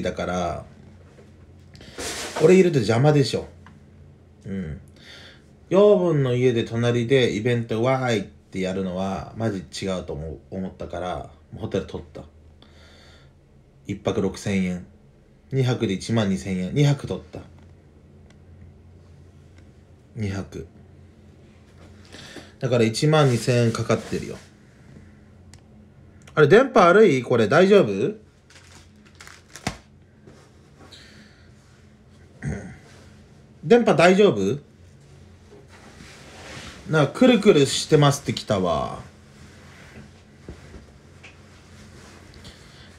だから、俺いると邪魔でしょ。うん。養分の家で隣でイベントわーいってやるのは、マジ違うと思思ったから、ホテル取った。1泊6000円。2泊で1万2000円。2泊取った。2泊。だから1万2000円かかってるよ。あれ、電波悪いこれ大丈夫電波大丈夫なんかくるくるしてますってきたわ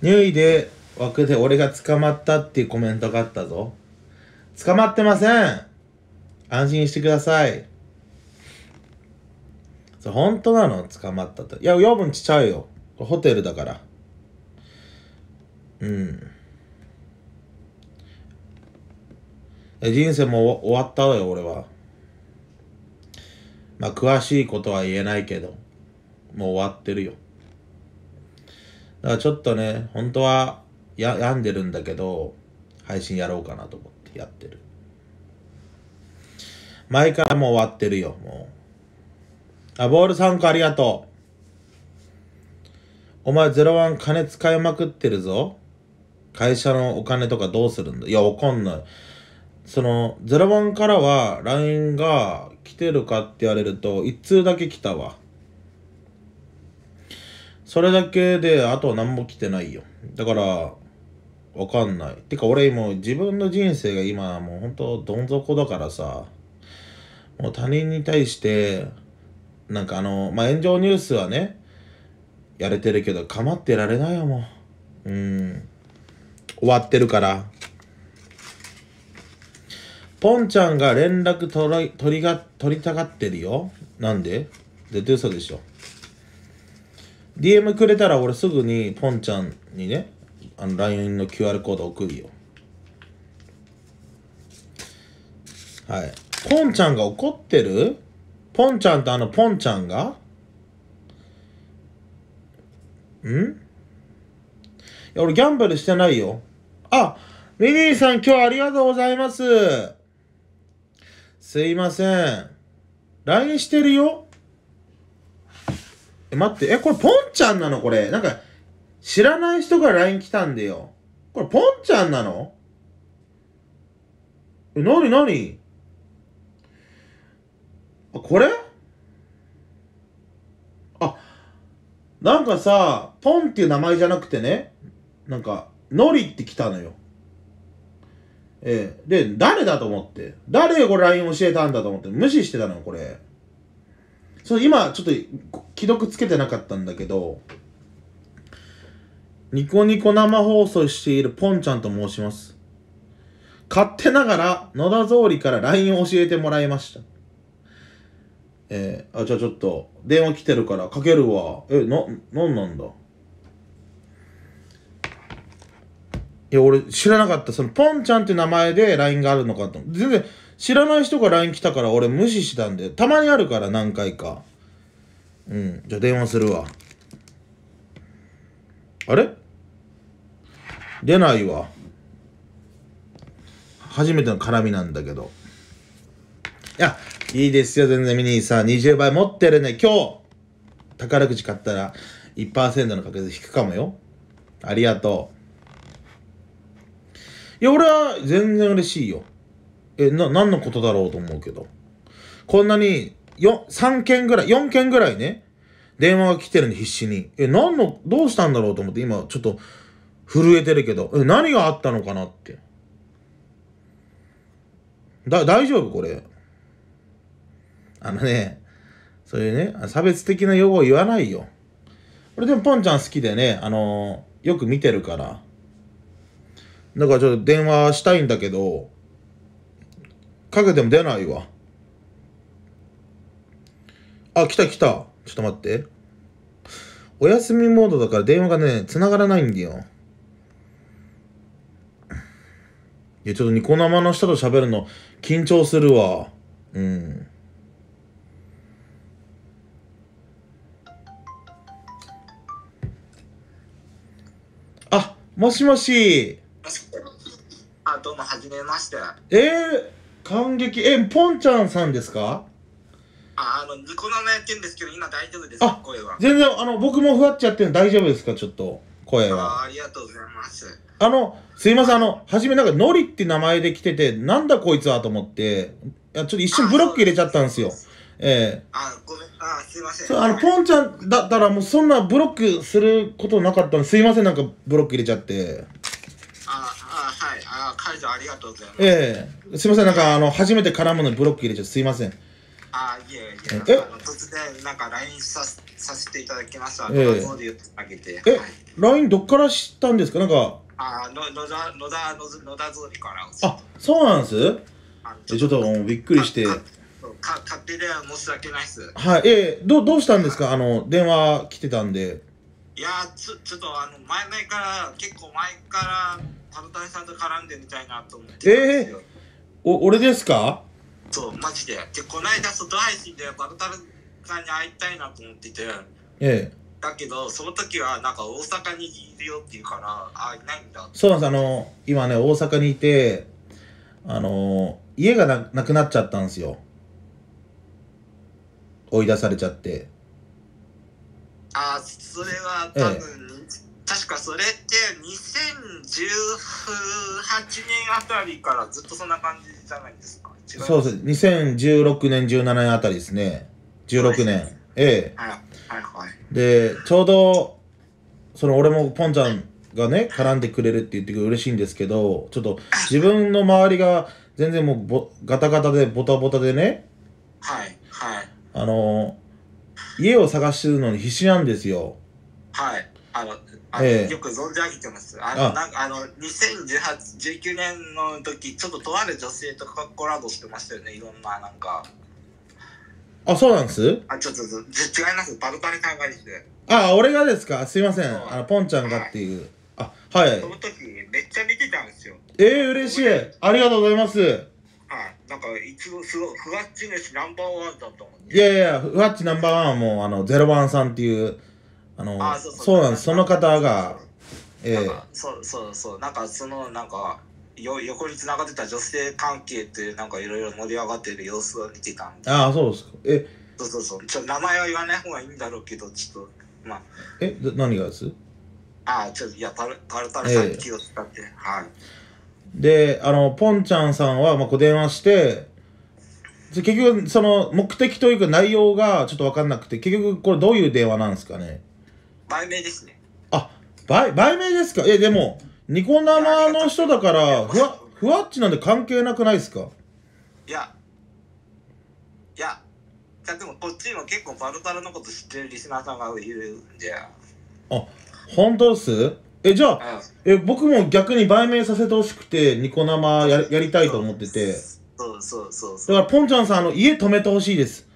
入位で枠で俺が捕まったっていうコメントがあったぞ捕まってません安心してくださいそれ本当なの捕まったといや養分ちちゃうよホテルだからうん人生も終わったわよ、俺は。まあ、詳しいことは言えないけど、もう終わってるよ。だからちょっとね、本当はや病んでるんだけど、配信やろうかなと思ってやってる。毎回もう終わってるよ、もう。あ、ボール参加ありがとう。お前01金使いまくってるぞ。会社のお金とかどうするんだいや、怒んない。その、ゼロ番からは LINE が来てるかって言われると、1通だけ来たわ。それだけで、あとは何も来てないよ。だから、わかんない。てか俺もう自分の人生が今もうほんとどん底だからさ、もう他人に対して、なんかあの、まあ、炎上ニュースはね、やれてるけど、構ってられないよ、もう。うん。終わってるから。ポンちゃんが連絡取り取りが取りたがってるよ。なんで絶対嘘でしょ。DM くれたら俺すぐにポンちゃんにね、あの LINE の QR コード送るよ。はい。ポンちゃんが怒ってるポンちゃんとあのポンちゃんがんいや、俺ギャンブルしてないよ。あ、ミニーさん今日ありがとうございます。すいません。LINE してるよえ、待って、え、これポンちゃんなのこれ。なんか、知らない人が LINE 来たんだよ。これポンちゃんなのえ、なになにあ、これあ、なんかさ、ポンっていう名前じゃなくてね、なんか、ノリって来たのよ。えー、で、誰だと思って。誰これ LINE 教えたんだと思って。無視してたのこれ。そう、今、ちょっと、既読つけてなかったんだけど、ニコニコ生放送しているポンちゃんと申します。勝手ながら、野田総理から LINE を教えてもらいました。えー、あ、じゃあちょっと、電話来てるからかけるわ。え、な、なんなんだいや、俺知らなかった。その、ポンちゃんって名前で LINE があるのかと。全然知らない人が LINE 来たから俺無視したんで。たまにあるから何回か。うん。じゃあ電話するわ。あれ出ないわ。初めての絡みなんだけど。いや、いいですよ、全然ミニーさん。20倍持ってるね。今日、宝くじ買ったら1%の確率引くかもよ。ありがとう。いや、俺は全然嬉しいよ。え、な、何のことだろうと思うけど。こんなに、よ、3件ぐらい、4件ぐらいね、電話が来てるの必死に。え、何の、どうしたんだろうと思って、今ちょっと震えてるけど、え、何があったのかなって。だ、大丈夫これ。あのね、そういうね、差別的な用語を言わないよ。俺でもポンちゃん好きでね、あのー、よく見てるから。だからちょっと電話したいんだけど、かけても出ないわ。あ、来た来た。ちょっと待って。お休みモードだから電話がね、繋がらないんだよ。いや、ちょっとニコ生の人と喋るの緊張するわ。うん。あ、もしもし。あ、どうも、はじめまして。えー、感激。え、ポンちゃんさんですかあ、あの、ニコ生やってるんですけど、今大丈夫ですか、声は。全然、あの、僕もふわっちゃってるの大丈夫ですか、ちょっと、声は。あありがとうございます。あの、すいません、あの、はじめなんか、のりって名前で来てて、なんだこいつはと思って、いやちょっと一瞬ブロック入れちゃったんですよ。ええー、あ、ごめん、あ、すいません。あの、ポンちゃんだったら、もうそんなブロックすることなかったんですいません、なんかブロック入れちゃって。長ありがとうございます。ええすみません、なんかあの初めて絡むのにブロック入れちゃってすいません。あいえいえ、え突然なんか LINE ささせていただきました。えー、あげて。え、はい、LINE どっから知ったんですかなんか。あの野田野田野田ゾリから。あそうなんですちょっとびっくりして。か勝手で申し訳ないです。はい、えー、どどうしたんですかあの電話来てたんで。いやちょちょっとあの前々から結構前から。タブタイさんと絡んでみたいなと思ってええー、お俺ですかそうマジででこの間外配信でバルタルさんに会いたいなと思っててええだけどその時はなんか大阪にいるよっていうからあいないんだそうなんですあの今ね大阪にいてあの家がななくなっちゃったんですよ追い出されちゃってあそれは多分、ええ確かそれって2018年あたりからずっとそんな感じじゃないですかそうです2016年17年あたりですね16年ええはいはい、でちょうどその俺もポンちゃんがね絡んでくれるって言ってくれ嬉しいんですけどちょっと自分の周りが全然もうぼガタガタでボタボタでねはいはいあの家を探してるのに必死なんですよはいあのえよく存じ上げてます。あの、あなんかあの、2018、19年の時、ちょっととある女性とコラボしてましたよね、いろんな、なんか。あ、そうなんですあ、ちょっと、違います。バルバル考えて。あ、俺がですかすいません。あの、ポンちゃんがっていう。はい、あ、はい。その時、めっちゃ見てたんですよ。えー、嬉しい。ありがとうございます。はい。なんか、一応、すごい、ふわっち主ナンバーワンだと思って。いやいや、ふわっちナンバーワンはもう、あの、ゼロ番さんっていう、あのそうなんですその方がええー、そうそうそうなんかそのなんかよ横につながってた女性関係ってなんかいろいろ盛り上がってる様子を見てたんでああそうですかえそうそうそうちょ名前は言わない方がいいんだろうけどちょっとまあえ何がですああちょっといやタルタルタルさんに気を使って、えー、はいであのポンちゃんさんは、まあ、こう電話して結局その目的というか内容がちょっと分かんなくて結局これどういう電話なんですかね売名ですね。あ、売、売名ですかえ、でも、ニコ生の人だから、ふわ、ふわっちなんで関係なくないですかいや、いや、でもこっちも結構バルバルのこと知ってるリスナーさんがいるんで。あ、本当っすえ、じゃあ、え、僕も逆に売名させてほしくて、ニコ生ややりたいと思ってて。そうそうそうそう。だから、ポンちゃんさん、あの、家止めてほしいです。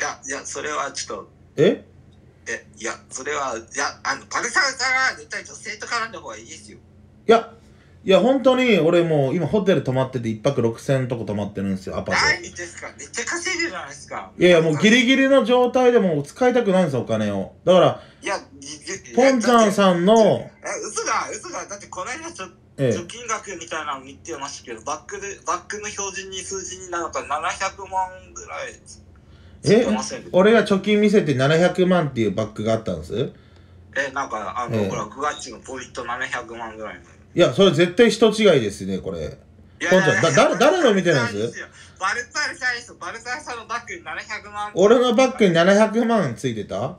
いや、いや、それはちょっと。ええいやそれはいやあのパルサーさんは絶対女性と絡んだ方がいいですよいやいや本当に俺もう今ホテル泊まってて一泊六千とこ泊まってるんですよアパートいですかめっちゃ稼いでるじゃないですかいやいやもうギリギリの状態でも使いたくないんですよお金をだからいやポンちゃんさんのえ嘘だ嘘だだってこの間ちょっとええ、貯金額みたいなの見てましたけど、バックでバックの標準に数字になんか700万ぐらいえ俺が貯金見せて700万っていうバッグがあったんですえなんかあの、えー、ほら9月のポイント700万ぐらいいやそれ絶対人違いですねこれいやちゃんだ誰誰の見てるんですバルサリさんバルサのバッグに700万俺のバッグに700万ついてたはい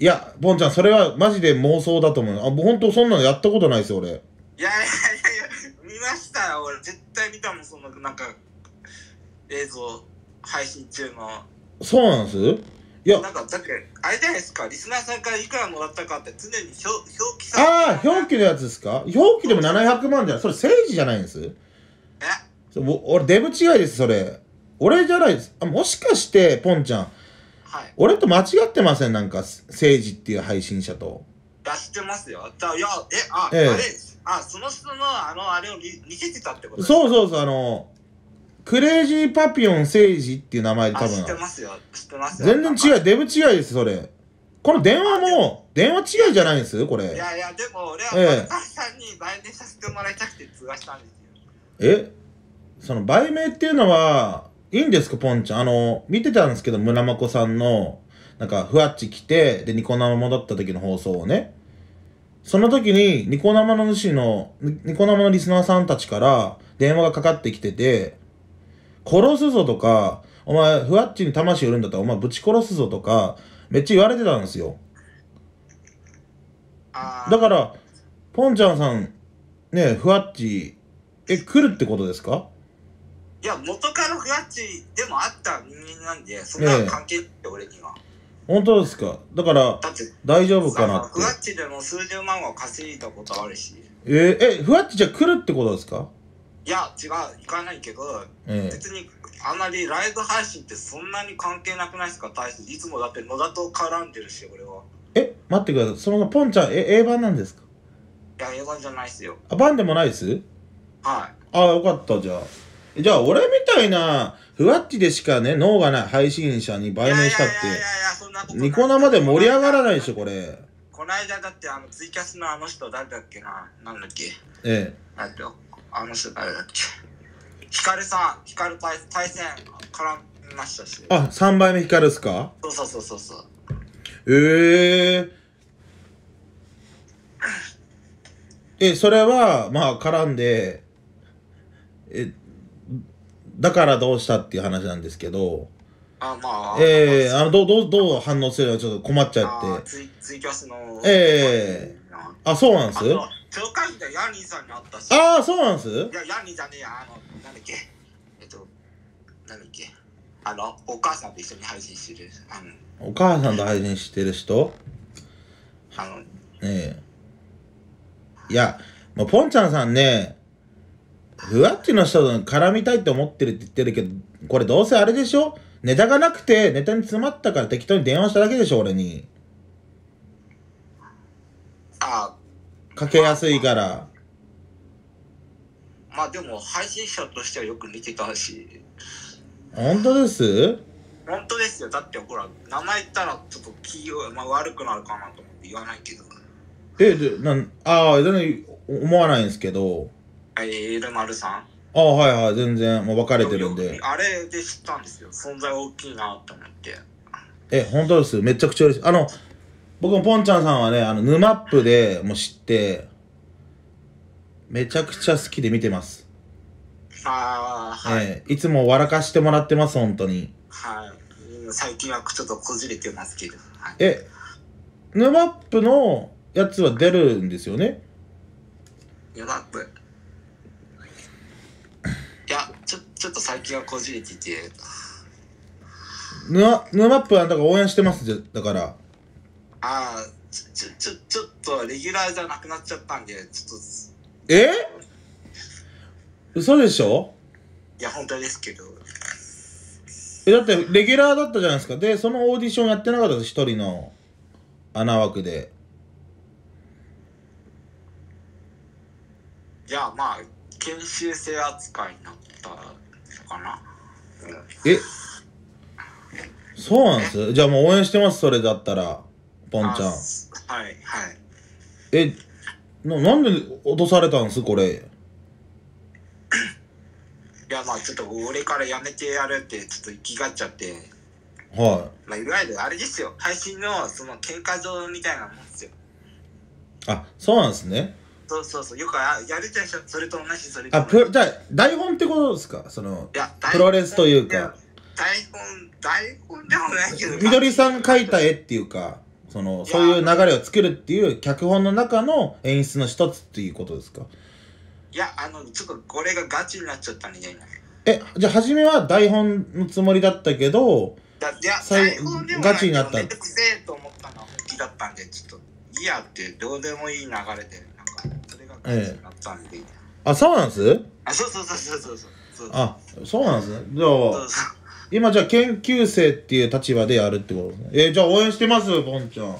いやポンちゃんそれはマジで妄想だと思うあ本当そんなのやったことないですよ俺いやいやいやいや見ましたよ俺絶対見たもんそんななんか映像配信中の。そうなんですいや。なんか、だって、あれじゃないですか、リスナーさんからいくらもらったかって常に表表記されてああ、表記のやつですか表記でも700万じゃない。それ政治じゃないんですえそ俺、デブ違いです、それ。俺じゃないです。あもしかして、ポンちゃん。はい、俺と間違ってませんなんか、政治っていう配信者と。出してますよ。だいや、え、あ、ええ、あれ、あ、その人の、あの、あれを見せてたってことそうそうそう、あの、クレイジーパピオンセイジっていう名前で多分。知ってますよ。知ってますよ。全然違う。デブ違いです、それ。この電話も、電話違いじゃないんですこれ。いやいや、でも俺はお母さんに売名させてもらいたくて通話したんですよ。えその売名っていうのは、いいんですか、ポンちゃん。あの、見てたんですけど、村まこさんの、なんか、ふわっち来て、で、ニコ生戻った時の放送をね。その時に、ニコ生の主の、ニコ生のリスナーさんたちから電話がかかってきてて、殺すぞとか、お前、ふわっちに魂売るんだったら、お前、ぶち殺すぞとか、めっちゃ言われてたんですよ。だから、ポンちゃんさん、ねふわっち、え、来るってことですかいや、元からふわっちでもあった人間なんで、そんな関係って、俺には。本当ですかだから大丈夫かなってふわっちでも数十万は稼いだことあるしええふわっちじゃ来るってことですかいや違う行かないけど、別にあんまりライブ配信ってそんなに関係なくないですか大していつもだって野田と絡んでるし俺はえ待ってくださいそのポンちゃんえ A 版なんですかいや A 版じゃないっすよあ版でもないっすはいあよかったじゃあじゃあ俺みたいなふわっちでしかね脳がない配信者に売名したっていいややそんなニコ生で盛り上がらないでしょこれこの間だってあのツイキャスのあの人誰だっけななんだっけええあとあの人誰だっけヒカルさんヒカル対対戦絡みましたしあ三3杯目ヒカルっすかそうそうそうそうそうえー、えそれはまあ絡んでえだからどうしたっていう話なんですけどあまあええー、あのどうどうどう反応するのかちょっと困っちゃってツイツイキャスのええー、あそうなんです教会員でヤニーさんに会ったし。ああ、そうなんすいや、ヤニーじゃねえや。あの、なんだっけ。えっと、なんだっけ。あの、お母さんと一緒に配信してる。あのお母さんと配信してる人あの、ねえ。いや、もうポンちゃんさんね、ふわっちの人と絡みたいって思ってるって言ってるけど、これどうせあれでしょネタがなくて、ネタに詰まったから適当に電話しただけでしょ、俺に。ああ。かけやすいから。まあ、まあ、でも配信者としてはよく似てたし。本当です本当ですよ。だってほら、名前言ったらちょっと企業、まあ、悪くなるかなと思って言わないけど。え、で、なん、ああ、全然思わないんですけど。え、エルマルさん。ああ、はいはい、全然、もう別れてるんで。あれで知ったんですよ。存在大きいなと思って。え、本当ですめちゃくちゃ嬉しい。あの、僕もポンちゃんさんはね、あの、沼っぷでもう知って、めちゃくちゃ好きで見てます。ああ、はい、いつも笑かしてもらってます、本当に。はい。最近はちょっとこじれてますけど。はい、え、沼っぷのやつは出るんですよね沼ップ。いや、ちょ、ちょっと最近はこじれてて。沼、沼っぷはだから応援してます、だから。あちょちょちょっとレギュラーじゃなくなっちゃったんでちょっとえ嘘でしょいや本当ですけどえだってレギュラーだったじゃないですかでそのオーディションやってなかったです一人の穴枠でいやまあ研修生扱いになったのかなえそうなんですじゃあもう応援してますそれだったらパンちゃんはいはいえななんで落とされたんすこれ いやまあちょっと俺からやめてやるってちょっと気きがっちゃってはい、まあ、いわゆるあれですよ配信のその喧嘩場みたいなもんですよあそうなんですねそうそうそうよくやるじゃんそれと同じそれと同じあプじゃあ台本ってことですかそのいやプロレスというか台本台本でもないけどみどりさん描いた絵っていうかそのそういう流れを作るっていう脚本の中の演出の一つっていうことですかいやあのちょっとこれがガチになっちゃったんじゃないえじゃあ初めは台本のつもりだったけどいや最後ガチになっためんどくせえと思ったの本気だったんでちょっといやってどうでもいい流れでなんかそれがガチになったんで、ええ、あそうなんすあそうそうそうそうそうそうあそうなんすじゃあ今じゃあ研究生っていう立場でやるってことですね。えー、じゃあ応援してます、ボンちゃん。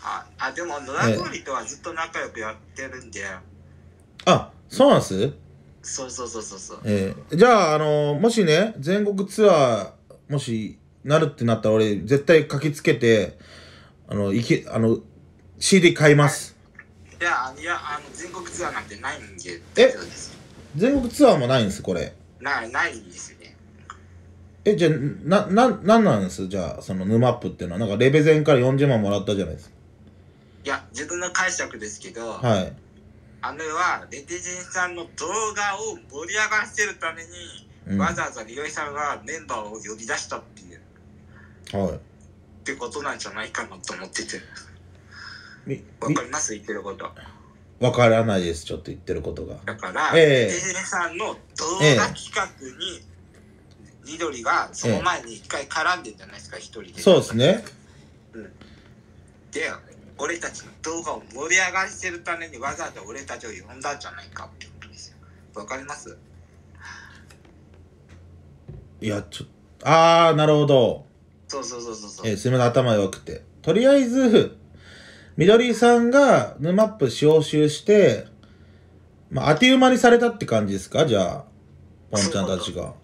あ、あでも野田通りとはずっと仲良くやってるんで。あ、そうなんすそうそうそうそうそう。えー、じゃあ、あのー、もしね、全国ツアー、もし、なるってなったら俺、絶対駆けつけて、あの、いけ、あの、CD 買います。いや、いや、あの、全国ツアーなんてないんで。え全国ツアーもないんです、これ。ない、ないんですよ。え、じゃあ、な、な、なんなんですじゃあ、その沼ップっていうのは、なんかレベゼンから40万もらったじゃないですか。いや、自分の解釈ですけど、はい。あれは、レテジンさんの動画を盛り上がらせるために、うん、わざわざリオイさんがメンバーを呼び出したっていう。はい。ってことなんじゃないかなと思ってて。わかります言ってること。わからないです、ちょっと言ってることが。だから、えー、レテジンさんの動画企画に、えー緑がその前に一回絡んでんじゃないですか、一、人で。そうですね。うん。で、俺たちの動画を盛り上がらせるためにわざわざ俺たちを呼んだんじゃないかってことですよ。わかりますいや、ちょっと、あー、なるほど。そうそうそうそう。えー、すみません、頭弱くて。とりあえず、緑さんが沼ップ使集して、まあ、当て馬にされたって感じですかじゃあ、ポンちゃんたちが。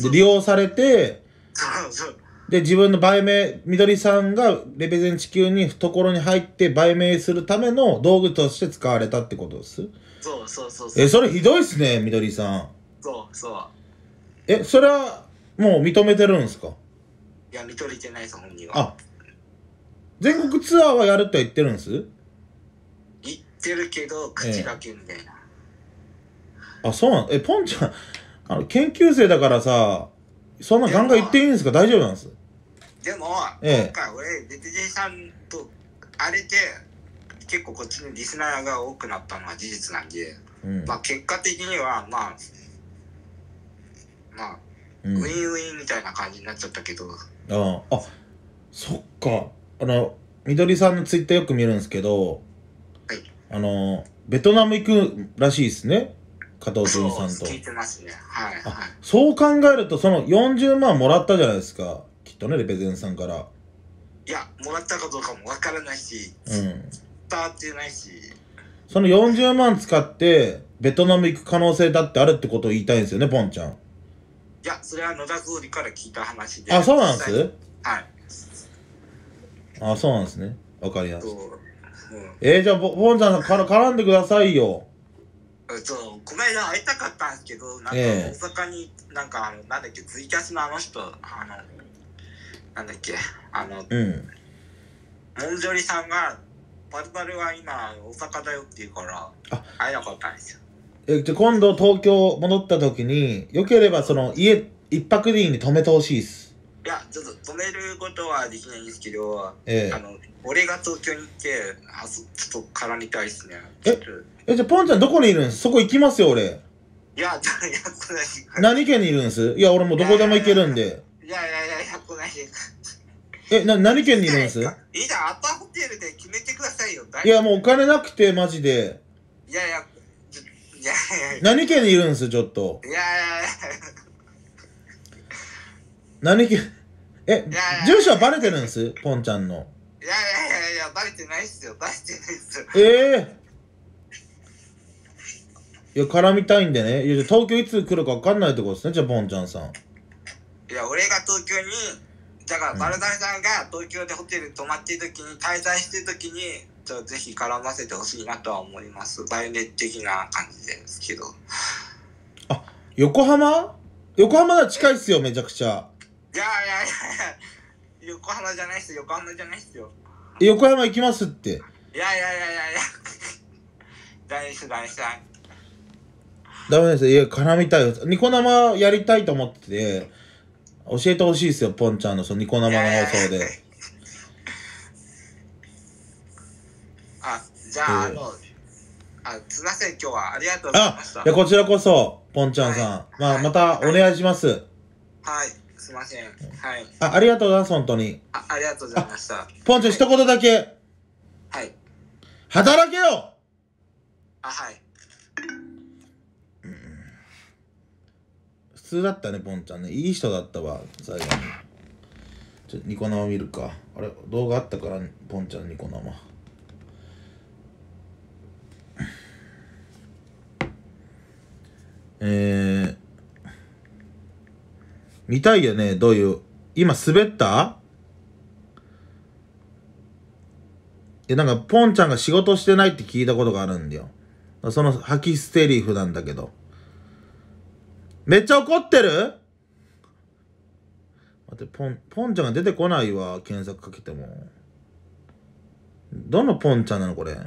で、利用されて、そうそうで、自分の売名、みどりさんがレベゼン地球に懐に入って売名するための道具として使われたってことですそうそうそうそう。え、それひどいっすね、みどりさん。そうそう。え、それはもう認めてるんですかいや、見とれてないです、本人は。あ、全国ツアーはやるとは言ってるんです言ってるけど、口だけみたいな。あ、そうなんえ、ポンちゃん、あの、研究生だからさ、そんなガンガン言っていいんですか大丈夫なんですでも、今回俺、デテジさんとあれで、結構こっちのリスナーが多くなったのは事実なんで、うん、まあ結果的には、まあ、まあ、ウィンウィンみたいな感じになっちゃったけど。ああ、そっか。あの、みどりさんのツイッターよく見るんですけど、はい、あの、ベトナム行くらしいですね。加藤純さんと。そう考えると、その40万もらったじゃないですか。きっとね、レペゼンさんから。いや、もらったかどうかもわからないし、うん。伝わってないし。その40万使って、ベトナム行く可能性だってあるってことを言いたいんですよね、ポンちゃん。いや、それは野田総理から聞いた話で。あ、そうなんですはい。あ、そうなんですね。わかりやすい。うん、えー、じゃあ、ポンちゃんから絡んでくださいよ。そうこの間会いたかったんですけど、なんか大阪に、えー、なんかあの、なんだっけ、ツイキャスのあの人、あの、なんだっけ、あの、うん、モンジョリさんが、バルバルは今、大阪だよって言うから、会えなかったんですよ。えじゃ今度東京戻った時によければその家一泊でいいんで止めてほしいっすいやちょっと止めることはできないんですけど、ええ、あの俺が東京に行ってあそちょっと絡みたいっすねええ、じゃポンちゃんどこにいるんすそこ行きますよ、俺。いや、いや、来ない。何県にいるんすいや、俺もどこでも行けるんで。いやいやいや、いや、来ないえ、な、何県にいるんすいや、アパホテルで決めてくださいよ。いや、もうお金なくて、マジで。いやいや、いやいや何県にいるんすちょっと。いやいやいや。何県、え、住所はバレてるんすポンちゃんの。いやいやいやいや、バレてないっすよ。バレてないっすよ。ええーいや、絡みたいんでね。いや、東京いつ来るか分かんないってことですね、じゃあ、ボンちゃんさん。いや、俺が東京に、だから、バルダルさんが東京でホテル泊まってる時に、滞在してる時に、ちょぜひ絡ませてほしいなとは思います。バイオネ的な感じですけど。あ、横浜横浜だ近いっすよ、めちゃくちゃ。いやいやいや、横浜じゃないっすよ、横浜じゃないっすよ。横浜行きますって。いやいやいやいやいや。大事大事でダメです。いや、絡みたいニコ生やりたいと思ってて、教えてほしいですよ、ポンちゃんのそのニコ生の放送で。あ、じゃあ、あの、あ、すいません、今日はありがとうございました。あ、いや、こちらこそ、ポンちゃんさん。はい、まあ、またお願いします。はい、はい、すいません。はい。あ、ありがとうございます、本当に。あ、ありがとうございました。ポンちゃん、はい、一言だけ。はい。働けよあ、はい。通だったね、ポンちゃんね。いい人だったわ、最後に。ちょ、ニコ生見るか。あれ、動画あったから、ポンちゃんニコ生。えー、見たいよね、どういう。今滑ったいや、なんか、ポンちゃんが仕事してないって聞いたことがあるんだよ。その吐き捨てリフなんだけど。めっちゃ怒ってる待って、ポン、ポンちゃんが出てこないわ。検索かけても。どのポンちゃんなのこれ。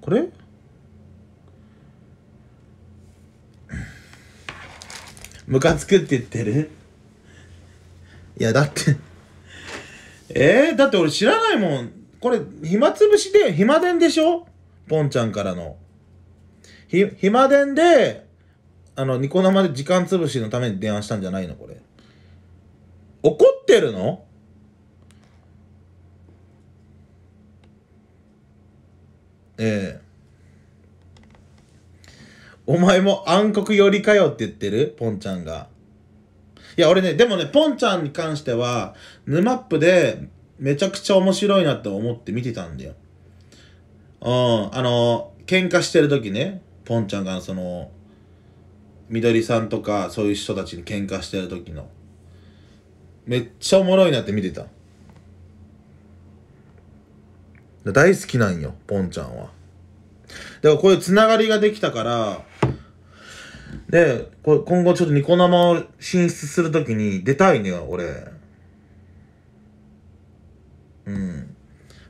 これ ムカつくって言ってるいや、だってえー、だって俺知らないもん。これ、暇つぶしで、暇伝でしょポンちゃんからの。ひ、暇んで、あの、ニコ生で時間潰しのために電話したんじゃないのこれ。怒ってるのええお前も暗黒寄りかよって言ってるポンちゃんが。いや、俺ね、でもね、ポンちゃんに関しては、沼っぷで、めちゃくちゃ面白いなって思って見てたんだよ。うん、あの、喧嘩してる時ね、ポンちゃんがそのみどりさんとかそういう人たちに喧嘩してる時のめっちゃおもろいなって見てた大好きなんよポンちゃんはだからこういうつながりができたからで今後ちょっとニコ生を進出するときに出たいね俺うん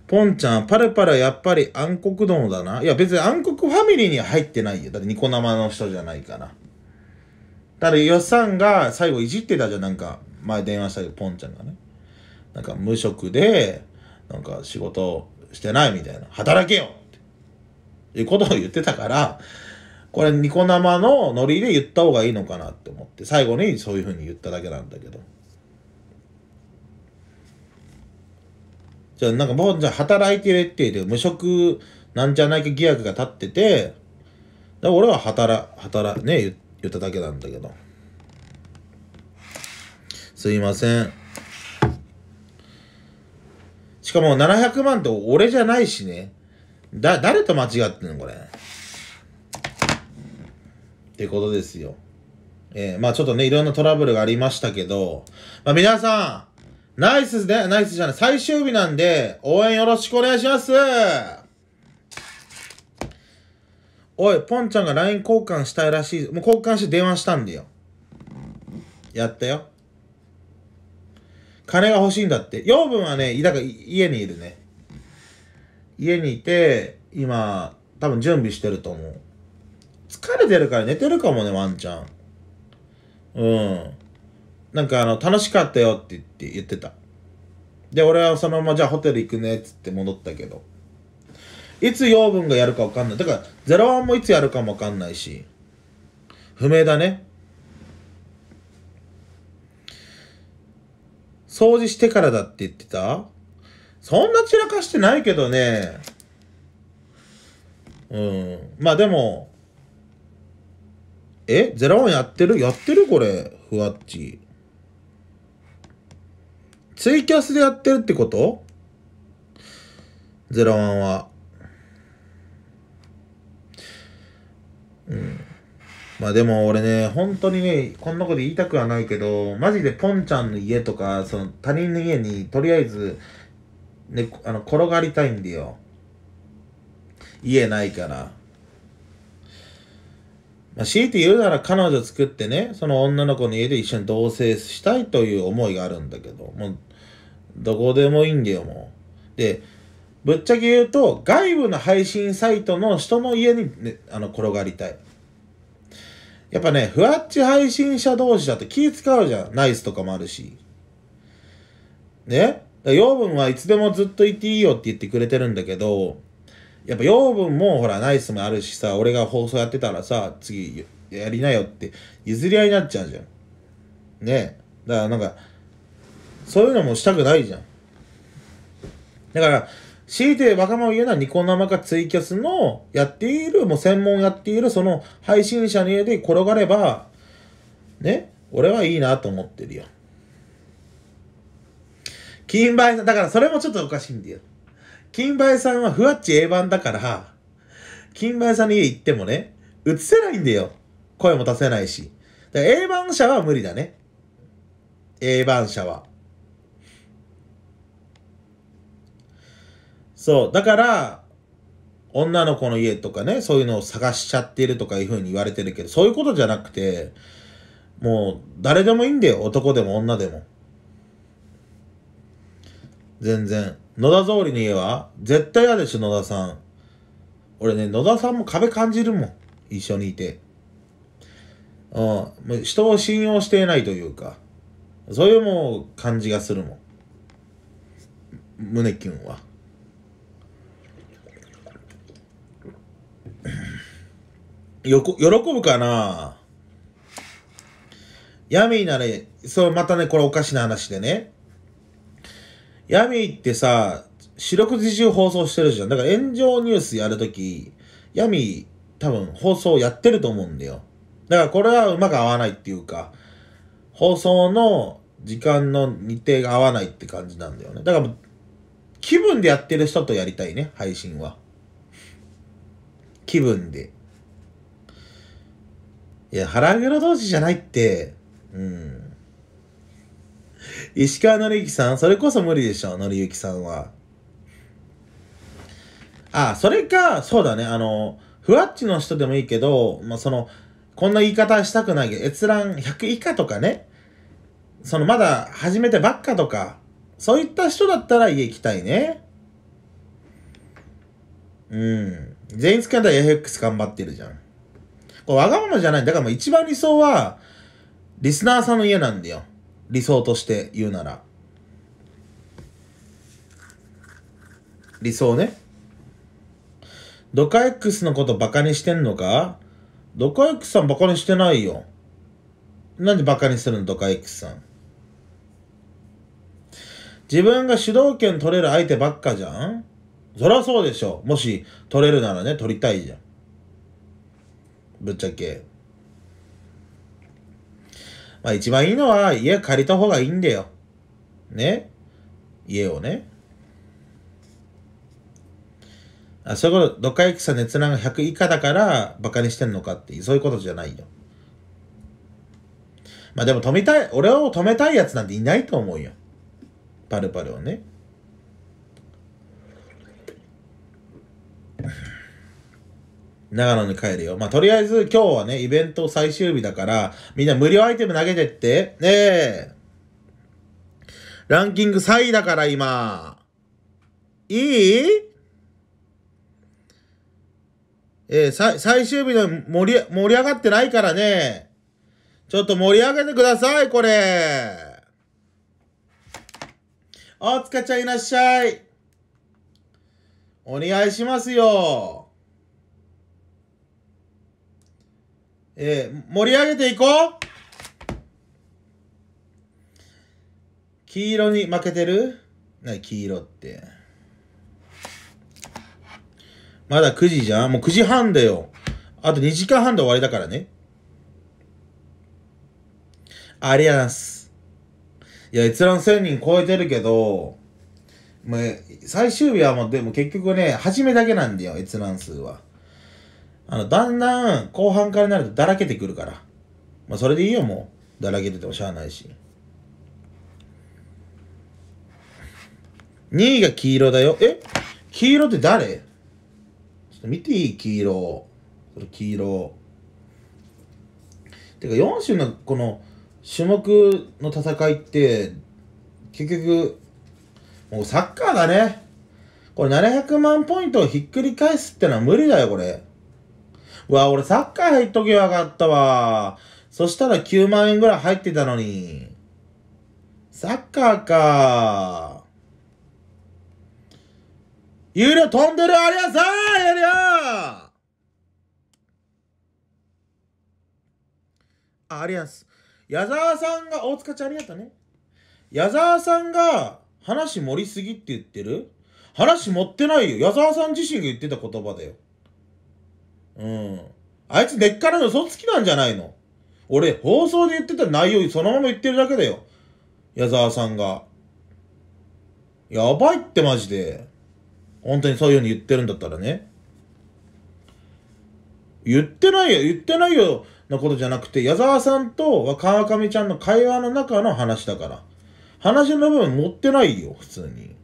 ポンちゃん、パルパルやっぱり暗黒殿だな。いや別に暗黒ファミリーには入ってないよ。だってニコ生の人じゃないから。だからよさんが最後いじってたじゃん。なんか前電話したけど、ポンちゃんがね。なんか無職で、なんか仕事してないみたいな。働けよっていうことを言ってたから、これニコ生のノリで言った方がいいのかなって思って、最後にそういう風に言っただけなんだけど。じゃあなんかもうじゃ働いてるっていう無職なんじゃないか疑惑が立ってて、だ俺は働、働、ね、言っただけなんだけど。すいません。しかも700万って俺じゃないしね。だ、誰と間違ってんのこれ。ってことですよ。えー、まあちょっとね、いろんなトラブルがありましたけど、まあ皆さん、ナイスでナイスじゃない。最終日なんで、応援よろしくお願いします。おい、ポンちゃんが LINE 交換したいらしい。もう交換して電話したんだよ。やったよ。金が欲しいんだって。養分はね、だから家にいるね。家にいて、今、多分準備してると思う。疲れてるから寝てるかもね、ワンちゃん。うん。なんかあの、楽しかったよって言って言ってた。で、俺はそのままじゃあホテル行くねっつって戻ったけど。いつ養分がやるかわかんない。だから、ゼロワンもいつやるかもわかんないし。不明だね。掃除してからだって言ってたそんな散らかしてないけどね。うん。まあでも、えゼロワンやってるやってるこれ、ふわっち。ツイキャスでやってるってことゼロワンは。うん。まあでも俺ね、本当にね、こんなこと言いたくはないけど、マジでポンちゃんの家とか、その他人の家にとりあえず、ね、あの、転がりたいんだよ。家ないから。まあ、強いて言うなら彼女作ってね、その女の子の家で一緒に同棲したいという思いがあるんだけど、もうどこでもいいんだよ、もう。で、ぶっちゃけ言うと、外部の配信サイトの人の家に、ね、あの転がりたい。やっぱね、ふわっち配信者同士だと気使うじゃん。ナイスとかもあるし。ね養分はいつでもずっとっていいよって言ってくれてるんだけど、やっぱ養分もほら、ナイスもあるしさ、俺が放送やってたらさ、次やりなよって譲り合いになっちゃうじゃん。ねだからなんか、そういうのもしたくないじゃん。だから、強いて若者を言うのはニコ生かツイキャスのやっている、もう専門やっているその配信者の家で転がれば、ね、俺はいいなと思ってるよ。金梅さん、だからそれもちょっとおかしいんだよ。金梅さんはふわっち A 版だから、金梅さんの家行ってもね、映せないんだよ。声も出せないし。だから A 版社は無理だね。A 版社は。そう。だから、女の子の家とかね、そういうのを探しちゃってるとかいうふうに言われてるけど、そういうことじゃなくて、もう誰でもいいんだよ。男でも女でも。全然。野田通りの家は絶対嫌でしょ、野田さん。俺ね、野田さんも壁感じるもん。一緒にいて。うん。人を信用していないというか、そういうもう感じがするもん。胸キュンは。よこ、喜ぶかなヤミーなら、そう、またね、これおかしな話でね。ヤミーってさ、四六時中放送してるじゃん。だから炎上ニュースやるとき、ヤミー多分放送やってると思うんだよ。だからこれはうまく合わないっていうか、放送の時間の日程が合わないって感じなんだよね。だから気分でやってる人とやりたいね、配信は。気分で。いや、腹黒同士じゃないって、うん。石川紀之さん、それこそ無理でしょ、のりゆきさんは。あ、それか、そうだね、あの、ふわっちの人でもいいけど、まあ、その、こんな言い方したくないけど、閲覧100以下とかね、その、まだ始めてばっかとか、そういった人だったら家行きたいね。うん。全員き使ったら FX 頑張ってるじゃん。これわがままじゃない。だからもう一番理想は、リスナーさんの家なんだよ。理想として言うなら。理想ね。ドカ X のことバカにしてんのかドカ X さんバカにしてないよ。なんでバカにするのドカ X さん。自分が主導権取れる相手ばっかじゃんそりゃそうでしょ。もし取れるならね、取りたいじゃん。ぶっちゃけ。まあ一番いいのは家借りた方がいいんだよ。ね家をね。あ、そういうこと、どっか行くさ熱難が100以下だから馬鹿にしてんのかって、そういうことじゃないよ。まあでも止めたい、俺を止めたいやつなんていないと思うよ。パルパルをね。長野に帰るよ。まあ、とりあえず今日はね、イベント最終日だから、みんな無料アイテム投げてって。ねえ。ランキング3位だから今。いいえー、最、最終日の盛り、盛り上がってないからね。ちょっと盛り上げてください、これ。お疲れちゃんいらっしゃい。お願いしますよ。えー、盛り上げていこう黄色に負けてるな黄色って。まだ9時じゃんもう9時半だよ。あと2時間半で終わりだからね。ありがとうございます。いや、閲覧1000人超えてるけど、ま最終日はもう、でも結局ね、初めだけなんだよ、閲覧数は。あの、だんだん後半からになるとだらけてくるから。まあ、それでいいよ、もう。だらけててもしゃあないし。2位が黄色だよ。え黄色って誰ちょっと見ていい黄色。黄色。てか4種のこの種目の戦いって結局もうサッカーだね。これ700万ポイントをひっくり返すってのは無理だよ、これ。うわ、俺サッカー入っとけばよかったわ。そしたら9万円ぐらい入ってたのに。サッカーか。有料飛んでるありゃさー有料ありゃす。矢沢さんが、大塚ちゃんありがとうね。矢沢さんが、話盛りすぎって言ってる話持ってないよ。矢沢さん自身が言ってた言葉だよ。うん。あいつ根っからの嘘つきなんじゃないの俺、放送で言ってた内容そのまま言ってるだけだよ。矢沢さんが。やばいってマジで。本当にそういうふうに言ってるんだったらね。言ってないよ、言ってないよのことじゃなくて、矢沢さんと川上ちゃんの会話の中の話だから。話の部分持ってないよ、普通に。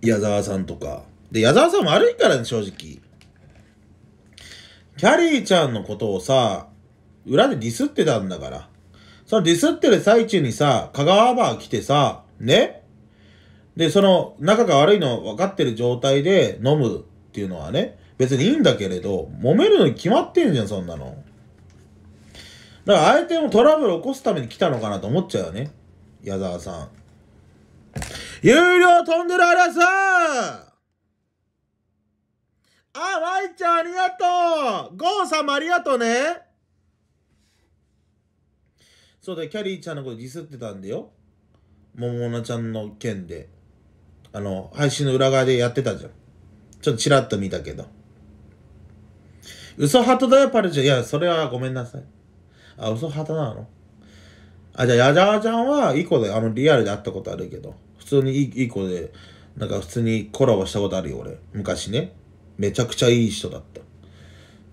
矢沢さんとか。で、矢沢さん悪いからね、正直。キャリーちゃんのことをさ、裏でディスってたんだから。そのディスってる最中にさ、香川バー来てさ、ねで、その、仲が悪いの分かってる状態で飲むっていうのはね、別にいいんだけれど、揉めるのに決まってんじゃん、そんなの。だから相手もトラブル起こすために来たのかなと思っちゃうよね。矢沢さん。有料トンネルあラさんあ、まいちゃんありがとうゴーさんもありがとうねそうだ、キャリーちゃんのことディスってたんだよ。桃奈ちゃんの件で。あの、配信の裏側でやってたじゃん。ちょっとチラッと見たけど。嘘ハトだよ、パルちゃん。いや、それはごめんなさい。あ、嘘旗なのあ、じゃあ、ヤジャーちゃんは、イコで、あの、リアルで会ったことあるけど、普通にイイコで、なんか普通にコラボしたことあるよ、俺。昔ね。めちゃくちゃいい人だった。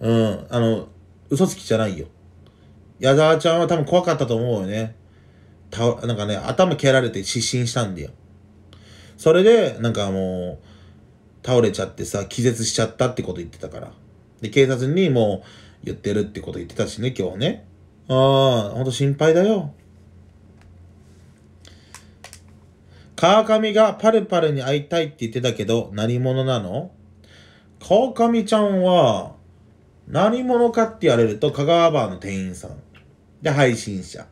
うん、あの、嘘つきじゃないよ。矢沢ちゃんは多分怖かったと思うよね。たなんかね、頭蹴られて失神したんだよ。それで、なんかもう、倒れちゃってさ、気絶しちゃったってこと言ってたから。で、警察にもう言ってるってこと言ってたしね、今日ね。ああ、ほんと心配だよ。川上がパルパルに会いたいって言ってたけど、何者なの川上ちゃんは、何者かって言われると、香川バーの店員さん。で、配信者。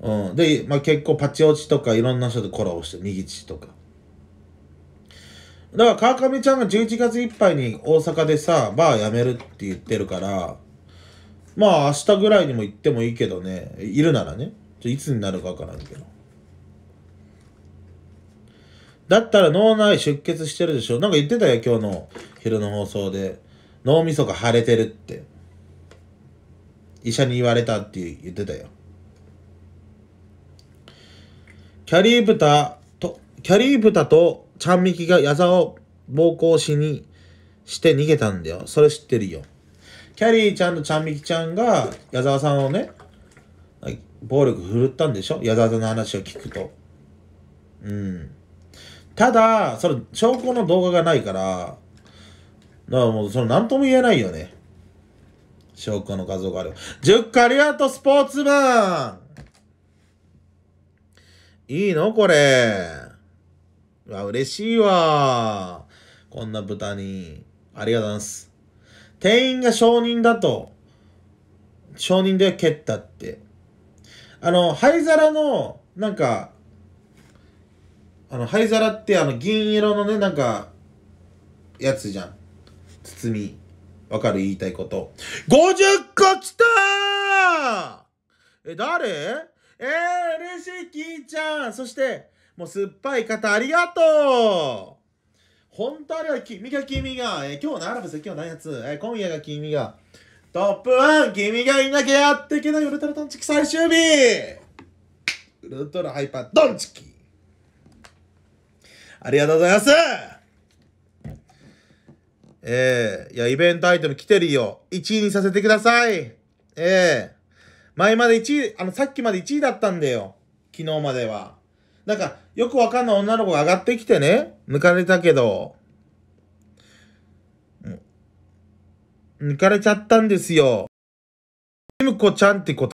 うん。で、まあ、結構パチオチとかいろんな人とコラボして、右チとか。だから川上ちゃんが11月いっぱいに大阪でさ、バー辞めるって言ってるから、まあ明日ぐらいにも行ってもいいけどね、いるならね、いつになるかわからんけど。だったら脳内出血してるでしょ。なんか言ってたよ、今日の昼の放送で。脳みそが腫れてるって。医者に言われたって言ってたよ。キャリー豚と、キャリー豚とちゃんみきが矢沢を暴行しにして逃げたんだよ。それ知ってるよ。キャリーちゃんとちゃんみきちゃんが矢沢さんをね、暴力振るったんでしょ矢沢さんの話を聞くと。うん。ただ、それ、証拠の動画がないから、だからもう、その、なんとも言えないよね。証拠の画像がある。10回ありがとう、スポーツマンいいのこれ。うわ、嬉しいわ。こんな豚に。ありがとうございます。店員が証人だと、証人で蹴ったって。あの、灰皿の、なんか、あの、灰皿ってあの、銀色のね、なんか、やつじゃん。包み。わかる言いたいこと。50個来たーえ、誰えー、嬉しい、キーちゃん。そして、もう酸っぱい方ありがとう本当あれは君が君が、えー、今日のアラブ説教のやつ、えー、今夜が君が、トップワン、君がいなきゃやっていけないウルトラトンチキ最終日ウルトラハイパードンチキありがとうございますえー、いや、イベントアイテム来てるよ。1位にさせてくださいええー、前まで1位、あの、さっきまで1位だったんだよ。昨日までは。なんか、よくわかんない女の子が上がってきてね、抜かれたけど、抜かれちゃったんですよ。ゆむこちゃんってこと。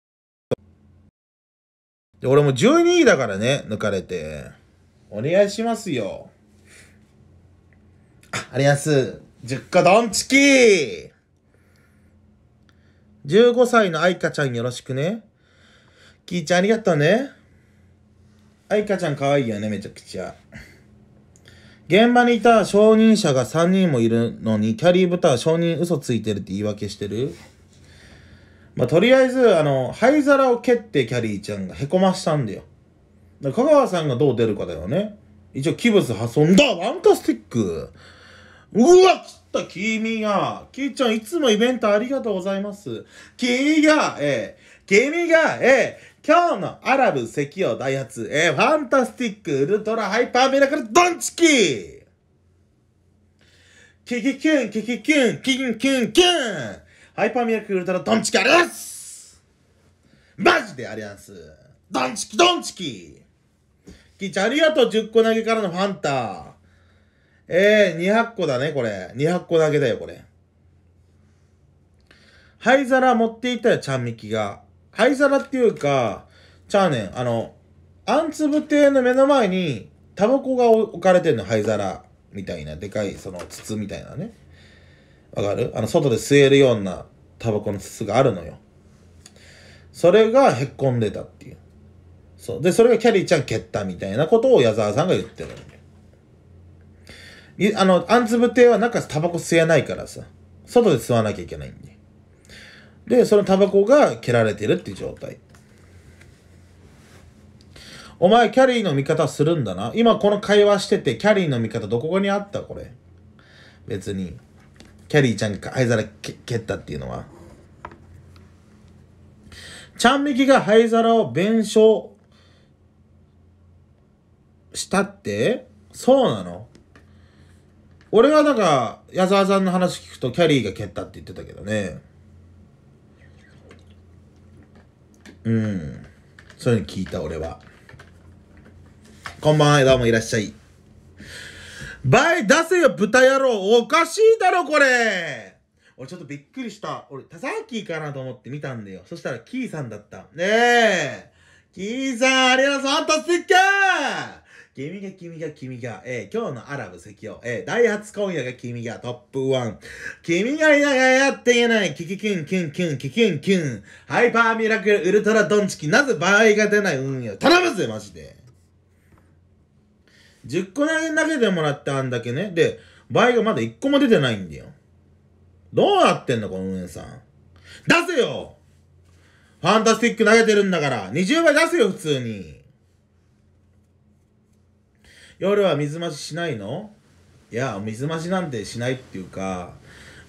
で、俺も12位だからね、抜かれて。お願いしますよ。あ、あります。10個ドンチキー !15 歳の愛花ちゃんよろしくね。キーちゃんありがとうね。あいかちゃん可愛いよね、めちゃくちゃ。現場にいた承認者が3人もいるのに、キャリー豚は承認嘘ついてるって言い訳してるまあ、とりあえず、あの、灰皿を蹴ってキャリーちゃんがへこましたんだよ。だ香川さんがどう出るかだよね。一応、器物破損だワンタスティックうわきった君がキーちゃんいつもイベントありがとうございます。君がええ君がええ今日のアラブ石油ハツ、えー、ファンタスティック、ウルトラハイパーミラクル、ドンチキキキキュン、キキキュン、キンキュンキュンハイパーミラクルウルトラドンチキありますマジでありますドンチキドンチキキーちゃんありがとう、10個投げからのファンタ。えー、200個だね、これ。200個投げだよ、これ。灰皿持っていたよ、ちゃんみきが。灰皿っていうか、ちゃうねん、あの、あんつぶ亭の目の前に、タバコが置かれてんの、灰皿みたいな、でかい、その筒みたいなね。わかるあの、外で吸えるようなタバコの筒があるのよ。それがへっこんでたっていう。そう。で、それがキャリーちゃん蹴ったみたいなことを矢沢さんが言ってるんで。あの、あんつぶ亭は中タバコ吸えないからさ、外で吸わなきゃいけないんで。で、そのタバコが蹴られてるっていう状態。お前、キャリーの味方するんだな。今この会話してて、キャリーの味方どこにあったこれ。別に。キャリーちゃんが灰皿蹴ったっていうのは。ちゃんみきが灰皿を弁償したってそうなの俺はなんか、矢沢さんの話聞くとキャリーが蹴ったって言ってたけどね。うんそういうの聞いた俺はこんばんはどうもいらっしゃいバイ出せよ豚野郎おかしいだろこれ俺ちょっとびっくりした。俺、田沢キーかなと思って見たんだよ。そしたらキーさんだった。ねえ。キーさん、ありがとうファンタスティック君が君が君が、えー、今日のアラブ石油、えー、ダイハツ今夜が君がトップワン。君がいながらやっていない、キキキンキンキンキキンキン。ハイパーミラクルウルトラドンチキ、なぜ場合が出ない運よ。頼むぜ、マジで。10個投げ投げてもらったんだけね。で、場合がまだ1個も出てないんだよ。どうなってんの、この運営さん。出せよファンタスティック投げてるんだから、20倍出せよ、普通に。夜は水増ししないのいや、水増しなんてしないっていうか、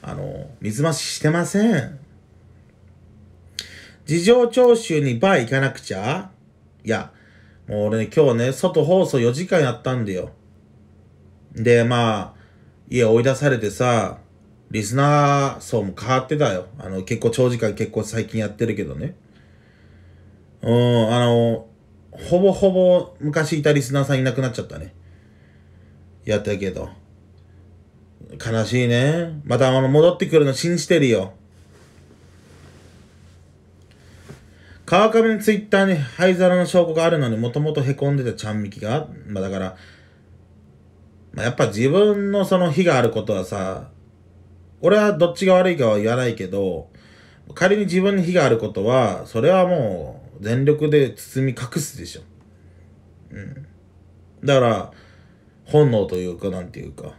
あの、水増ししてません。事情聴取にバー行かなくちゃいや、もう俺ね、今日ね、外放送4時間やったんだよ。で、まあ、家追い出されてさ、リスナー層も変わってたよ。あの、結構長時間結構最近やってるけどね。うん、あの、ほぼほぼ昔いたリスナーさんいなくなっちゃったね。やったけど。悲しいね。また戻ってくるの信じてるよ。川上のツイッターに灰皿の証拠があるのにもともと凹んでたちゃんみきが、まあだから、まあ、やっぱ自分のその非があることはさ、俺はどっちが悪いかは言わないけど、仮に自分に非があることは、それはもう全力で包み隠すでしょ。うん。だから、本能というか、なんていうか。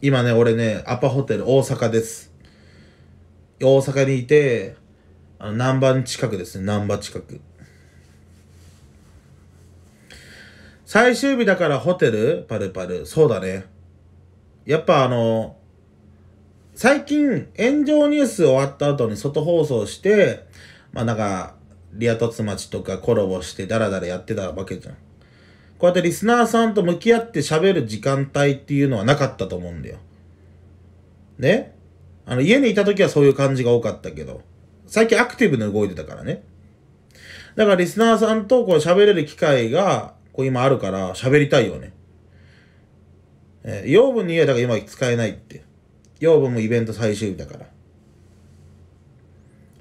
今ね、俺ね、アパホテル大阪です。大阪にいて、あの、南蛮近くですね、南波近く。最終日だからホテルパルパル。そうだね。やっぱあの、最近炎上ニュース終わった後に外放送して、まあなんか、リア凸町とかコラボしてダラダラやってたわけじゃん。こうやってリスナーさんと向き合って喋る時間帯っていうのはなかったと思うんだよ。ねあの、家にいた時はそういう感じが多かったけど、最近アクティブに動いてたからね。だからリスナーさんとこう喋れる機会が、こう今あるから喋りたいよね。えー、養分に言えだから今使えないって。養分もイベント最終日だから。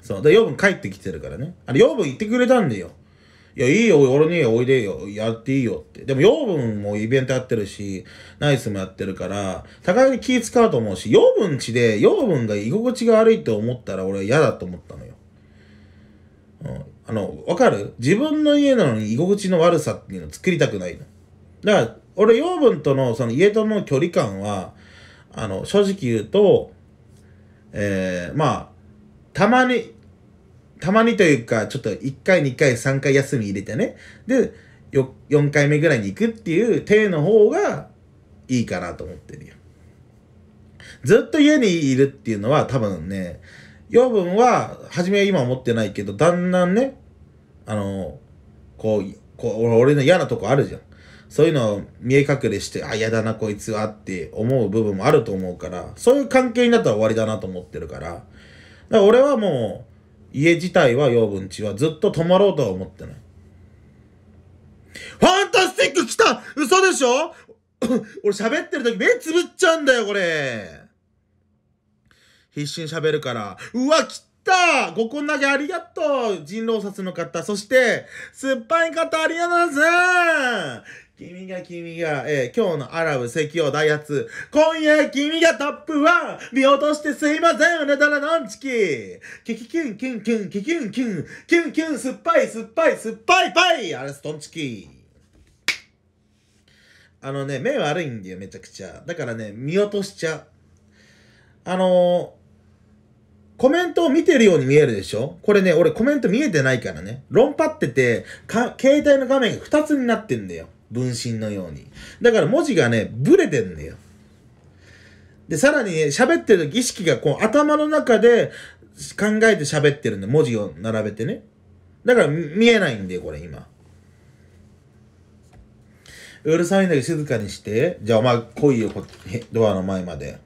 そう。で、養分帰ってきてるからね。あれ、養分行ってくれたんだよ。いや、いいよ、俺においでよ、やっていいよって。でも、養分もイベントやってるし、ナイスもやってるから、互いに気使うと思うし、養分地で、養分が居心地が悪いと思ったら、俺は嫌だと思ったのよ。うん。あの、わかる自分の家なのに居心地の悪さっていうのを作りたくないの。だから、俺、養分との、その家との距離感は、あの、正直言うと、えー、まあ、たまに、たまにというか、ちょっと1回、2回、3回休み入れてね、で、よ4回目ぐらいに行くっていう体の方がいいかなと思ってるよ。ずっと家にいるっていうのは多分ね、養分は、初めは今思ってないけど、だんだんね、あの、こう、こう俺の嫌なとこあるじゃん。そういうのを見え隠れして、あ、嫌だな、こいつはって思う部分もあると思うから、そういう関係になったら終わりだなと思ってるから、だから俺はもう、家自体は養分地はずっと止まろうとは思ってない。ファンタスティック来た嘘でしょ 俺喋ってる時目つぶっちゃうんだよ、これ。必死に喋るから。うわ、来たごこん投げありがとう人狼殺の方。そして、酸っぱい方ありがとうございます君が君が、えー、今日のアラブ石油大圧。今夜君がトップワン見落としてすいません、あなたらのんちき。キキキュンキュンキュンキュンキュン、キュンキュン酸っぱい酸っぱい酸っぱいパイあれストンチキ。あのね、目悪いんだよ、めちゃくちゃ。だからね、見落としちゃう。あのーコメントを見てるように見えるでしょこれね、俺コメント見えてないからね。論破ってて、携帯の画面が2つになってんだよ。分身のように。だから文字がね、ブレてんだよ。で、さらにね、喋ってる儀式がこう頭の中で考えて喋ってるんで、文字を並べてね。だから見えないんだよ、これ今。うるさいんだけど静かにして。じゃあお前来いよ、こドアの前まで。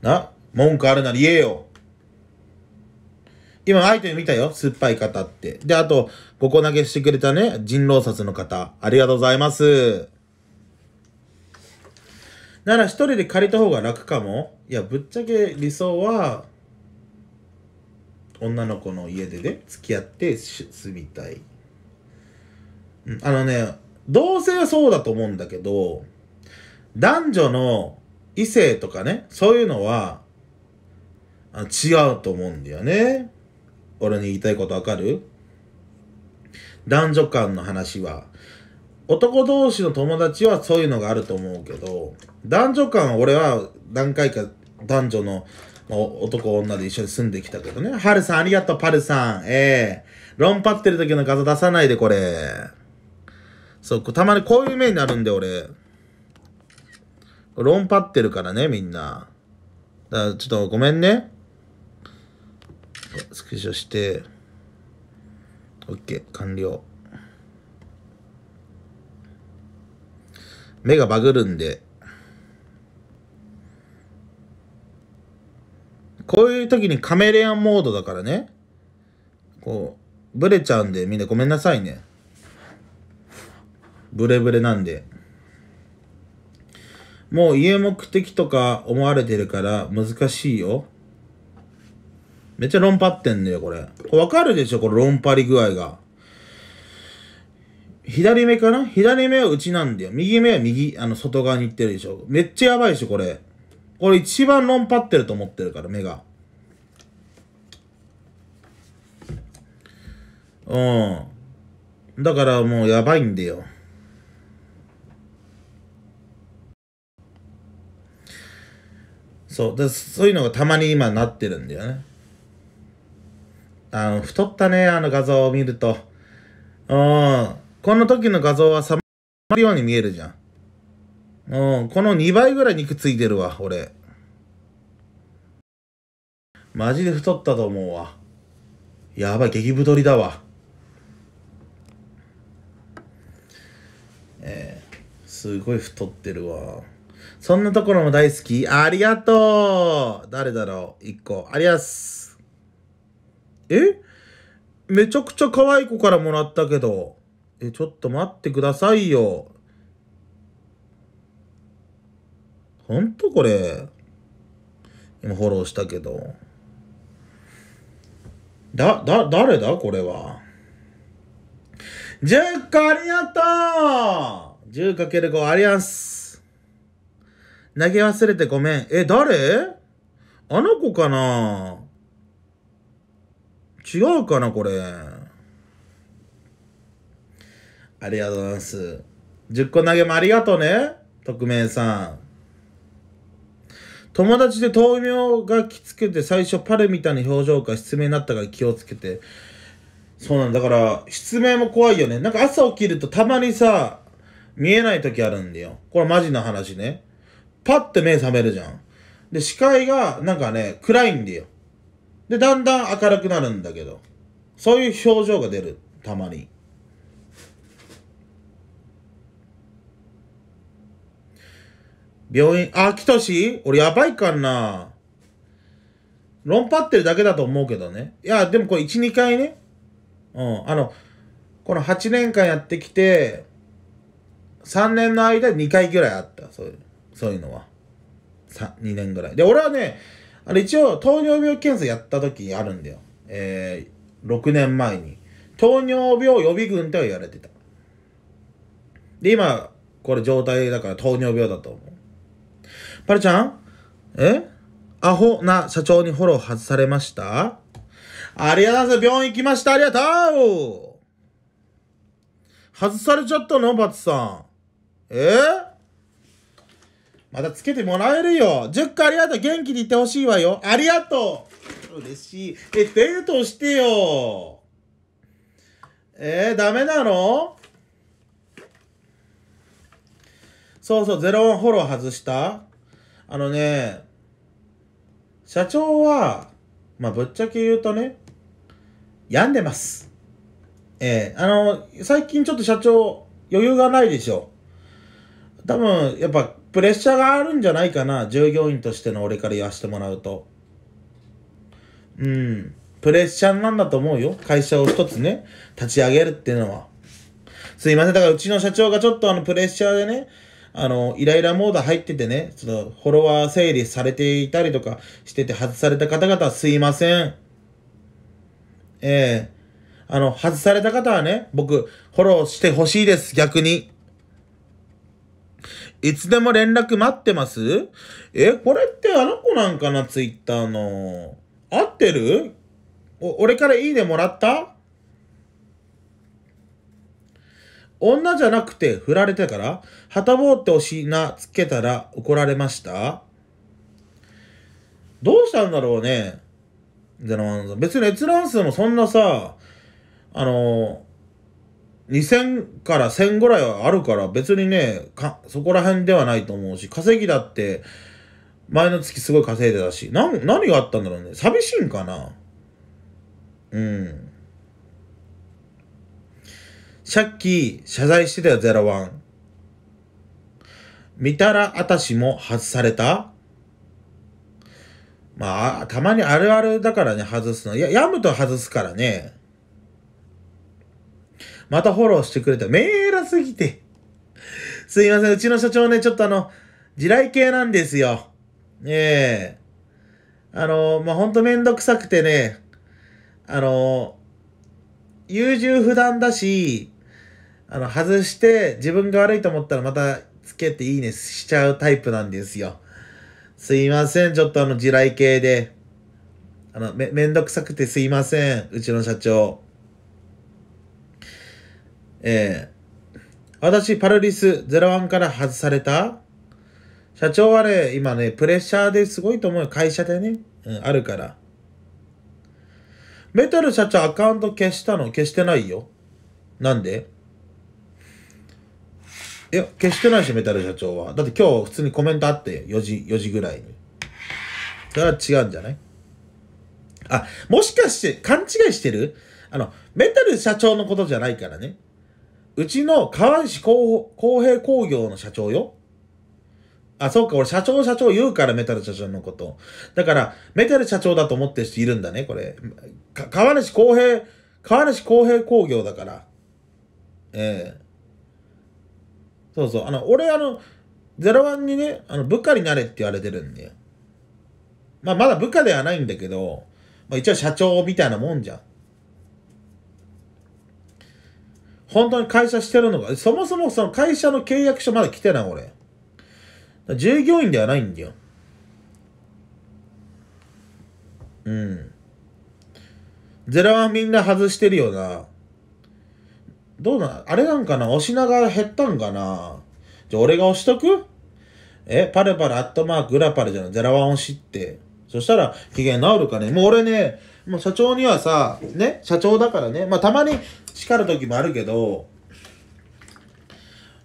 な、文句あるなら言えよ。今、アイテム見たよ。酸っぱい方って。で、あと、ここ投げしてくれたね、人狼殺の方。ありがとうございます。なら、一人で借りた方が楽かも。いや、ぶっちゃけ理想は、女の子の家でね、付き合って住みたい。うん、あのね、同性はそうだと思うんだけど、男女の異性とかね、そういうのは、違うと思うんだよね。俺に言いたいことわかる男女間の話は、男同士の友達はそういうのがあると思うけど、男女間は俺は何回か男女の男女で一緒に住んできたけどね。はるさんありがとう、パルさん。ええー、論破ってる時の画像出さないで、これ。そう、たまにこういう目になるんで、俺。論破ってるからね、みんな。だからちょっとごめんね。スクショして OK 完了目がバグるんでこういう時にカメレオンモードだからねこうブレちゃうんでみんなごめんなさいねブレブレなんでもう家目的とか思われてるから難しいよめっちゃ論破ってんだよ、これ。わかるでしょ、これ論破り具合が。左目かな左目は内なんだよ。右目は右、あの、外側に行ってるでしょ。めっちゃやばいでしょ、これ。これ一番論破ってると思ってるから、目が。うん。だからもうやばいんだよ。そう。だそういうのがたまに今なってるんだよね。あの、太ったね、あの画像を見ると。うん。この時の画像はさまるように見えるじゃん。うん。この2倍ぐらい肉ついてるわ、俺。マジで太ったと思うわ。やばい、激太りだわ。えー、すごい太ってるわ。そんなところも大好きありがとう誰だろう ?1 個。ありがとうえめちゃくちゃ可愛い子からもらったけど。え、ちょっと待ってくださいよ。ほんとこれ。今フォローしたけど。だ、だ、誰だこれは。10個ありがとう !10×5 あります。投げ忘れてごめん。え、誰あの子かな違うかな、これ。ありがとうございます。10個投げもありがとうね。匿名さん。友達で豆苗がきつくて最初パルみたいな表情か失明になったから気をつけて。そうなんだから失明も怖いよね。なんか朝起きるとたまにさ、見えない時あるんだよ。これマジな話ね。パッて目覚めるじゃん。で、視界がなんかね、暗いんだよ。で、だんだん明るくなるんだけど、そういう表情が出る、たまに。病院、あ、きとし俺やばいかな論破ってるだけだと思うけどね。いや、でもこれ1、2回ね。うん。あの、この8年間やってきて、3年の間2回ぐらいあった。そういう、そういうのは。2年ぐらい。で、俺はね、あれ一応糖尿病検査やった時あるんだよ。えー、6年前に。糖尿病予備軍とは言われてた。で、今、これ状態だから糖尿病だと思う。パルちゃんえアホな社長にフォロー外されましたありがとうございます。病院行きました。ありがとう外されちゃったのバツさん。えーまたつけてもらえるよ。10個ありがとう。元気でいてほしいわよ。ありがとう。嬉しい。え、デートしてよ。えー、ダメなのそうそう、ゼロワンフォロー外したあのね、社長は、まあ、ぶっちゃけ言うとね、病んでます。えー、あの、最近ちょっと社長、余裕がないでしょ。多分、やっぱ、プレッシャーがあるんじゃないかな。従業員としての俺から言わせてもらうと。うん。プレッシャーなんだと思うよ。会社を一つね、立ち上げるっていうのは。すいません。だからうちの社長がちょっとあの、プレッシャーでね、あの、イライラモード入っててね、ちょっとフォロワー整理されていたりとかしてて外された方々はすいません。ええー、あの、外された方はね、僕、フォローしてほしいです、逆に。いつでも連絡待ってますえ、これってあの子なんかな、ツイッターの。合ってる俺からいいねもらった女じゃなくて振られてから、はたぼうっておしなつけたら怒られましたどうしたんだろうね。別に閲覧数もそんなさ、あの、2000から1000ぐらいはあるから別にねそこら辺ではないと思うし稼ぎだって前の月すごい稼いでたし何があったんだろうね寂しいんかなうんさっき謝罪してたよゼロワン見たらあたしも外されたまあたまにあるあるだからね外すのいややむと外すからねまたフォローしてくれた。メーラすぎて。すいません、うちの社長ね、ちょっとあの、地雷系なんですよ。ええー、あの、まあ、ほんとめんどくさくてね、あの、優柔不断だし、あの、外して自分が悪いと思ったらまたつけていいねしちゃうタイプなんですよ。すいません、ちょっとあの、地雷系で。あの、め、めんどくさくてすいません、うちの社長。えー、私、パルリス01から外された社長はね、今ね、プレッシャーですごいと思う。会社でね、うん、あるから。メタル社長アカウント消したの消してないよ。なんでいや、消してないし、メタル社長は。だって今日普通にコメントあって、4時、4時ぐらいに。だから違うんじゃないあ、もしかして、勘違いしてるあの、メタル社長のことじゃないからね。うちの川西公平工業の社長よ。あ、そうか、俺社長社長言うからメタル社長のこと。だから、メタル社長だと思ってる人いるんだね、これ。川西公平、川西公平工業だから。ええー、そうそう。あの、俺あの、01にね、あの、部下になれって言われてるんで。まあ、まだ部下ではないんだけど、まあ、一応社長みたいなもんじゃん。本当に会社してるのか。そもそもその会社の契約書まだ来てない、俺。従業員ではないんだよ。うん。ゼラはみんな外してるよな。どうな、あれなんかな押しながら減ったんかなじゃ、俺が押しとくえ、パルパルアットマーク裏パルじゃん。ゼラワン押しって。そしたら、機嫌治るかね。もう俺ね、もう社長にはさ、ね、社長だからね、まあたまに叱る時もあるけど、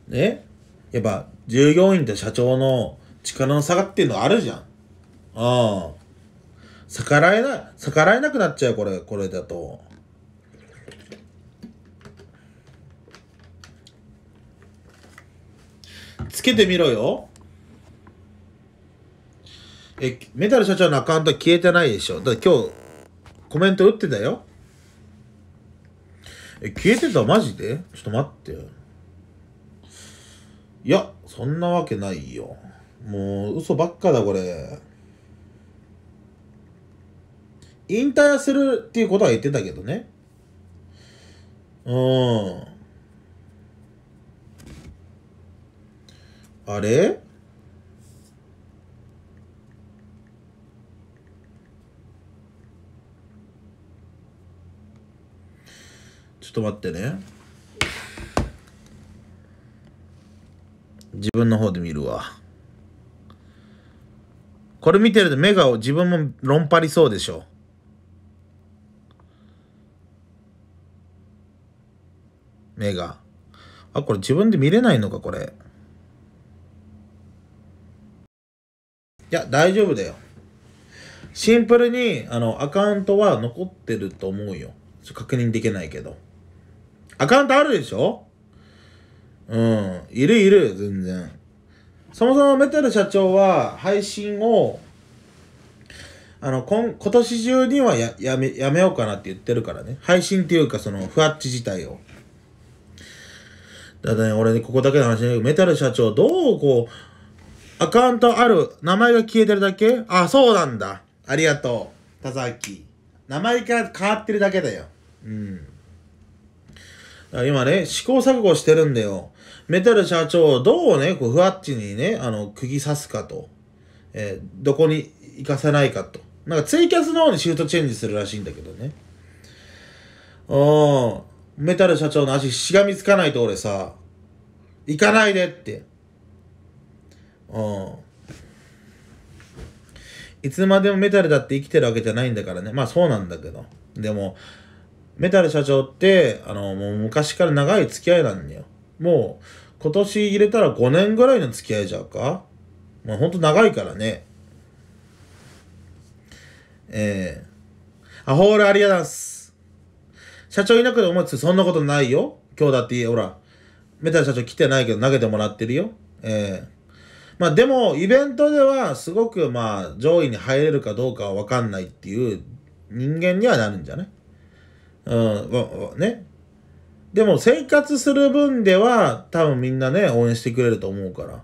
ね、やっぱ従業員と社長の力の差がっていうのはあるじゃん。ああ。逆らえない、逆らえなくなっちゃう、これ、これだと。つけてみろよ。え、メタル社長のアカウント消えてないでしょ。だ今日、コメント打ってたよ。え、消えてたマジでちょっと待っていや、そんなわけないよ。もう、嘘ばっかだ、これ。引退するっていうことは言ってたけどね。うん。あれと待ってね自分の方で見るわこれ見てると目が自分も論破りそうでしょ目があこれ自分で見れないのかこれいや大丈夫だよシンプルにあのアカウントは残ってると思うよ確認できないけどアカウントあるでしょうん。いるいる、全然。そもそもメタル社長は配信を、あの、今、今年中にはや、やめ、やめようかなって言ってるからね。配信っていうか、その、ふわっち自体を。ただね、俺ね、ここだけの話だけど、メタル社長、どうこう、アカウントある、名前が消えてるだけあ、そうなんだ。ありがとう。田崎。名前が変わってるだけだよ。うん。今ね、試行錯誤してるんだよ。メタル社長をどうね、こうふわっちにね、あの、釘刺すかと。えー、どこに行かせないかと。なんかツイキャスの方にシュートチェンジするらしいんだけどね。うん。メタル社長の足しがみつかないと俺さ、行かないでって。うん。いつまでもメタルだって生きてるわけじゃないんだからね。まあそうなんだけど。でも、メタル社長って、あの、もう昔から長い付き合いなんだよ。もう、今年入れたら5年ぐらいの付き合いじゃうかまあ、ほんと長いからね。ええー、あ、ホールありがとうございます。社長いなくて思いつつ、そんなことないよ。今日だって、ほら、メタル社長来てないけど投げてもらってるよ。ええー、まあでも、イベントではすごくまあ上位に入れるかどうかはわかんないっていう人間にはなるんじゃないうん、ね。でも生活する分では多分みんなね、応援してくれると思うから。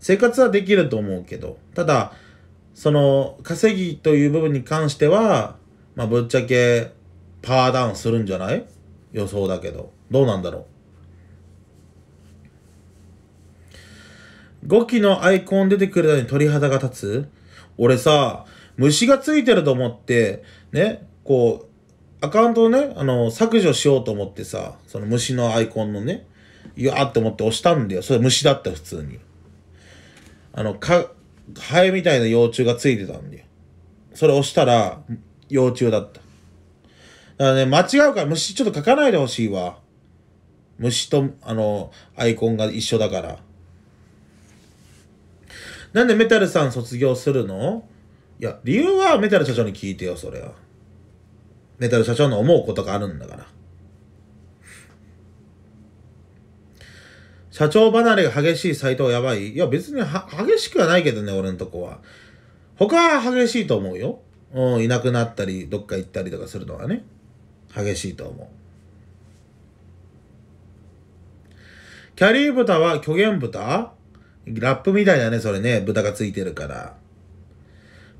生活はできると思うけど、ただ、その稼ぎという部分に関しては、まあぶっちゃけパワーダウンするんじゃない予想だけど。どうなんだろう。5期のアイコン出てくるのに鳥肌が立つ俺さ、虫がついてると思って、ね、こう、アカウントをね、あの、削除しようと思ってさ、その虫のアイコンのね、いやーって思って押したんだよ。それ虫だった、普通に。あの、か、ハエみたいな幼虫がついてたんだよ。それ押したら、幼虫だった。だからね、間違うから虫ちょっと書かないでほしいわ。虫と、あの、アイコンが一緒だから。なんでメタルさん卒業するのいや、理由はメタル社長に聞いてよ、それは。メタル社長の思うことがあるんだから。社長離れが激しいサイトはやばいいや別に激しくはないけどね、俺のとこは。他は激しいと思うよ。うん、いなくなったり、どっか行ったりとかするのはね。激しいと思う。キャリー豚は虚言豚ラップみたいだね、それね。豚がついてるから。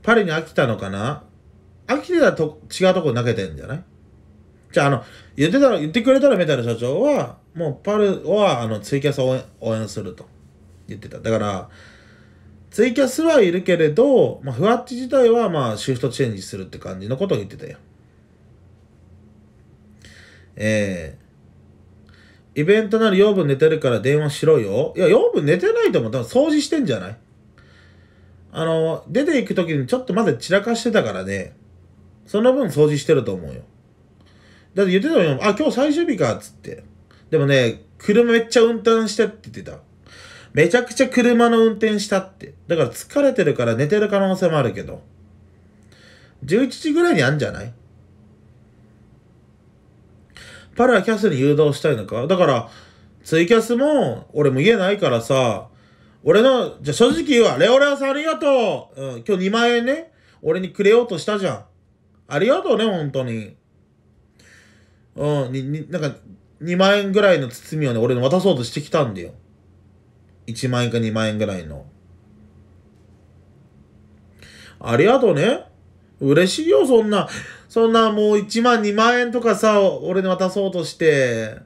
パリに飽きたのかなアキレたと違うとこ投げてんじゃないじゃあ、あの、言ってたら、言ってくれたらメタル社長は、もうパルは、あの、ツイキャス応援、応援すると言ってた。だから、ツイキャスはいるけれど、まあ、ふわっち自体は、まあ、シフトチェンジするって感じのことを言ってたよ。ええー、イベントなら養分寝てるから電話しろよ。いや、養分寝てないと思う。多分掃除してんじゃないあの、出ていくときにちょっとまだ散らかしてたからね。その分掃除してると思うよ。だって言ってたよ。あ、今日最終日か、っつって。でもね、車めっちゃ運転してって言ってた。めちゃくちゃ車の運転したって。だから疲れてるから寝てる可能性もあるけど。11時ぐらいにあんじゃないパルはキャスに誘導したいのかだから、ツイキャスも、俺も家ないからさ、俺の、じゃ正直言うわ、レオレオさんありがとううん、今日2万円ね、俺にくれようとしたじゃん。ありがとうね、本当に。うん、に、に、なんか、2万円ぐらいの包みをね、俺に渡そうとしてきたんだよ。1万円か2万円ぐらいの。ありがとうね。嬉しいよ、そんな。そんなもう1万2万円とかさ、俺に渡そうとして。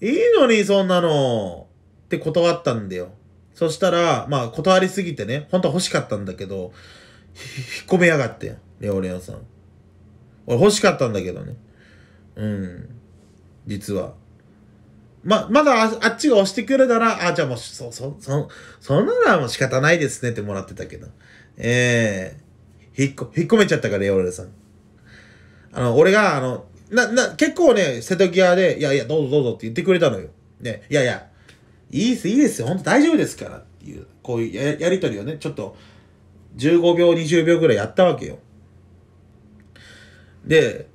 いいのに、そんなの。って断ったんだよ。そしたら、まあ断りすぎてね、本当は欲しかったんだけど、引っ込めやがって、レオレオさん。俺欲しかったんだけどね。うん。実は。ま、まだあっちが押してくれたら、あ、じゃあもう、そ、そ、そ、そんなのはもう仕方ないですねってもらってたけど。ええー、引っこ、引っ込めちゃったから、ヨーレさん。あの、俺が、あの、な、な、結構ね、瀬戸際で、いやいや、どうぞどうぞって言ってくれたのよ。ね、いやいや、いいっす、いいですよ、ほんと大丈夫ですからっていう、こういうややりとりをね、ちょっと、15秒、20秒ぐらいやったわけよ。で、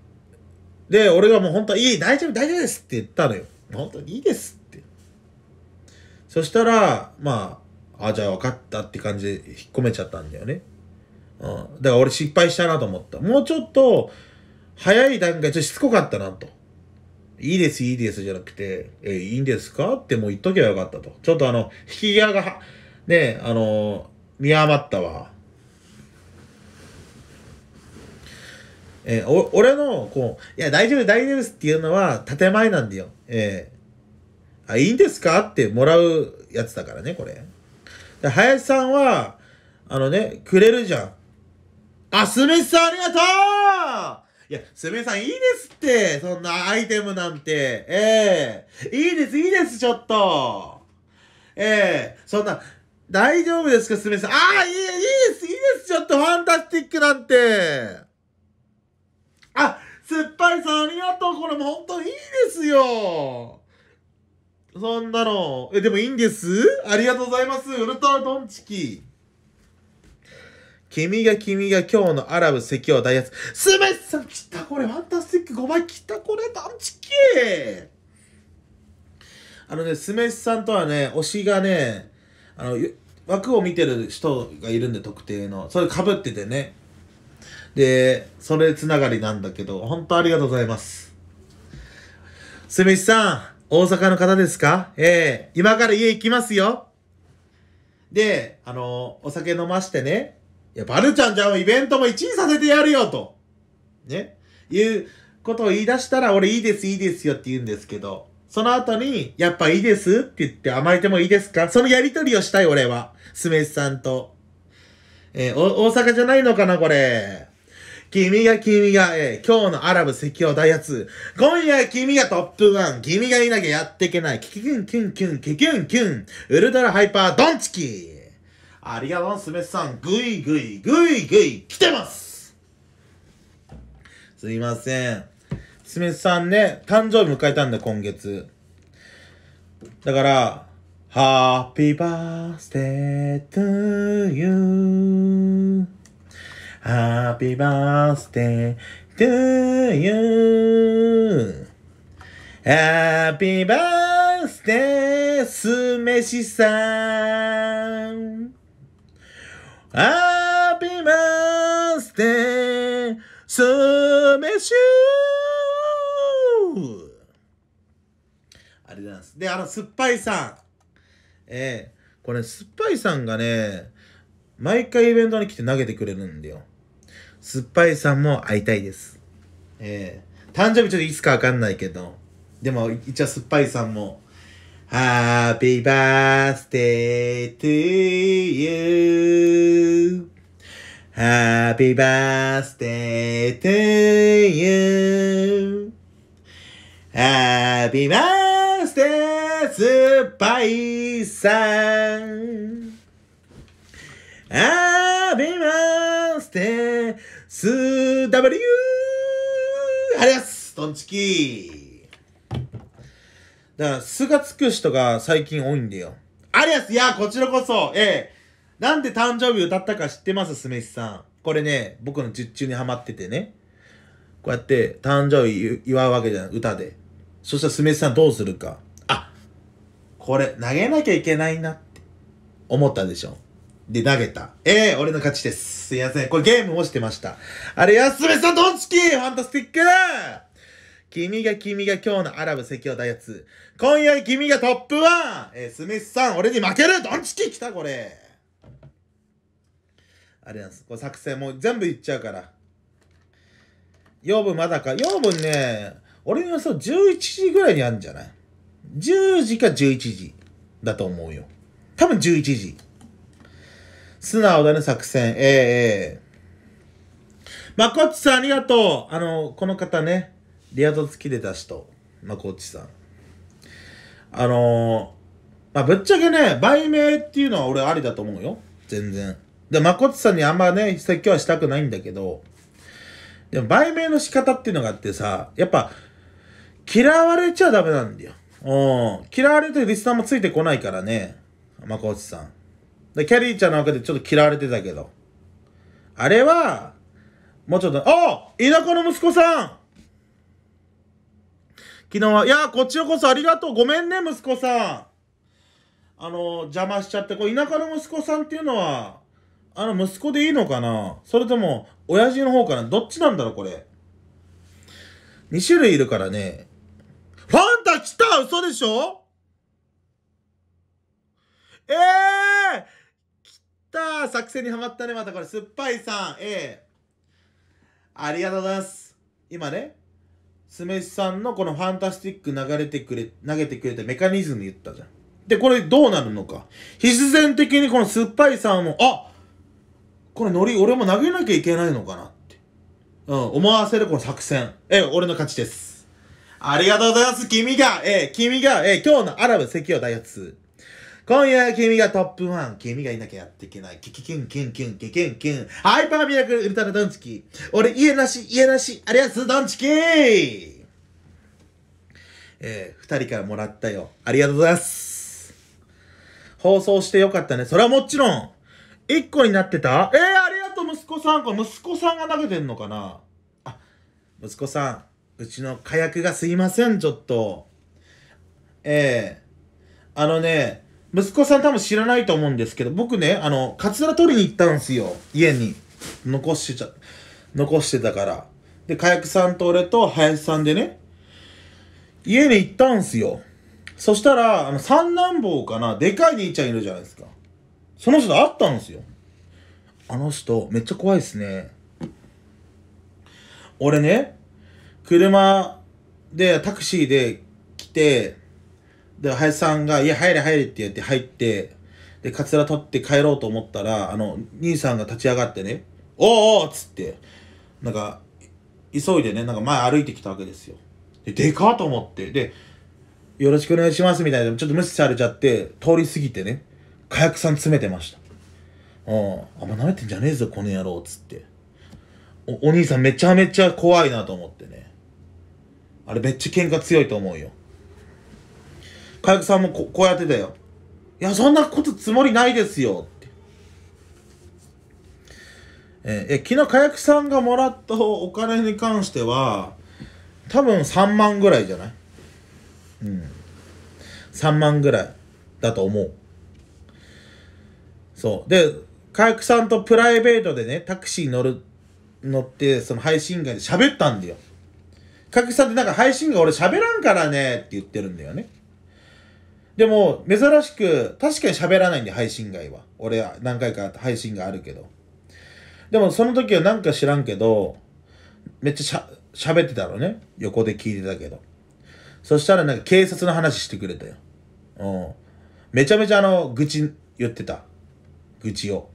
で、俺がもう本当はいい、大丈夫、大丈夫ですって言ったのよ。本当にいいですって。そしたら、まあ、あ、じゃあ分かったって感じで引っ込めちゃったんだよね。うん。だから俺失敗したなと思った。もうちょっと、早い段階、ちょっとしつこかったなと。いいです、いいですじゃなくて、えいいんですかってもう言っときゃよかったと。ちょっとあの、引き際が、ね、あの見余ったわ。えー、お俺の、こう、いや、大丈夫、大丈夫ですっていうのは、建前なんだよ。えー、あ、いいんですかってもらうやつだからね、これ。で、林さんは、あのね、くれるじゃん。あ、すみさんありがとういや、すみさんいいですって、そんなアイテムなんて。ええー、いいです、いいです、ちょっと。ええー、そんな、大丈夫ですか、すみさん。ああ、いい、いいです、いいです、ちょっと、ファンタスティックなんて。あ、すっぱいさんありがとう。これも本当いいですよ。そんなの。え、でもいいんですありがとうございます。ウルトラドンチキ。君が君が今日のアラブ赤王大発。メべさん来たこれファンタスティック5倍来たこれドンチキあのね、スメシさんとはね、推しがね、あの、枠を見てる人がいるんで、特定の。それかぶっててね。で、それつながりなんだけど、本当ありがとうございます。すみしさん、大阪の方ですかええー、今から家行きますよ。で、あの、お酒飲ましてね、いや、バルちゃんじゃんイベントも1位させてやるよと、ね、いうことを言い出したら、俺いいです、いいですよって言うんですけど、その後に、やっぱいいですって言って甘えてもいいですかそのやりとりをしたい、俺は。スメスさんと。えー、大阪じゃないのかな、これ。君が君が、えー、今日のアラブ赤王大圧。今夜君がトップワン。君がいなきゃやっていけない。キキキュンキュンキュン、キキュンキュン。ウルトラハイパードンチキありがとう、スメスさん。グイグイ、グイグイ、来てますすいません。スメスさんね、誕生日迎えたんだ、今月。だから、ハッピーバースデートゥーユー。Happy birthday to you. Happy birthday, 酢飯さん。Happy birthday, 酢飯ありがとうございます。で、あの、酸っぱいさん。ええー、これ、酸っぱいさんがね、毎回イベントに来て投げてくれるんだよ。酸っぱいさんも会いたいです。ええー、誕生日ちょっといつかわかんないけど、でも一応酸っぱいさんも、Happy birthday to you.Happy birthday to you.Happy birthday 酸っぱいさん Happy birthday SW! ありがとトンチキだから、すがつく人が最近多いんだよ。ありがといや、こちらこそ、ええなんで誕生日歌ったか知ってますスめしさん。これね、僕の術中にはまっててね。こうやって誕生日祝うわけじゃない、歌で。そしたらスめしさんどうするか。あ、これ投げなきゃいけないなって思ったでしょ。で投げた。ええー、俺の勝ちです。すいません。これゲームをしてました。あれ、安部さん、どっちきファンタスティック君が君が今日のアラブ赤王大つ。今夜君がトップワンえー、スミスさん、俺に負けるどっちき来た、これあれなんです。これ作戦もう全部言っちゃうから。養分まだか。養分ね、俺はそう11時ぐらいにあるんじゃない ?10 時か11時だと思うよ。多分11時。素直だね、作戦。ええええ。まこっちさん、ありがとう。あの、この方ね、リアド付きでた人、まこっちさん。あのー、まあ、ぶっちゃけね、売名っていうのは俺ありだと思うよ。全然。で、まこっちさんにあんまね、説教はしたくないんだけど、でも、売名の仕方っていうのがあってさ、やっぱ、嫌われちゃダメなんだよ。うん。嫌われてるリスナーもついてこないからね、まこっちさん。で、キャリーちゃんのんかでちょっと嫌われてたけど。あれは、もうちょっと、あ田舎の息子さん昨日は、いや、こっちこそありがとう。ごめんね、息子さん。あの、邪魔しちゃって、こう、田舎の息子さんっていうのは、あの、息子でいいのかなそれとも、親父の方かなどっちなんだろう、これ。2種類いるからね。ファンタ来た嘘でしょええー、った作戦にはまったね、またこれ。酸っぱいさん、A。ありがとうございます。今ね、酢飯さんのこのファンタスティック流れてくれ、投げてくれたメカニズム言ったじゃん。で、これどうなるのか。必然的にこの酸っぱいさんも、あこれノリ、俺も投げなきゃいけないのかなって。うん、思わせるこの作戦。え、俺の勝ちです。ありがとうございます。君が、え、君が、え、今日のアラブ赤王大発。今夜は君がトップワン。君がいなきゃやっていけない。キキキンキュンキュンキュンキュンキュン。ハイパーミラクルウルトラドンチキ。俺家なし、家なし、ありがとうドンチキえー、二人からもらったよ。ありがとうございます。放送してよかったね。それはもちろん。一個になってたえー、ありがとう、息子さん。これ息子さんが投げてんのかなあ、息子さん。うちの火薬がすいません、ちょっと。ええー、あのね、息子さん多分知らないと思うんですけど、僕ね、あの、カツラ取りに行ったんですよ。家に。残してちゃ、残してたから。で、火薬さんと俺と林さんでね、家に行ったんすよ。そしたら、あの、三男坊かな、でかい兄ちゃんいるじゃないですか。その人と会ったんすよ。あの人、めっちゃ怖いっすね。俺ね、車で、タクシーで来て、で、林さんが、いや、入れ入れって言って入って、で、カツラ取って帰ろうと思ったら、あの、兄さんが立ち上がってね、おーおっつって、なんか、急いでね、なんか前歩いてきたわけですよ。で、でかと思って、で、よろしくお願いしますみたいな、ちょっと無視されちゃって、通り過ぎてね、火薬さん詰めてました。うん。あんま舐めてんじゃねえぞ、この野郎、つって。お、お兄さんめちゃめちゃ怖いなと思ってね。あれめっちゃ喧嘩強いと思うよ。かやくさんもここうやってだよ。いや、そんなことつもりないですよ。ってええ昨日、かやくさんがもらったお金に関しては、多分3万ぐらいじゃないうん。3万ぐらいだと思う。そう。で、かやくさんとプライベートでね、タクシー乗る、乗って、その配信外で喋ったんだよ。かやくさんってなんか配信外俺喋らんからねって言ってるんだよね。でも、珍しく、確かに喋らないんで、配信外は。俺は何回か配信があるけど。でも、その時はなんか知らんけど、めっちゃしゃ喋ってたのね。横で聞いてたけど。そしたらなんか警察の話してくれたよ。うん。めちゃめちゃあの、愚痴言ってた。愚痴を。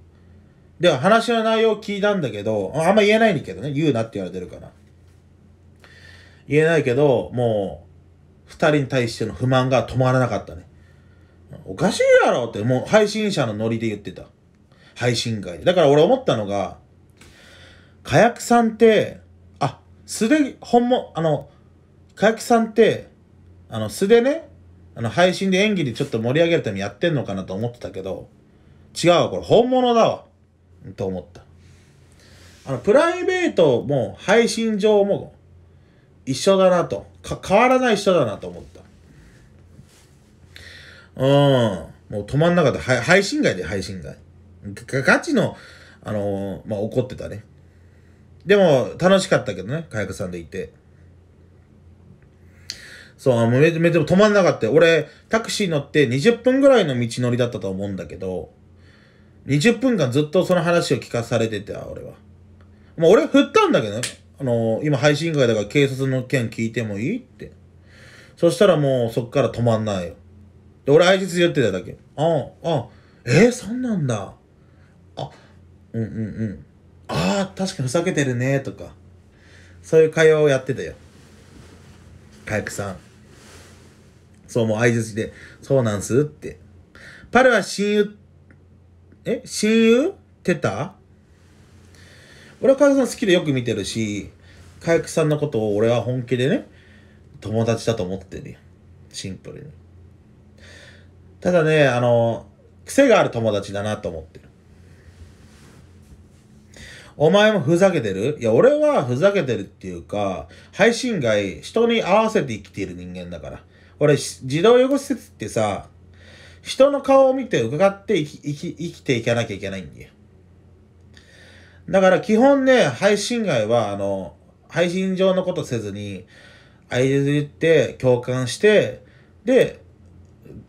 で、話の内容聞いたんだけど、あんま言えないんだけどね。言うなって言われてるから。言えないけど、もう、二人に対しての不満が止まらなかったね。おかしいやろって、もう配信者のノリで言ってた。配信会で。だから俺思ったのが、火薬さんって、あ、素で、ほんも、あの、火薬さんって、あの、素でね、あの、配信で演技でちょっと盛り上げるためにやってんのかなと思ってたけど、違うわ、これ本物だわ、と思った。あの、プライベートも配信上も一緒だなと、変わらない人だなと思った。うん。もう止まんなかった。配信外で配信外。ガチの、あのー、まあ、怒ってたね。でも、楽しかったけどね、火薬さんでいて。そう、め、め、でも止まんなかった俺、タクシー乗って20分ぐらいの道のりだったと思うんだけど、20分間ずっとその話を聞かされてて、俺は。もう俺振ったんだけどね。あのー、今配信外だから警察の件聞いてもいいって。そしたらもうそっから止まんないよ。で俺相槌言ってただけああえー、そんなんだあうんうんうんああ確かにふざけてるねとかそういう会話をやってたよかやくさんそうもう相槌で「そうなんす?」ってパルは親友え親友ってた俺はかやくさん好きでよく見てるしかやくさんのことを俺は本気でね友達だと思ってるよシンプルにただね、あの、癖がある友達だなと思ってる。お前もふざけてるいや、俺はふざけてるっていうか、配信外、人に合わせて生きている人間だから。俺、児童養護施設ってさ、人の顔を見て伺って生き生き生きていかなきゃいけないんだよ。だから基本ね、配信外は、あの、配信上のことせずに、相で言って、共感して、で、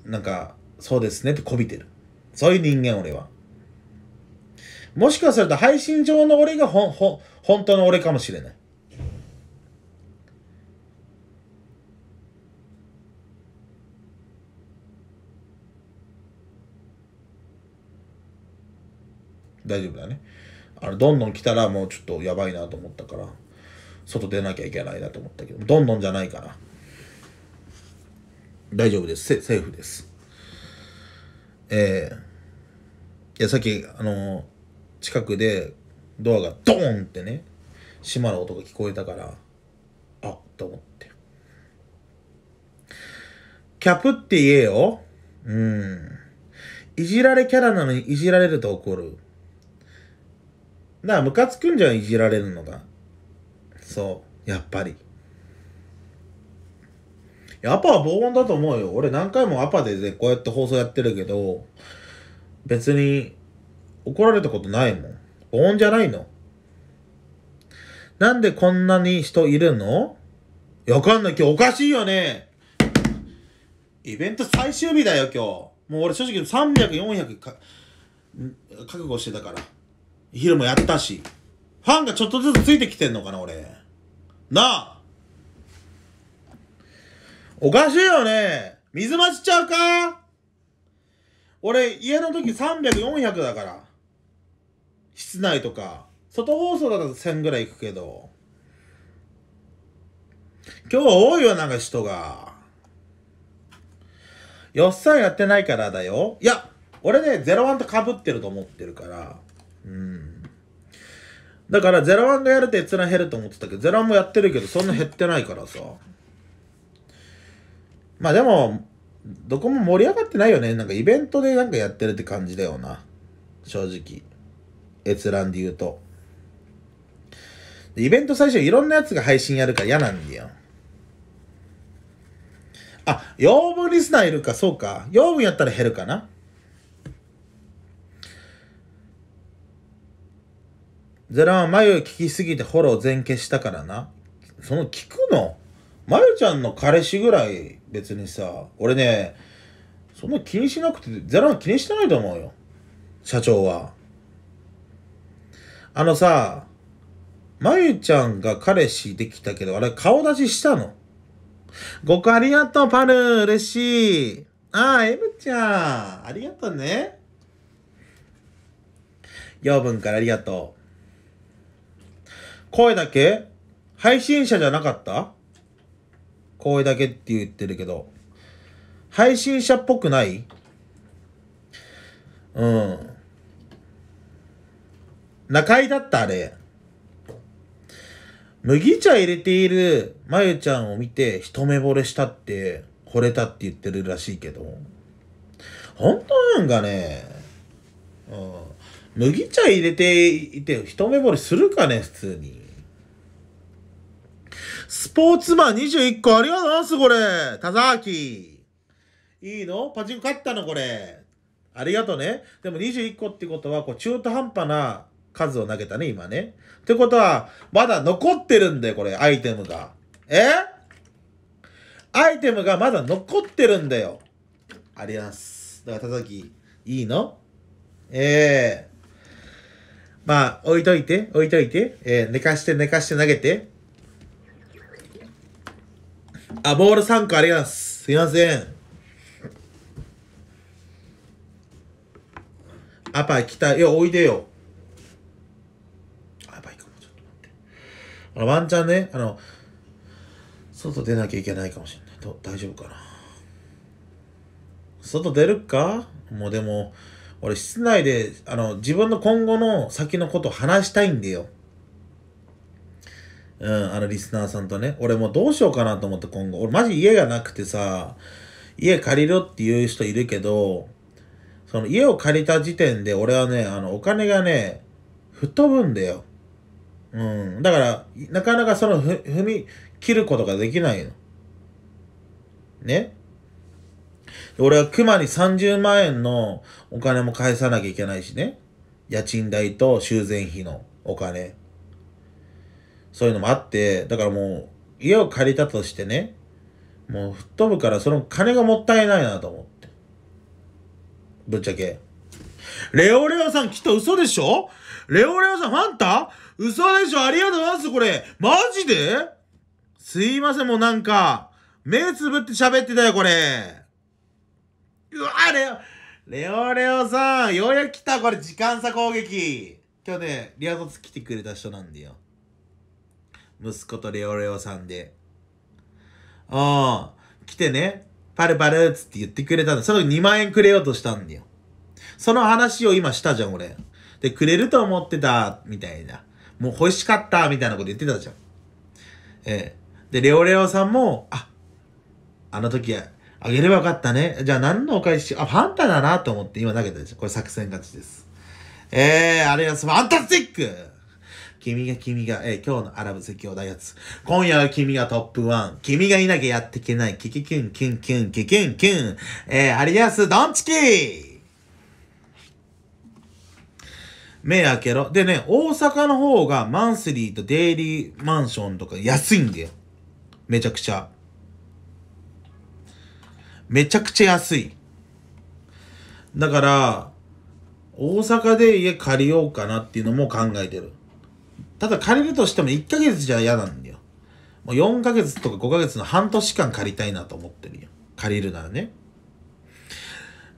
なんか、そうですねってこびてる。そういう人間、俺は。もしかすると配信上の俺がほん、ほ、本当の俺かもしれない。大丈夫だね。あれ、どんどん来たらもうちょっとやばいなと思ったから、外出なきゃいけないなと思ったけど、どんどんじゃないから。大丈夫です。セセーフです。えー、いや、さっき、あの、近くでドアがドーンってね、閉まる音が聞こえたから、あ、と思って。キャプって言えよ。うん。いじられキャラなのにいじられると怒る。だからムカつくんじゃん、いじられるのが。そう。やっぱり。やっぱは防音だと思うよ。俺何回もアパでね、こうやって放送やってるけど、別に怒られたことないもん。防音じゃないの。なんでこんなに人いるのわかんない。今日おかしいよね。イベント最終日だよ、今日。もう俺正直300、400か、覚悟してたから。昼もやったし。ファンがちょっとずつついてきてんのかな、俺。なあおかしいよね。水増しちゃうか俺、家の時300、400だから。室内とか。外放送だと1000ぐらい行くけど。今日は多いよ、なんか人が。よっさんやってないからだよ。いや、俺ね、01と被ってると思ってるから。うん。だから01がやると閲覧減ると思ってたけど、01もやってるけど、そんな減ってないからさ。まあでも、どこも盛り上がってないよね。なんかイベントでなんかやってるって感じだよな。正直。閲覧で言うと。イベント最初いろんなやつが配信やるから嫌なんだよ。あ、養分リスナーいるか、そうか。養分やったら減るかな。ゼラは眉聞きすぎてフォロー全消したからな。その聞くのまゆちゃんの彼氏ぐらい別にさ俺ねそんな気にしなくてゼロは気にしてないと思うよ社長はあのさまゆちゃんが彼氏できたけどあれ顔出ししたのごくありがとうパル嬉しいああエムちゃんありがとうね養分からありがとう声だけ配信者じゃなかった声だけって言ってるけど、配信者っぽくないうん。中居だったあれ。麦茶入れているまゆちゃんを見て一目惚れしたって、惚れたって言ってるらしいけど。本当なんかね。うん。麦茶入れていて一目惚れするかね、普通に。スポーツマン21個ありがとうございます、これ。田沢いいのパチンコ買ったの、これ。ありがとうね。でも21個ってことは、こう、中途半端な数を投げたね、今ね。ってことは、まだ残ってるんだよ、これ、アイテムが。えアイテムがまだ残ってるんだよ。あります。だから、田崎、いいのええー、まあ、置いといて、置いといて、えー、寝かして寝かして投げて、あ、ボール3個あります。すいません。アパ来た。いや、おいでよ。あ、やば行く。も。ちょっと待って。あの、ワンチャンね、あの、外出なきゃいけないかもしれない。大丈夫かな。外出るかもうでも、俺室内で、あの、自分の今後の先のこと話したいんだよ。うん、あのリスナーさんとね。俺もうどうしようかなと思って今後。俺マジ家がなくてさ、家借りろっていう人いるけど、その家を借りた時点で俺はね、あのお金がね、吹っ飛ぶんだよ。うん。だから、なかなかその踏み切ることができないの。ね俺は熊に30万円のお金も返さなきゃいけないしね。家賃代と修繕費のお金。そういうのもあってだからもう家を借りたとしてねもう吹っ飛ぶからその金がもったいないなと思ってぶっちゃけレオレオさんきっと嘘でしょレオレオさんファンタ嘘でしょありがとうございますこれマジですいませんもうなんか目つぶって喋ってたよこれうわレオレオレオさんようやく来たこれ時間差攻撃今日ねリアゾツ来てくれた人なんだよ息子とレオレオさんで。うん。来てね、パルパルっつって言ってくれたんだ。その時2万円くれようとしたんだよ。その話を今したじゃん、俺。で、くれると思ってた、みたいな。もう欲しかった、みたいなこと言ってたじゃん。ええ。で、レオレオさんも、あ、あの時、あげればよかったね。じゃあ何のお返し、あ、ファンタだなと思って今投げたでしょ。これ作戦勝ちです。ええー、あれはファンタスティック君が君が、えー、今日のアラブ説教大やつ。今夜は君がトップワン。君がいなきゃやっていけない。キキキュンキュンキュンキキュンキュン。えー、アリアスドンチキ目開けろ。でね、大阪の方がマンスリーとデイリーマンションとか安いんだよ。めちゃくちゃ。めちゃくちゃ安い。だから、大阪で家借りようかなっていうのも考えてる。ただ借りるとしても1ヶ月じゃ嫌なんだよ。もう4ヶ月とか5ヶ月の半年間借りたいなと思ってるよ。借りるならね。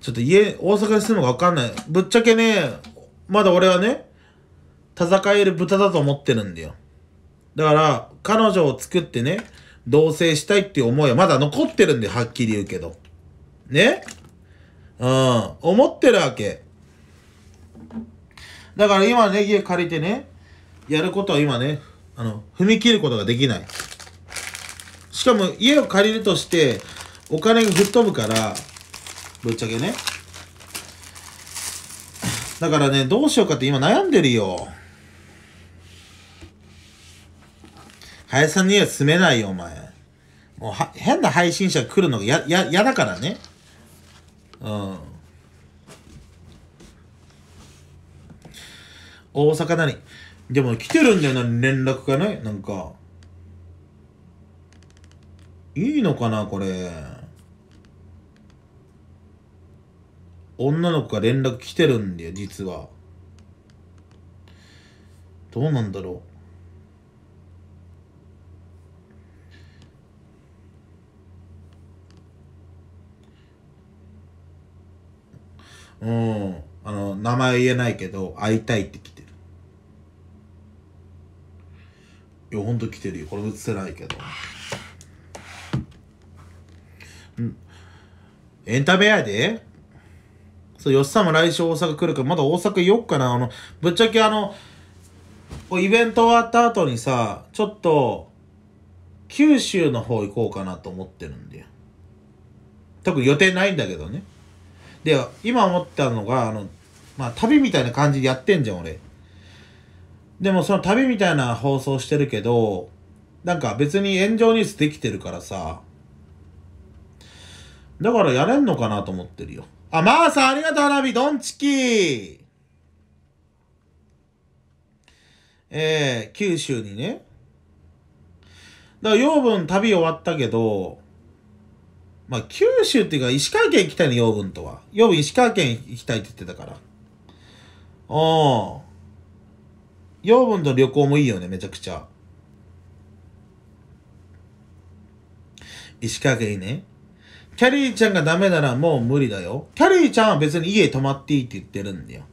ちょっと家、大阪に住むのかわかんない。ぶっちゃけね、まだ俺はね、戦える豚だと思ってるんだよ。だから、彼女を作ってね、同棲したいっていう思いはまだ残ってるんで、はっきり言うけど。ねうん、思ってるわけ。だから今ね、家借りてね、やることは今ね、あの、踏み切ることができない。しかも家を借りるとして、お金が吹っ飛ぶから、ぶっちゃけね。だからね、どうしようかって今悩んでるよ。林さんには住めないよ、お前。もうは、変な配信者来るのがや、や、嫌だからね。うん。大阪なり。でも来てるんだよな、連絡がね。なんか。いいのかな、これ。女の子が連絡来てるんだよ、実は。どうなんだろう。うん、あの名前言えないけど会いたいって来いやほんと来てるよこれ映せないけどうんエンタメやでそう、吉さんも来週大阪来るから、まだ大阪よっかな。あの、ぶっちゃけあの、イベント終わった後にさ、ちょっと、九州の方行こうかなと思ってるんだよ。特に予定ないんだけどね。で、今思ったのが、あの、まあ、旅みたいな感じでやってんじゃん、俺。でもその旅みたいな放送してるけど、なんか別に炎上ニュースできてるからさ、だからやれんのかなと思ってるよ。あ、まあさんありがとう、花火、ドンチキえー、九州にね。だから養分旅終わったけど、まあ九州っていうか石川県行きたいね、養分とは。養分石川県行きたいって言ってたから。うん。養分と旅行もいいよね、めちゃくちゃ。石川県いいね。キャリーちゃんがダメならもう無理だよ。キャリーちゃんは別に家泊まっていいって言ってるんだよ。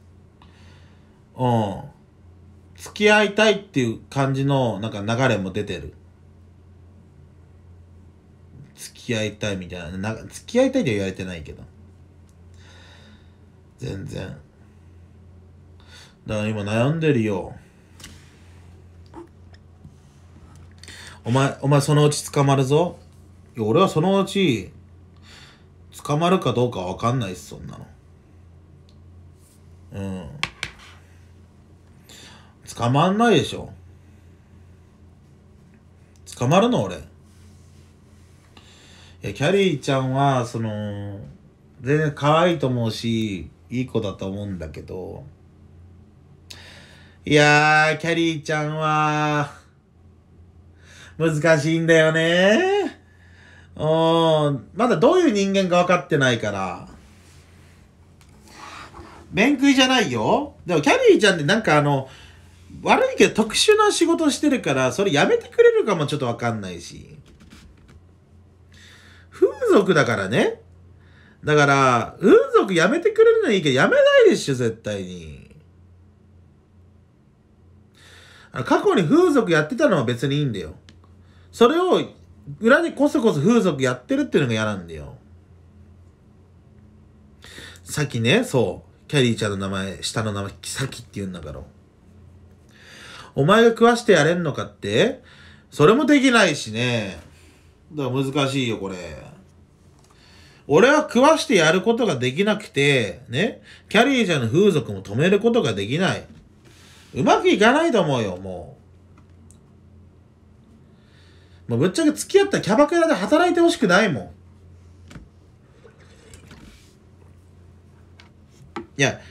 うん。付き合いたいっていう感じのなんか流れも出てる。付き合いたいみたいな。な付き合いたいって言われてないけど。全然。だから今悩んでるよ。お前、お前そのうち捕まるぞ。いや、俺はそのうち、捕まるかどうかわかんないっす、そんなの。うん。捕まんないでしょ。捕まるの俺。いや、キャリーちゃんは、その、全然可愛いと思うし、いい子だと思うんだけど、いやー、キャリーちゃんは、難しいんだよね。うん。まだどういう人間か分かってないから。面食いじゃないよ。でもキャリーちゃんってなんかあの、悪いけど特殊な仕事してるから、それやめてくれるかもちょっとわかんないし。風俗だからね。だから、風俗やめてくれるのはいいけど、やめないでしょ、絶対に。あ過去に風俗やってたのは別にいいんだよ。それを裏にこそこそ風俗やってるっていうのが嫌なんだよ。さっきね、そう、キャリーちゃんの名前、下の名前、さきって言うんだから。お前が食わしてやれんのかってそれもできないしね。だから難しいよ、これ。俺は食わしてやることができなくて、ね、キャリーちゃんの風俗も止めることができない。うまくいかないと思うよ、もう。まあ、ぶっちゃけ付き合ったキャバクラで働いてほしくないもん。いや、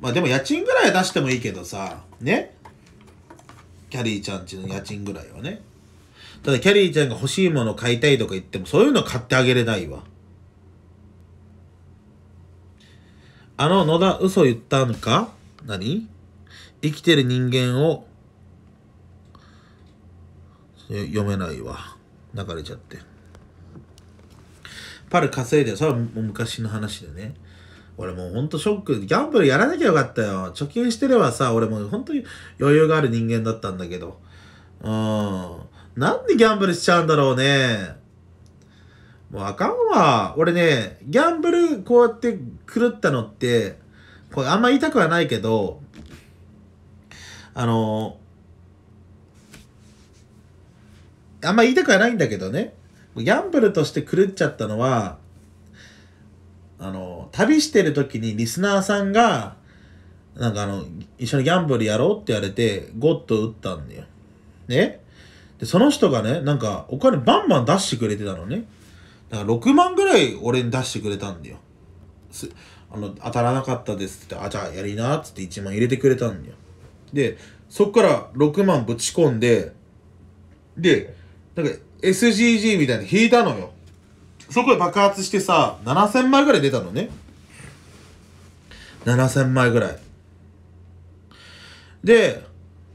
まあでも家賃ぐらいは出してもいいけどさ、ね。キャリーちゃんちの家賃ぐらいはね。ただキャリーちゃんが欲しいもの買いたいとか言っても、そういうの買ってあげれないわ。あの野田嘘言ったんか何生きてる人間を読めないわ流れちゃってパル稼いでそれはもう昔の話でね俺もうほんとショックギャンブルやらなきゃよかったよ貯金してればさ俺もう本当に余裕がある人間だったんだけどうんなんでギャンブルしちゃうんだろうねもうあかんわ俺ねギャンブルこうやって狂ったのってこれあんま言いたくはないけどあのあんま言いたくはないんだけどね、ギャンブルとして狂っちゃったのは、あの、旅してる時にリスナーさんが、なんかあの、一緒にギャンブルやろうって言われて、ゴッと打ったんだよ。ねで、その人がね、なんかお金バンバン出してくれてたのね。だから6万ぐらい俺に出してくれたんだよ。あの、当たらなかったですって、あ、じゃあやりなっつって1万入れてくれたんだよ。で、そっから6万ぶち込んで、で、なんか SGG みたいな引いたのよ。そこで爆発してさ、7000枚ぐらい出たのね。7000枚ぐらい。で、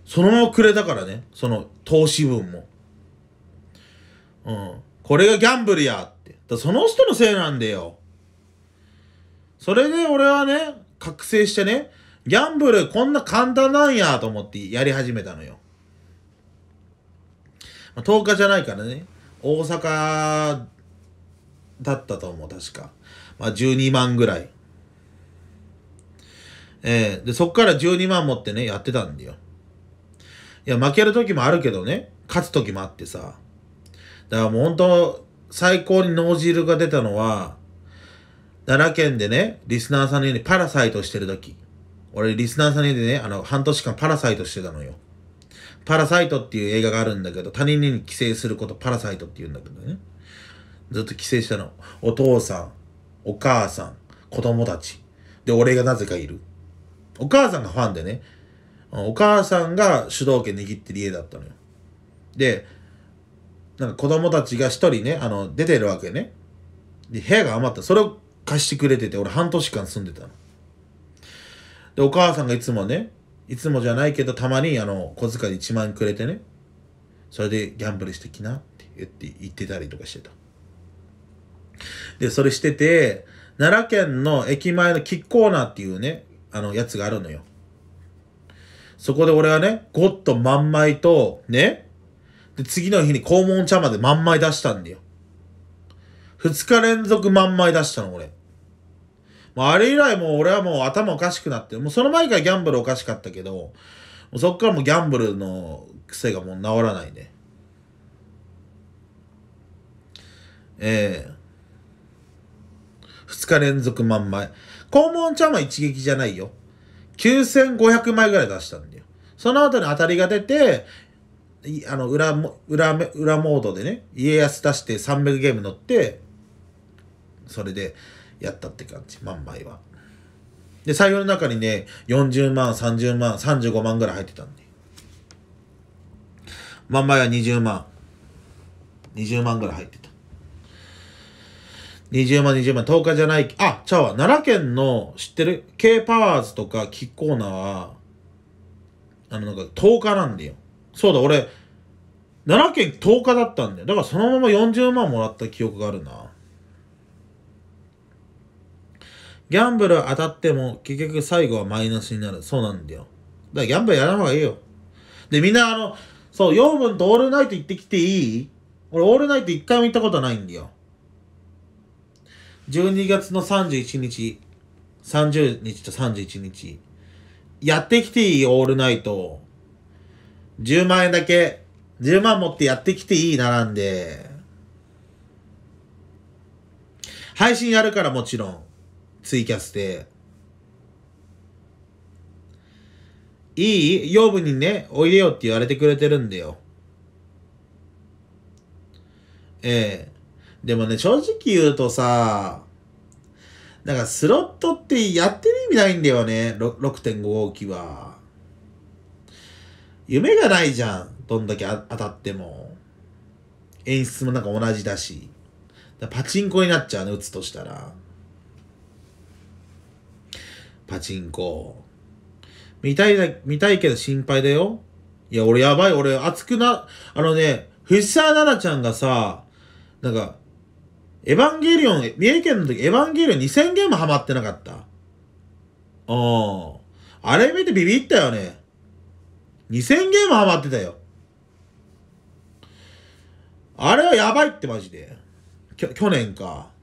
そのままくれたからね、その投資分も。うん。これがギャンブルやって。だその人のせいなんだよ。それで俺はね、覚醒してね、ギャンブルこんな簡単なんやと思ってやり始めたのよ。10日じゃないからね、大阪だったと思う、確か。まあ、12万ぐらい。えー、で、そっから12万持ってね、やってたんだよ。いや、負ける時もあるけどね、勝つ時もあってさ。だからもう本当、最高に脳汁が出たのは、奈良県でね、リスナーさんのようにパラサイトしてる時。俺、リスナーさんの家でね、あの、半年間パラサイトしてたのよ。パラサイトっていう映画があるんだけど、他人に寄生することパラサイトって言うんだけどね。ずっと寄生したの。お父さん、お母さん、子供たち。で、俺がなぜかいる。お母さんがファンでね。お母さんが主導権握ってる家だったのよ。で、なんか子供たちが一人ね、あの、出てるわけね。で、部屋が余った。それを貸してくれてて、俺半年間住んでたの。で、お母さんがいつもね、いつもじゃないけど、たまに、あの、小遣い1万円くれてね、それでギャンブルしてきなって言って、言ってたりとかしてた。で、それしてて、奈良県の駅前のキッコーナーっていうね、あの、やつがあるのよ。そこで俺はね、ゴッド万枚と、ね、で、次の日に肛門茶まで万枚出したんだよ。二日連続万枚出したの、俺。もうあれ以来もう俺はもう頭おかしくなって、もうその前からギャンブルおかしかったけど、もうそっからもうギャンブルの癖がもう治らないね。ええー、日連続万枚。肛門んも一撃じゃないよ。9500枚ぐらい出したんだよ。その後に当たりが出て、あの裏裏裏モードでね家康出して300ゲーム乗ってそれでやったって感じ、万枚は。で、財布の中にね、40万、30万、35万ぐらい入ってたんで。万枚は20万。20万ぐらい入ってた。20万、20万、10日じゃない、あ、ちゃうわ、奈良県の知ってる ?K パワーズとかキッコーナーは、あの、なんか10日なんだよ。そうだ、俺、奈良県10日だったんだよ。だからそのまま40万もらった記憶があるな。ギャンブル当たっても結局最後はマイナスになる。そうなんだよ。だからギャンブルやらない方がいいよ。で、みんなあの、そう、養分とオールナイト行ってきていい俺オールナイト一回も行ったことないんだよ。12月の31日、30日と31日、やってきていいオールナイト。10万円だけ、10万持ってやってきていい並んで。配信やるからもちろん。ツイキャスで。いい養分にね、おいでよって言われてくれてるんだよ。ええでもね、正直言うとさ、なんかスロットってやってる意味ないんだよね、6.5号機は。夢がないじゃん、どんだけ当たっても。演出もなんか同じだし。だパチンコになっちゃうね、打つとしたら。パチンコ。見たい見たいけど心配だよ。いや、俺やばい、俺熱くな、あのね、藤沢奈々ちゃんがさ、なんか、エヴァンゲリオン、三重県の時、エヴァンゲリオン2000ゲームハマってなかった。うん。あれ見てビビったよね。2000ゲームハマってたよ。あれはやばいってマジで。きょ、去年か。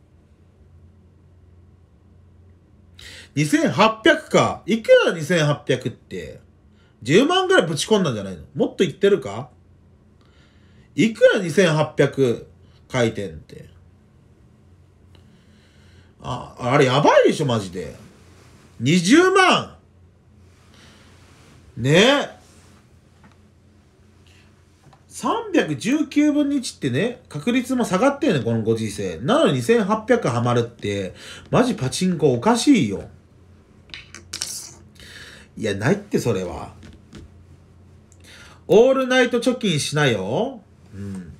2800か。いくら2800って。10万ぐらいぶち込んだんじゃないのもっといってるかいくら2800回転って。あ、あれやばいでしょ、マジで。20万ねえ。319分の1ってね、確率も下がってんねこのご時世。なのに2800はまるって、マジパチンコおかしいよ。いや、ないってそれは。オールナイト貯金しなよ。うん。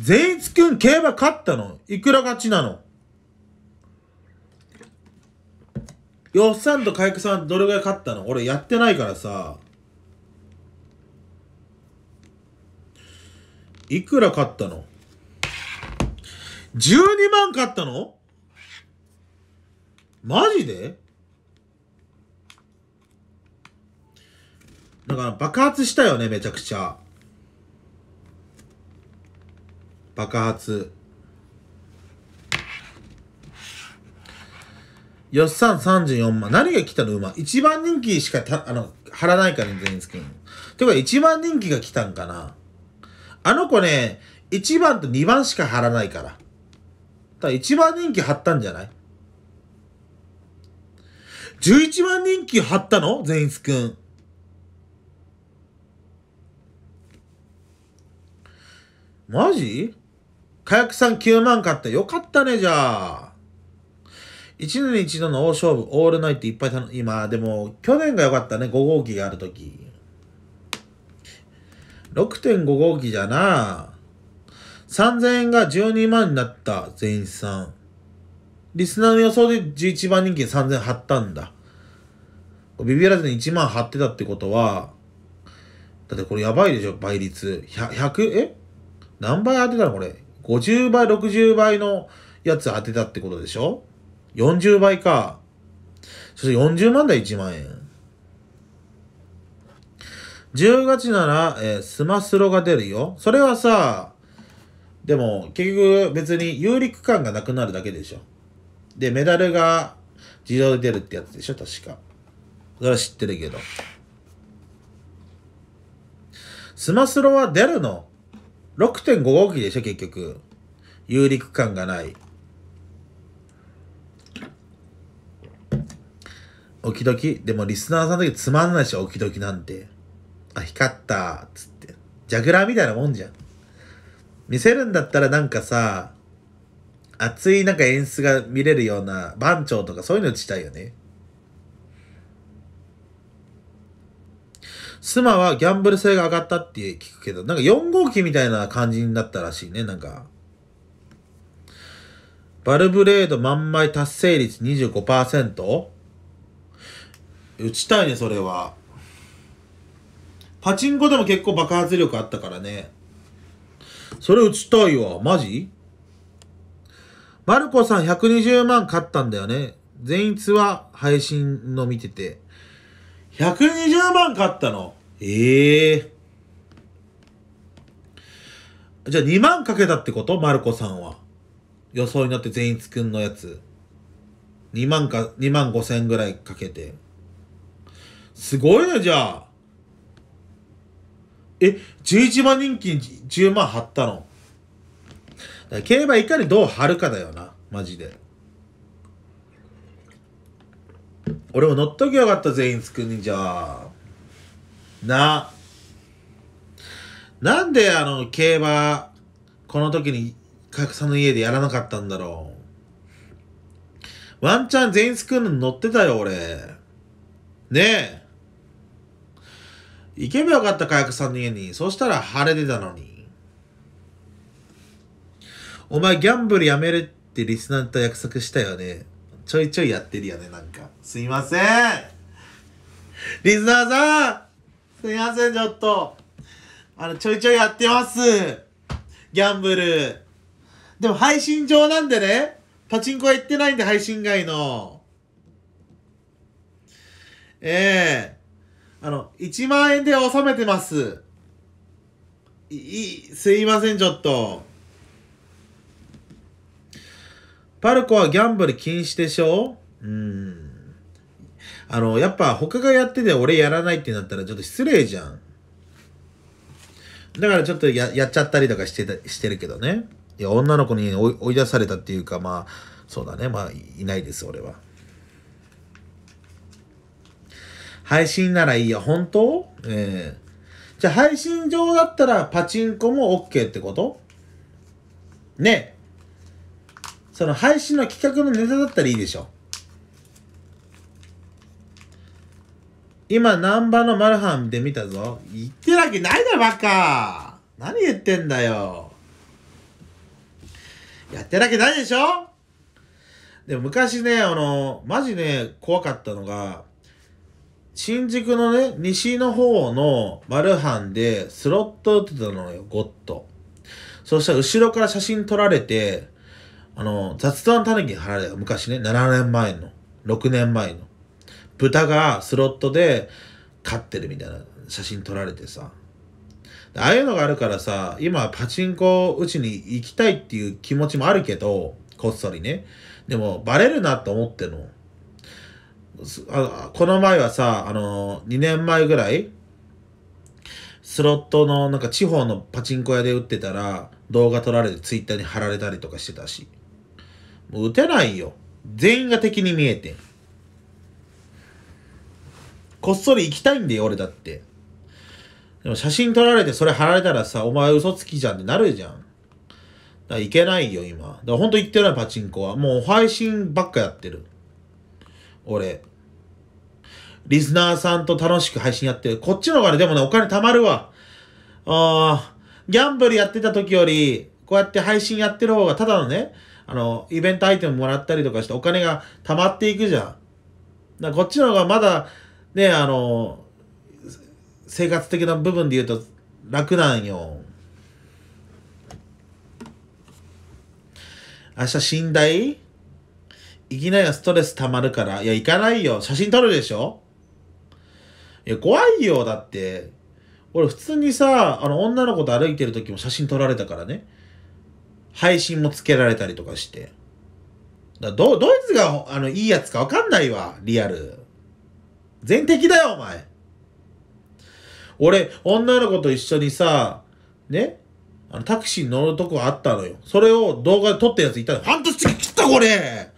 善逸くん競馬勝ったのいくら勝ちなのよっさんとかいくさんどれぐらい勝ったの俺やってないからさ。いくら勝ったの ?12 万勝ったのマジでだから爆発したよね、めちゃくちゃ。爆発。よっさん34万。何が来たの馬。一番人気しかた、あの、貼らないからね、全員スキン。てか、一番人気が来たんかな。あの子ね、一番と二番しか貼らないから。だ一番人気貼ったんじゃない ?11 番人気貼ったの全員スくん。マジ火薬さん9万買ってよかったね、じゃあ。一年に一度の大勝負、オールナイトいっぱい頼今、でも、去年が良かったね、5号機があるとき。6.5号機じゃな3000円が12万になった、全員さん。リスナーの予想で11番人気で3000張ったんだ。ビビらずに1万張ってたってことは、だってこれやばいでしょ、倍率。100え何倍当てたのこれ。50倍、60倍のやつ当てたってことでしょ ?40 倍か。そして40万台1万円。10月なら、えー、スマスロが出るよ。それはさ、でも結局別に有利区間がなくなるだけでしょ。で、メダルが自動で出るってやつでしょ確か。それは知ってるけど。スマスロは出るの6.5号機でしょ、結局。有力感がない。おきどき。でもリスナーさんの時つまんないし、おきどきなんて。あ、光ったつって。ジャグラーみたいなもんじゃん。見せるんだったらなんかさ、熱いなんか演出が見れるような番長とかそういうの打ちたいよね。妻はギャンブル性が上がったって聞くけど、なんか4号機みたいな感じになったらしいね、なんか。バルブレード満枚達成率 25%? 打ちたいね、それは。パチンコでも結構爆発力あったからね。それ打ちたいわ。マジマルコさん120万買ったんだよね。前日は配信の見てて。120万買ったのええー、じゃあ2万かけたってことマルコさんは。予想になって善一くんのやつ。2万か、2万5千ぐらいかけて。すごいね、じゃあ。え、11万人気に10万張ったの。だ競馬いかにどう張るかだよな、マジで。俺も乗っときゃよかった、全員つくんに、じゃあ。な。なんであの、競馬、この時に、格差の家でやらなかったんだろう。ワンチャン全員作るの乗ってたよ、俺。ねえ。行けばよかった、かやくさんの家に。そしたら晴れてたのに。お前、ギャンブルやめるってリスナーと約束したよね。ちょいちょいやってるよね、なんか。すいません。リスナーさんすいません、ちょっと。あの、ちょいちょいやってます。ギャンブル。でも配信上なんでね、パチンコは行ってないんで、配信外の。ええー、あの、1万円で収めてます。い、い、すいません、ちょっと。パルコはギャンブル禁止でしょうん。あの、やっぱ他がやってて俺やらないってなったらちょっと失礼じゃん。だからちょっとややっちゃったりとかしてたしてるけどね。いや、女の子に追い出されたっていうか、まあ、そうだね。まあ、いないです、俺は。配信ならいいよ。本当ええー、じゃあ、配信上だったらパチンコも OK ってことね。その配信の企画のネタだったらいいでしょ。今、難波のマルハンで見たぞ。言ってるわけないだろ、バカ何言ってんだよ。やってるわけないでしょでも昔ね、あの、マジね、怖かったのが、新宿のね、西の方のマルハンでスロット打ってたのよ、ゴッド。そしたら後ろから写真撮られて、あの、雑談タヌキに貼られた昔ね、7年前の、6年前の。豚がスロットで飼ってるみたいな写真撮られてさ。ああいうのがあるからさ、今パチンコ打ちに行きたいっていう気持ちもあるけど、こっそりね。でも、バレるなって思っての。あこの前はさ、あの、2年前ぐらい、スロットのなんか地方のパチンコ屋で打ってたら、動画撮られてツイッターに貼られたりとかしてたし。もう打てないよ。全員が敵に見えてん。こっそり行きたいんだよ、俺だって。でも写真撮られてそれ貼られたらさ、お前嘘つきじゃんってなるじゃん。だから行けないよ、今。だからほんと行ってない、パチンコは。もう配信ばっかやってる。俺。リスナーさんと楽しく配信やってる。こっちの方がね、でもね、お金貯まるわ。あー、ギャンブルやってた時より、こうやって配信やってる方が、ただのね、あの、イベントアイテムもらったりとかしてお金が貯まっていくじゃん。だこっちの方がまだね、あの、生活的な部分で言うと楽なんよ。明日寝台行きなよ、ストレス溜まるから。いや、行かないよ。写真撮るでしょいや、怖いよ、だって。俺、普通にさ、あの、女の子と歩いてる時も写真撮られたからね。配信もつけられたりとかして。だど、ドイツが、あの、いいやつかわかんないわ、リアル。全敵だよ、お前。俺、女の子と一緒にさ、ね、あのタクシーに乗るとこあったのよ。それを動画で撮ったやついたの。半年切ったこれ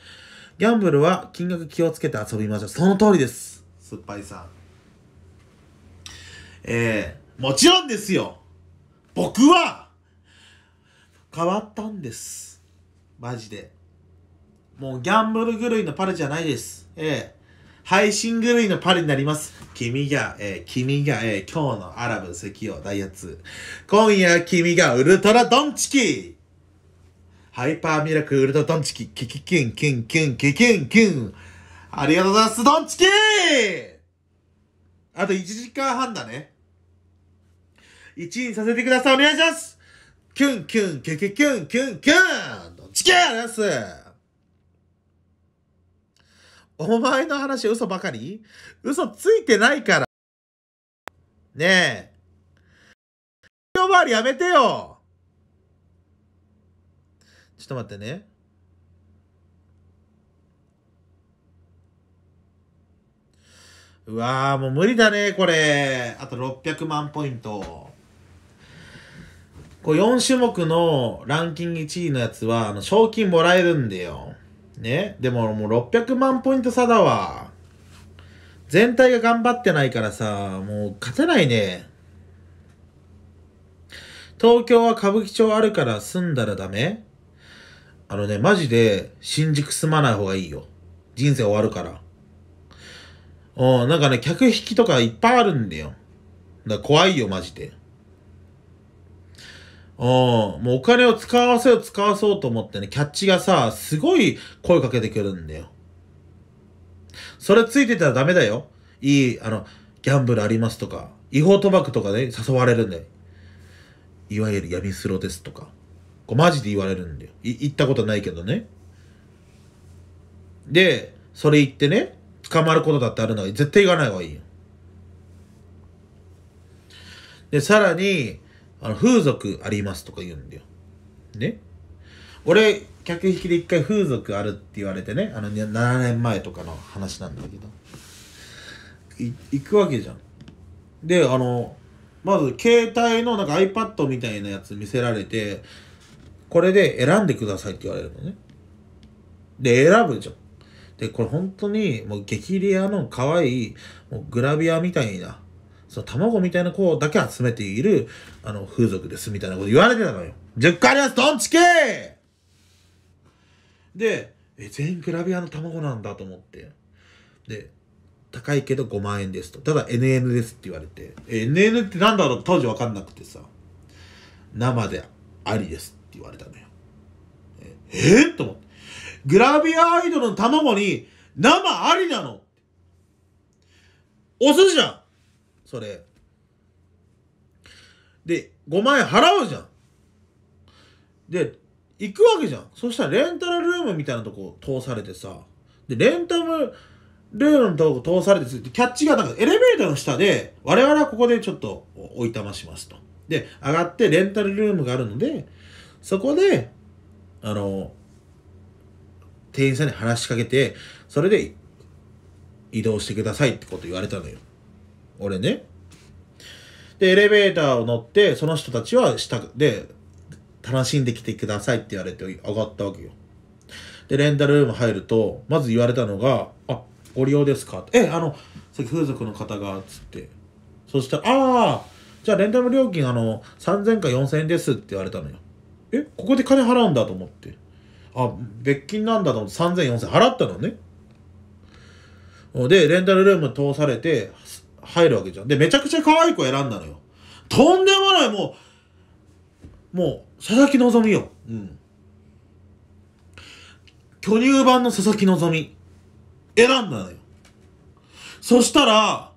ギャンブルは金額気をつけて遊びましょう。その通りです。酸っぱいさん。えー、もちろんですよ僕は変わったんです。マジで。もうギャンブル狂いのパルじゃないです。ええー配信狂いのパリになります。君が、えー、君が、えー、今日のアラブ石油大や今夜君がウルトラドンチキハイパーミラクルラドンチキ、キキキンキンキンキキンキン。ありがとうございます、ドンチキあと1時間半だね。1位にさせてください、お願いしますキュンキュン、キキキュンキュンキュンドンチキますお前の話嘘ばかり嘘ついてないから。ねえ。呼ばわりやめてよちょっと待ってね。うわーもう無理だね、これ。あと600万ポイント。こう4種目のランキング1位のやつは、あの、賞金もらえるんだよ。ね。でももう600万ポイント差だわ。全体が頑張ってないからさ、もう勝てないね。東京は歌舞伎町あるから住んだらダメあのね、マジで新宿住まない方がいいよ。人生終わるから。うん、なんかね、客引きとかいっぱいあるんだよ。だ怖いよ、マジで。うん。もうお金を使わせよう使わそうと思ってね、キャッチがさ、すごい声かけてくるんだよ。それついてたらダメだよ。いい、あの、ギャンブルありますとか、違法賭博とかね、誘われるんだよ。いわゆる闇スロですとか。こうマジで言われるんだよ。行ったことないけどね。で、それ言ってね、捕まることだってあるんだ絶対行かない方がいいよ。で、さらに、あの、風俗ありますとか言うんだよ。ね俺、客引きで一回風俗あるって言われてね、あの、7年前とかの話なんだけど。行くわけじゃん。で、あの、まず携帯のなんか iPad みたいなやつ見せられて、これで選んでくださいって言われるのね。で、選ぶじゃん。で、これ本当にもう激レアの可愛いもうグラビアみたいなその卵みたいな子だけ集めている、あの、風俗ですみたいなこと言われてたのよ。10回ありますドンチキで、え、全員グラビアの卵なんだと思って。で、高いけど5万円ですと。ただ NN ですって言われて。え、NN ってなんだろう当時わかんなくてさ。生でありですって言われたのよ。ええと思って。グラビアアイドルの卵に生ありなのお寿司じゃんそれ。で、5万円払うじゃん。で、行くわけじゃん。そしたらレンタルルームみたいなとこ通されてさ。で、レンタルルームのとこ通されてて、キャッチがなんかエレベーターの下で、我々はここでちょっとおいたましますと。で、上がってレンタルルームがあるので、そこで、あの、店員さんに話しかけて、それで移動してくださいってこと言われたのよ。俺ね。で、エレベーターを乗って、その人たちは下で、楽しんできてくださいって言われて上がったわけよ。で、レンタルルーム入ると、まず言われたのが、あ、ご利用ですかって、え、あの、さっき風俗の方が、つって。そしたら、ああ、じゃあレンタル料金、あの、3000か4000円ですって言われたのよ。え、ここで金払うんだと思って。あ、別金なんだと思って3000、4000払ったのね。で、レンタルルーム通されて、入るわけじゃん。で、めちゃくちゃ可愛い子選んだのよ。とんでもない、もう、もう、佐々木希よ。うん。巨乳版の佐々木希。選んだのよ。そしたら、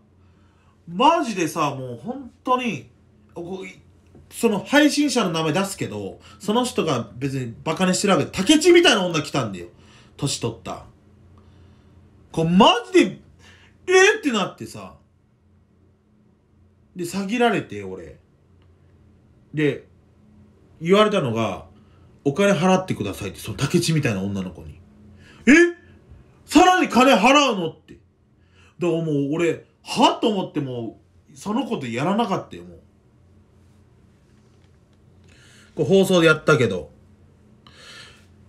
マジでさ、もう本当に、その配信者の名前出すけど、その人が別にバカにしてるわけで、竹地みたいな女来たんだよ。年取った。こうマジで、えー、ってなってさ、で、詐欺られて、俺。で、言われたのが、お金払ってくださいって、その竹地みたいな女の子に。えさらに金払うのって。だからもう俺、はと思っても、そのことやらなかったよ、もう。こ放送でやったけど、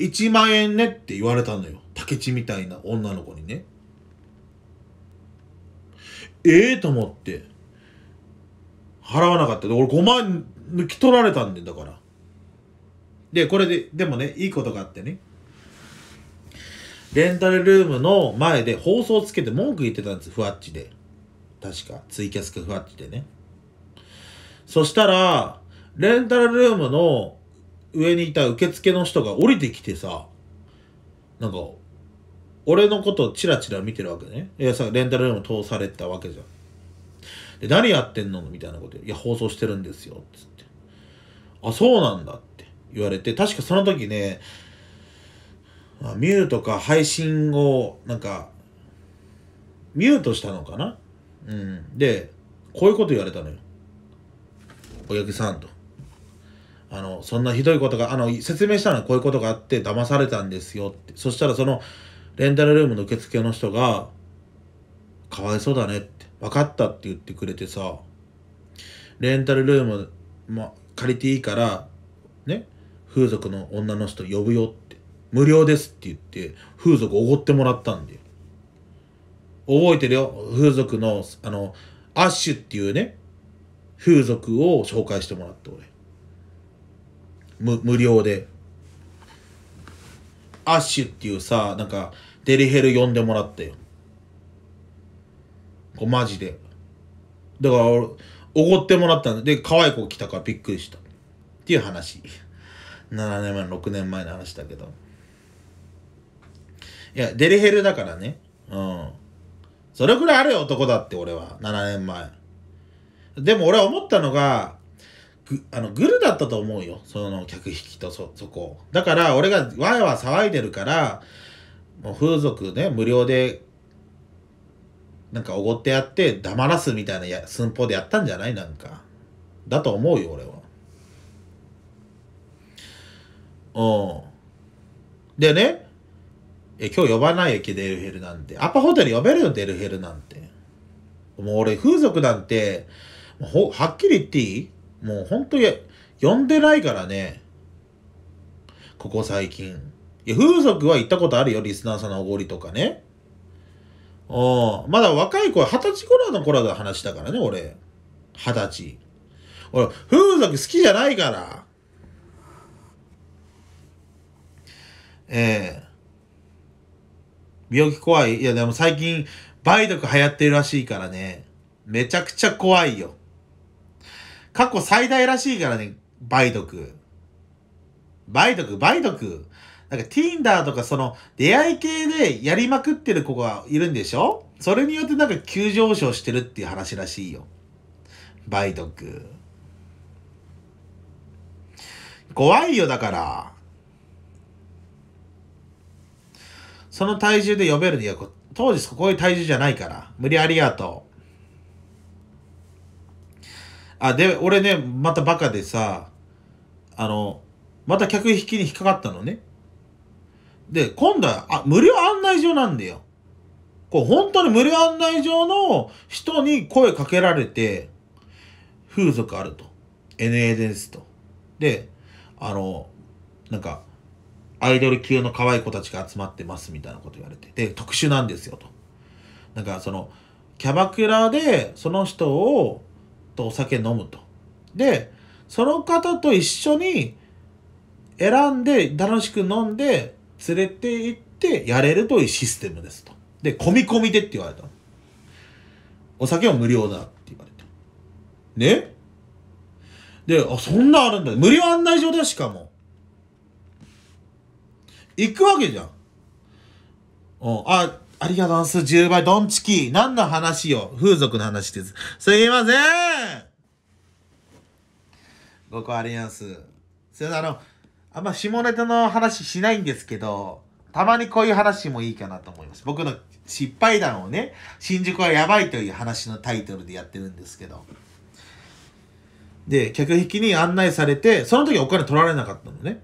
1万円ねって言われたのよ。竹地みたいな女の子にね。ええー、と思って。払わなかったで俺5万抜き取られたんでだからでこれででもねいいことがあってねレンタルルームの前で放送つけて文句言ってたんですふわっちで確かツイキャスかふわっちでねそしたらレンタルルームの上にいた受付の人が降りてきてさなんか俺のことをチラチラ見てるわけねいやさレンタルルーム通されてたわけじゃんえ、何やってんのみたいなこといや、放送してるんですよ。つって。あ、そうなんだって言われて、確かその時ね、まあ、ミュートか配信を、なんか、ミュートしたのかなうん。で、こういうこと言われたのよ。おやさんと。あの、そんなひどいことが、あの、説明したのはこういうことがあって騙されたんですよって。そしたらその、レンタルルームの受付の人が、かわいそうだねって。分かったって言ってくれてさ、レンタルルーム、ま、借りていいから、ね、風俗の女の人呼ぶよって、無料ですって言って、風俗おごってもらったんで。覚えてるよ、風俗の、あの、アッシュっていうね、風俗を紹介してもらって、俺。無、無料で。アッシュっていうさ、なんか、デリヘル呼んでもらったよ。子マジでだからおごってもらったんで可愛い子来たからびっくりしたっていう話7年前6年前の話だけどいやデリヘルだからねうんそれぐらいあるよ男だって俺は7年前でも俺は思ったのがぐあのグルだったと思うよその客引きとそそこだから俺がわいわ騒いでるからもう風俗ね無料でなんかおごってやって黙らすみたいなや寸法でやったんじゃないなんか。だと思うよ、俺は。うん。でね、え、今日呼ばないよ、デルヘルなんて。アパホテル呼べるよ、デルヘルなんて。もう俺、風俗なんて、ほはっきり言っていいもう本当に呼んでないからね。ここ最近。いや、風俗は行ったことあるよ、リスナーさんのおごりとかね。あまだ若い子は二十歳頃の頃の話だからね、俺。二十歳。俺、風俗好きじゃないから。ええー、病気怖いいや、でも最近、梅毒流行ってるらしいからね。めちゃくちゃ怖いよ。過去最大らしいからね、梅毒。梅毒、梅毒。なんか Tinder とかその出会い系でやりまくってる子がいるんでしょそれによってなんか急上昇してるっていう話らしいよ。梅毒。怖いよ、だから。その体重で呼べるに、は、当時こういう体重じゃないから。無理ありがとう。あ、で、俺ね、またバカでさ、あの、また客引きに引っかかったのね。で、今度は、あ、無料案内所なんだよ。こう、本当に無料案内所の人に声かけられて、風俗あると。NA ですと。で、あの、なんか、アイドル級の可愛い子たちが集まってますみたいなこと言われて。で、特殊なんですよと。なんか、その、キャバクラで、その人を、とお酒飲むと。で、その方と一緒に選んで、楽しく飲んで、連れて行ってやれるというシステムですと。で、込み込みでって言われた。お酒は無料だって言われた。ねで、あ、そんなあるんだ。無料案内所だ、しかも。行くわけじゃん。うん、あ、ありがとうございます。10倍、ドンチキ。何の話よ。風俗の話です。すいませんごくあります。すいません、あの、あんま下ネタの話しないんですけど、たまにこういう話もいいかなと思います。僕の失敗談をね、新宿はやばいという話のタイトルでやってるんですけど。で、客引きに案内されて、その時お金取られなかったのね。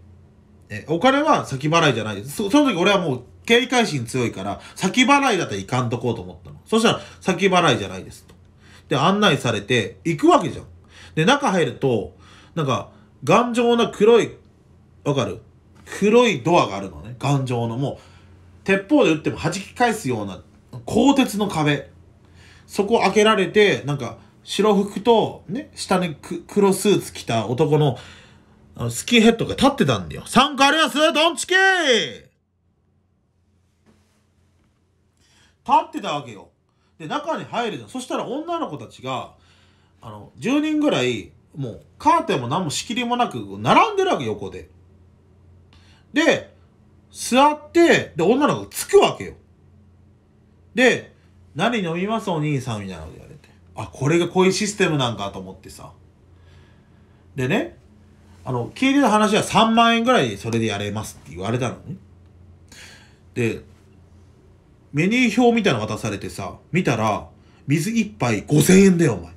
え、お金は先払いじゃないです。その時俺はもう警戒心強いから、先払いだったらいかんとこうと思ったの。そしたら、先払いじゃないですと。で、案内されて、行くわけじゃん。で、中入ると、なんか、頑丈な黒いわかる黒いドアがあるのね頑丈のもう鉄砲で撃っても弾き返すような鋼鉄の壁そこ開けられてなんか白服とね下に黒スーツ着た男のあのスキンヘッドが立ってたんだよ「サンクアリアスドンチキ立ってたわけよで中に入るじゃんそしたら女の子たちがあの10人ぐらいもうカーテンも何も仕切りもなく並んでるわけ横で。で、座って、で、女の子がつくわけよ。で、何飲みますお兄さんみたいなこと言われて。あ、これがこういうシステムなんかと思ってさ。でね、あの、聞いてた話は3万円ぐらいでそれでやれますって言われたのね。で、メニュー表みたいなの渡されてさ、見たら、水1杯5000円だよ、お前。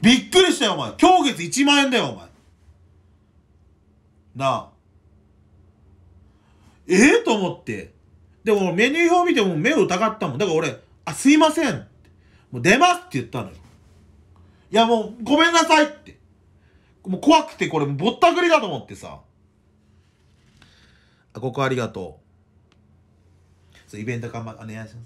びっくりしたよ、お前。今日月1万円だよ、お前。なあ。ええー、と思って。でもメニュー表見ても目を疑ったもん。だから俺、あ、すいません。もう出ますって言ったのよ。いやもうごめんなさいって。もう怖くてこれぼったくりだと思ってさ。あ、ここありがとう。そう、イベント頑張お願いします。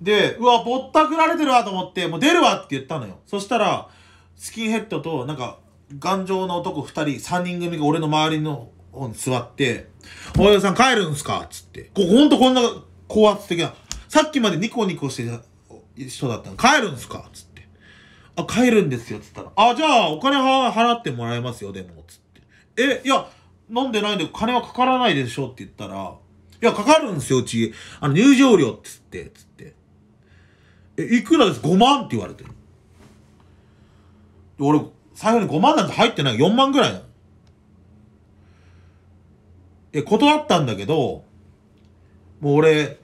で、うわ、ぼったくられてるわと思って、もう出るわって言ったのよ。そしたら、スキンヘッドと、なんか、頑丈な男2人、3人組が俺の周りの方に座って、大江さん帰るんすかつって。こほんとこんな高圧的な。さっきまでニコニコしてた人だったの。帰るんすかつって。あ、帰るんですよ。つったら。あ、じゃあお金は払ってもらえますよ、でも。つって。え、いや、飲んでないんで金はかからないでしょって言ったら、いや、かかるんですよ、うち。あの、入場料っつって、つって。え、いくらです ?5 万って言われてる。俺、財布に5万なんて入ってない。4万ぐらいなの。え、断ったんだけど、もう俺、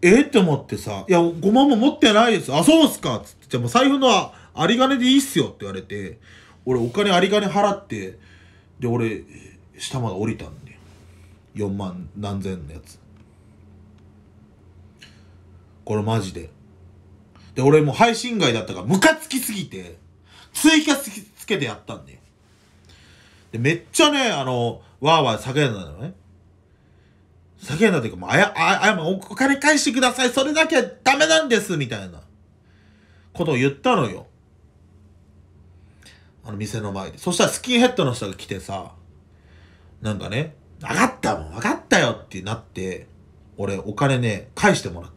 えって思ってさ、いや、5万も持ってないです。あ、そうっすかっつって、じゃもう財布のあり金でいいっすよって言われて、俺お金あり金払って、で、俺、下まで降りたんで、4万何千のやつ。これマジで。で、俺も配信外だったから、ムカつきすぎて、追加すつけてやったんだよ。で、めっちゃね、あの、わーわー叫んだのね。叫んだというか、もう、あや、あや、お金返してください、それだけはダメなんです、みたいな、ことを言ったのよ。あの、店の前で。そしたらスキンヘッドの人が来てさ、なんかね、分かったもん、分かったよってなって、俺、お金ね、返してもらっ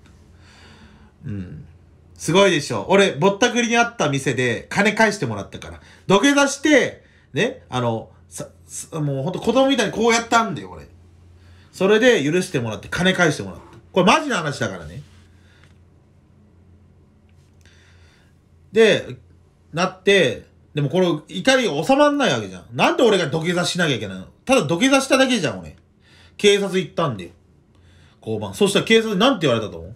た。うん。すごいでしょ。俺、ぼったくりにあった店で金返してもらったから。土下座して、ね、あの、さもうほんと子供みたいにこうやったんだよ、俺。それで許してもらって金返してもらった。これマジな話だからね。で、なって、でもこれ怒りが収まんないわけじゃん。なんで俺が土下座しなきゃいけないのただ土下座しただけじゃん、俺。警察行ったんだよ。交番。そしたら警察に何て言われたと思う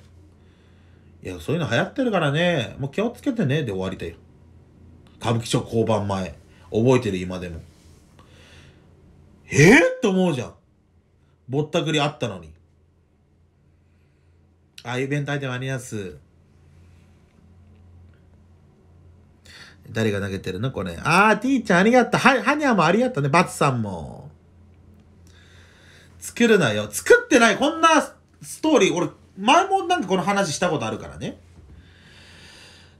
いや、そういうの流行ってるからね、もう気をつけてね、で終わりだよ。歌舞伎町交番前。覚えてる今でも。えー、って思うじゃん。ぼったくりあったのに。ああいうト当でもあります。誰が投げてるのこれ。ああ、ティーちゃんありがとう。は、はにゃもありがとうね。バツさんも。作るなよ。作ってない。こんなストーリー、俺、前もなんかこの話したことあるからね。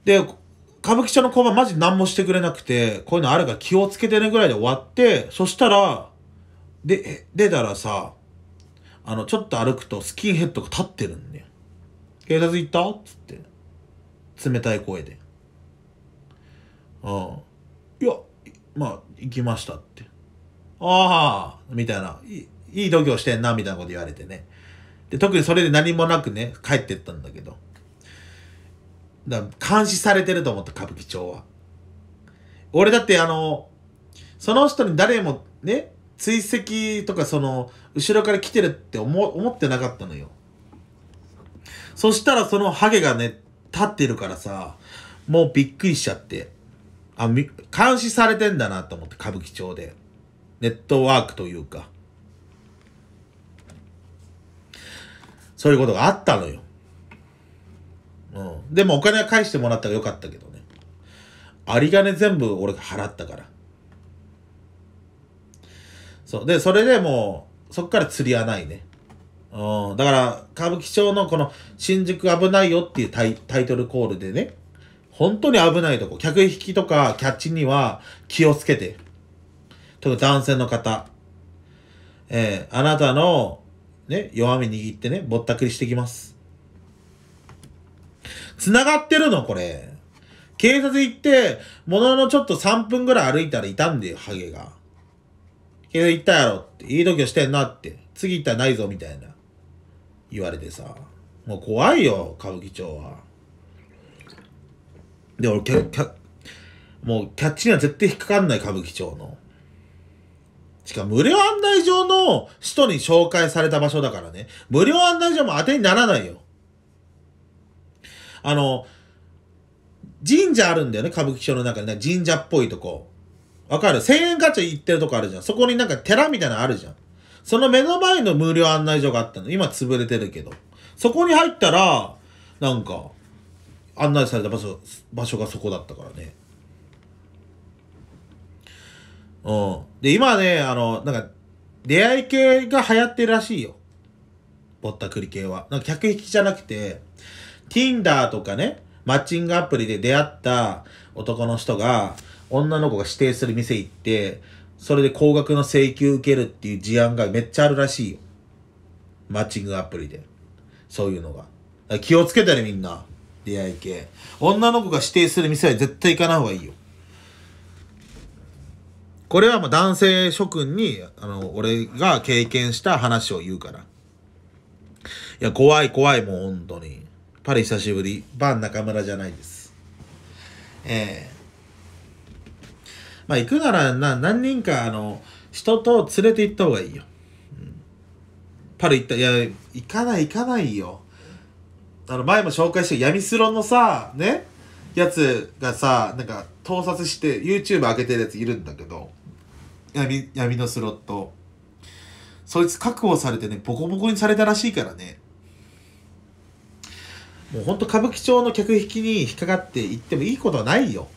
で、歌舞伎町の交番マジ何もしてくれなくて、こういうのあるから気をつけてねぐらいで終わって、そしたら、で、出たらさ、あの、ちょっと歩くとスキンヘッドが立ってるんだよ。警察行ったっつって。冷たい声で。うん。いや、まあ、行きましたって。ああ、みたいな。いい度胸してんな、みたいなこと言われてね。で、特にそれで何もなくね、帰ってったんだけど。だ監視されてると思った、歌舞伎町は。俺だってあの、その人に誰もね、追跡とかその、後ろから来てるって思思ってなかったのよ。そしたらそのハゲがね、立ってるからさ、もうびっくりしちゃって。あ、監視されてんだなと思って、歌舞伎町で。ネットワークというか。そういうことがあったのよ。うん。でもお金は返してもらったらよかったけどね。有り金全部俺が払ったから。そう。で、それでもう、そっから釣りはないね。うん。だから、歌舞伎町のこの、新宿危ないよっていうタイトルコールでね、本当に危ないとこ、客引きとかキャッチには気をつけて。特に男性の方。えー、あなたのね、弱み握ってね、ぼったくりしてきます。繋がってるのこれ。警察行って、もののちょっと3分ぐらい歩いたらいたんだよ、ハゲが。警察行ったやろって、いい度胸してんなって、次行ったらないぞ、みたいな。言われてさ。もう怖いよ、歌舞伎町は。で、俺、キャ、キャもうキャッチには絶対引っかかんない、歌舞伎町の。しかも無料案内所の人に紹介された場所だからね、無料案内所も当てにならないよ。あの、神社あるんだよね、歌舞伎町の中に、ね。神社っぽいとこ。わかる ?1000 円ガチャ行ってるとこあるじゃん。そこになんか寺みたいなのあるじゃん。その目の前の無料案内所があったの。今潰れてるけど。そこに入ったら、なんか、案内された場所、場所がそこだったからね。うん。で、今ね、あの、なんか、出会い系が流行ってるらしいよ。ぼったくり系は。なんか客引きじゃなくて、Tinder とかね、マッチングアプリで出会った男の人が、女の子が指定する店行って、それで高額の請求受けるっていう事案がめっちゃあるらしいよ。マッチングアプリで。そういうのが。気をつけたね、みんな。出会い系。女の子が指定する店は絶対行かない方がいいよ。これはもう男性諸君に、あの、俺が経験した話を言うから。いや、怖い怖い、もう本当に。パリ久しぶり。バン中村じゃないです。ええー、まあ、行くならな、何人か、あの、人と連れて行った方がいいよ。うん、パリ行った、いや、行かない行かないよ。あの、前も紹介した闇スロのさ、ね、やつがさ、なんか、盗撮して YouTube 上げてるやついるんだけど、闇闇のスロットそいつ確保されてねボコボコにされたらしいからねもうほんと歌舞伎町の客引きに引っかかっていってもいいことはないよ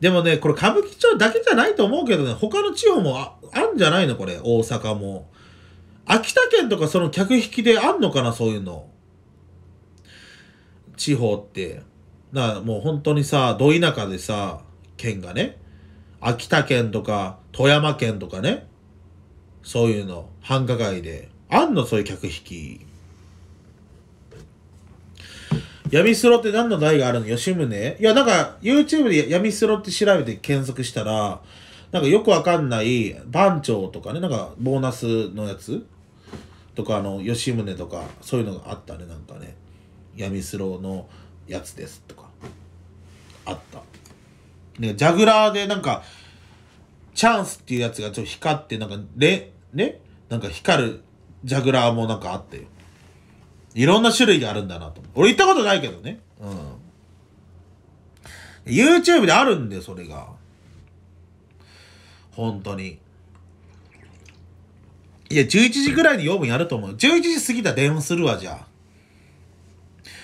でもねこれ歌舞伎町だけじゃないと思うけどね他の地方もああんじゃないのこれ大阪も秋田県とかその客引きであんのかなそういうの地方ってだからもう本当にさど田舎でさ県がね秋田県とか富山県とかね、そういうの、繁華街で、あんのそういう客引き。闇スロって何の台があるの吉宗いや、なんか YouTube で闇スロって調べて検索したら、なんかよくわかんない番長とかね、なんかボーナスのやつとか、あの、吉宗とか、そういうのがあったね、なんかね。闇スロのやつですとか、あった。ね、ジャグラーでなんか、チャンスっていうやつがちょっと光って、なんか、ね、ね、なんか光るジャグラーもなんかあってよ。いろんな種類があるんだなと。俺行ったことないけどね。うん。YouTube であるんで、それが。本当に。いや、11時ぐらいに養分やると思う。11時過ぎたら電話するわ、じゃあ。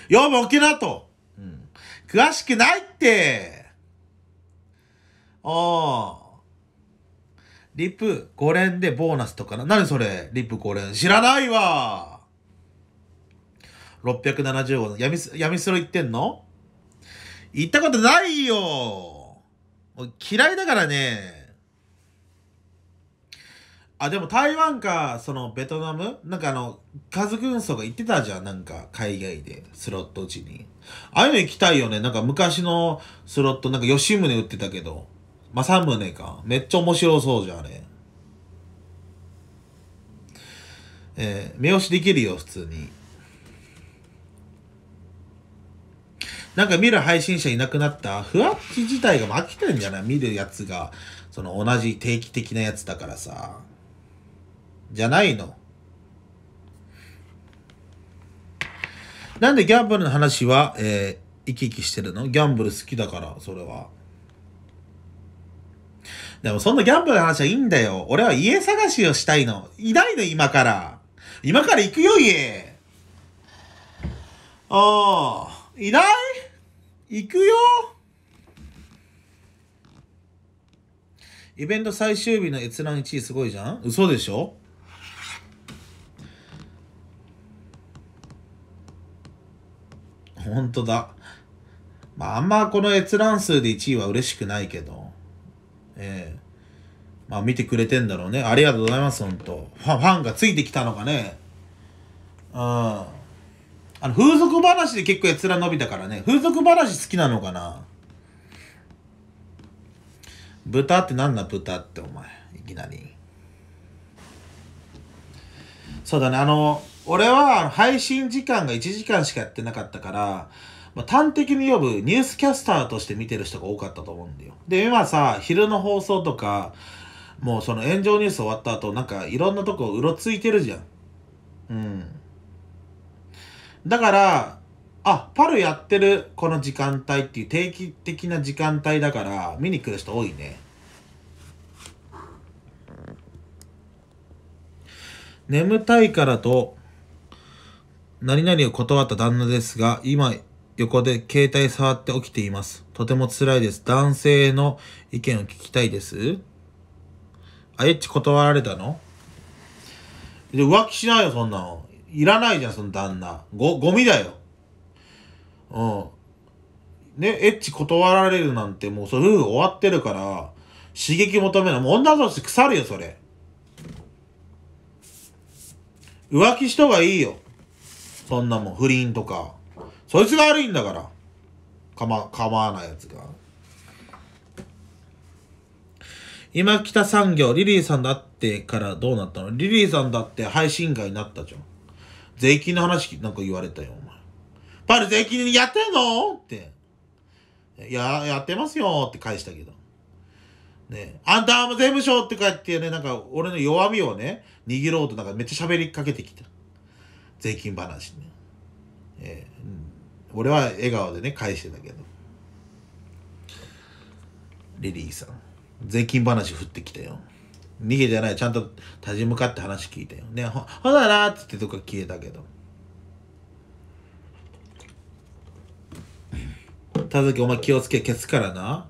養分起きなと。うん。詳しくないって。ああ。リップ5連でボーナスとかな。何それリップ5連。知らないわ。670号の闇す、闇スロ行ってんの行ったことないよ。嫌いだからね。あ、でも台湾か、そのベトナムなんかあの、カズ運送が行ってたじゃん。なんか海外で、スロット地に。ああいうの行きたいよね。なんか昔のスロット、なんか吉宗売ってたけど。政ねか。めっちゃ面白そうじゃん、あれ。えー、目押しできるよ、普通に。なんか見る配信者いなくなった。ふわっち自体が飽きてんじゃない見るやつが、その同じ定期的なやつだからさ。じゃないの。なんでギャンブルの話は、えー、生き生きしてるのギャンブル好きだから、それは。でもそんなギャンブルの話はいいんだよ。俺は家探しをしたいの。いないの、今から。今から行くよ、家。ああ、いない行くよ。イベント最終日の閲覧1位すごいじゃん嘘でしょ本当だ。まあ、あんまこの閲覧数で1位は嬉しくないけど。えー、まあ見てくれてんだろうね。ありがとうございます、ほんと。ファファンがついてきたのかね。うん。あの、風俗話で結構やつら伸びたからね。風俗話好きなのかな豚ってなんだ豚ってお前。いきなり。そうだね、あの、俺は配信時間が1時間しかやってなかったから、まあ、端的に読むニュースキャスターとして見てる人が多かったと思うんだよ。で、今さ、昼の放送とか、もうその炎上ニュース終わった後、なんかいろんなとこうろついてるじゃん。うん。だから、あ、パルやってるこの時間帯っていう定期的な時間帯だから、見に来る人多いね。眠たいからと、何々を断った旦那ですが、今、横で携帯触って起きています。とても辛いです。男性の意見を聞きたいです。あ、エッチ断られたので浮気しないよ、そんなの。いらないじゃん、その旦那。ご、ゴミだよ。うん。ね、エッチ断られるなんてもう、それ夫婦終わってるから、刺激求めない。もう女として腐るよ、それ。浮気した方がいいよ。そんなもん、不倫とか。そいつが悪いんだからかま構わないやつが今北産業リリーさんだってからどうなったのリリーさんだって配信外になったじゃん税金の話なんか言われたよお前パル税金やってんのってややってますよって返したけどねあんたも税務署って書いてね、なんか俺の弱みをね、握ろうとなんかめっちゃ喋りかけてきた。税金話ね。ええ俺は笑顔でね返してたけどリリーさん税金話降ってきたよ逃げじゃないちゃんと立ち向かって話聞いたよねほほだなっつってとか消えたけど田崎お前気をつけ消すからな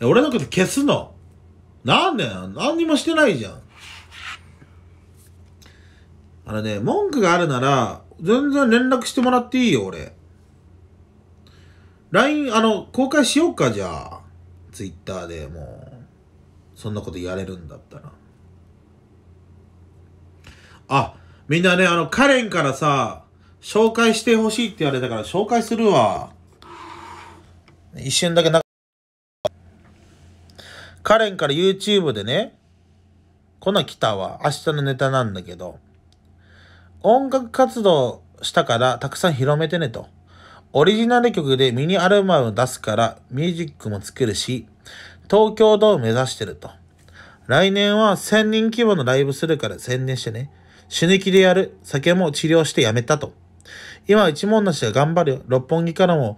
俺のこと消すのなんよ何にもしてないじゃんあのね文句があるなら全然連絡してもらっていいよ俺 LINE、あの、公開しようか、じゃあ。Twitter でもう、そんなことやれるんだったら。あ、みんなね、あの、カレンからさ、紹介してほしいって言われたから紹介するわ。一瞬だけな、カレンから YouTube でね、こんなん来たわ。明日のネタなんだけど、音楽活動したからたくさん広めてねと。オリジナル曲でミニアルバム出すからミュージックも作るし、東京ドーム目指してると。来年は1000人規模のライブするから宣伝してね。死ぬ気でやる。酒も治療してやめたと。今一問なしが頑張るよ。六本木からも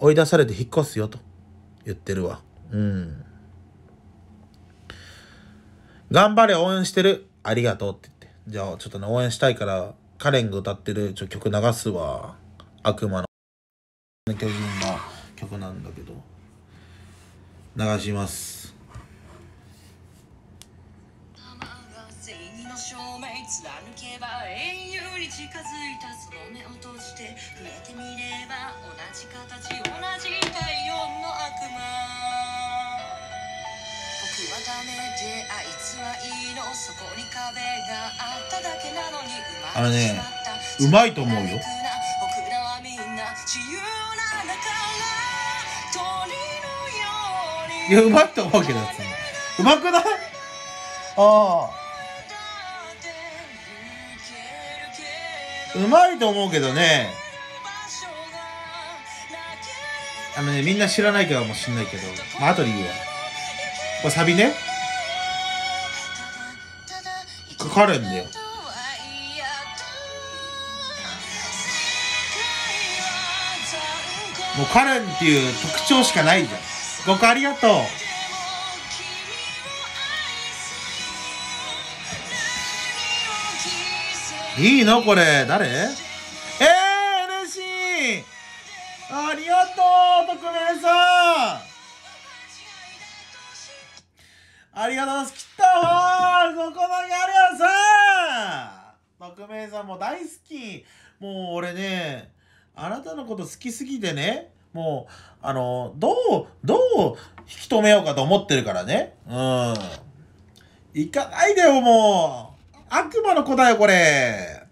追い出されて引っ越すよと言ってるわ。うん。頑張れ、応援してる。ありがとうって言って。じゃあちょっとね、応援したいから、カレンが歌ってるちょ曲流すわ。悪魔の。巨人の曲なんだけど流しますあれねうまいと思うよいや、うまいと思うけど、うまくないああ。うまいと思うけどね。あのね、みんな知らないかもしんないけど、まあ、後で言うわ。これサビね。かかるんだよ。もうカレンっていう特徴しかないじゃんごくありがとういいのこれ誰えー、嬉しいありがとう特命さんありがとうございますきったほーここだけありがさん特命さんも大好きもう俺ねあなたのこと好きすぎてね、もう、あの、どう、どう引き止めようかと思ってるからね。うん。行かないでよ、もう。悪魔の子だよ、これ。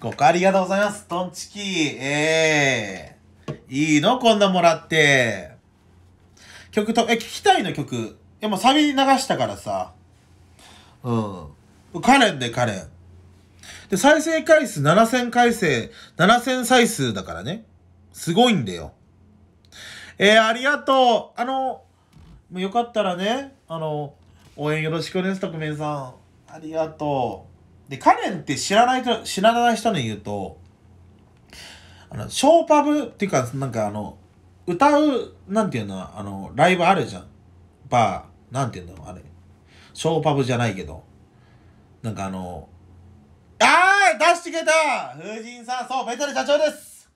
ごかありがとうございます。トンチキ。ええー、いいのこんなもらって。曲と、え、聞きたいの曲。いや、もうサビ流したからさ。うん。カレンで、カレン。で、再生回数7000回生、7000再数だからね。すごいんだよ。えー、ありがとう。あの、よかったらね、あの、応援よろしくす、匿名さん。ありがとう。で、カレンって知らないと、知らない人に言うと、あの、ショーパブっていうか、なんかあの、歌う、なんていうの、あの、ライブあるじゃん。バー、なんていうの、あれ。ショーパブじゃないけど。なんかあの、ああ出してくれた風神さんそうベタル社長です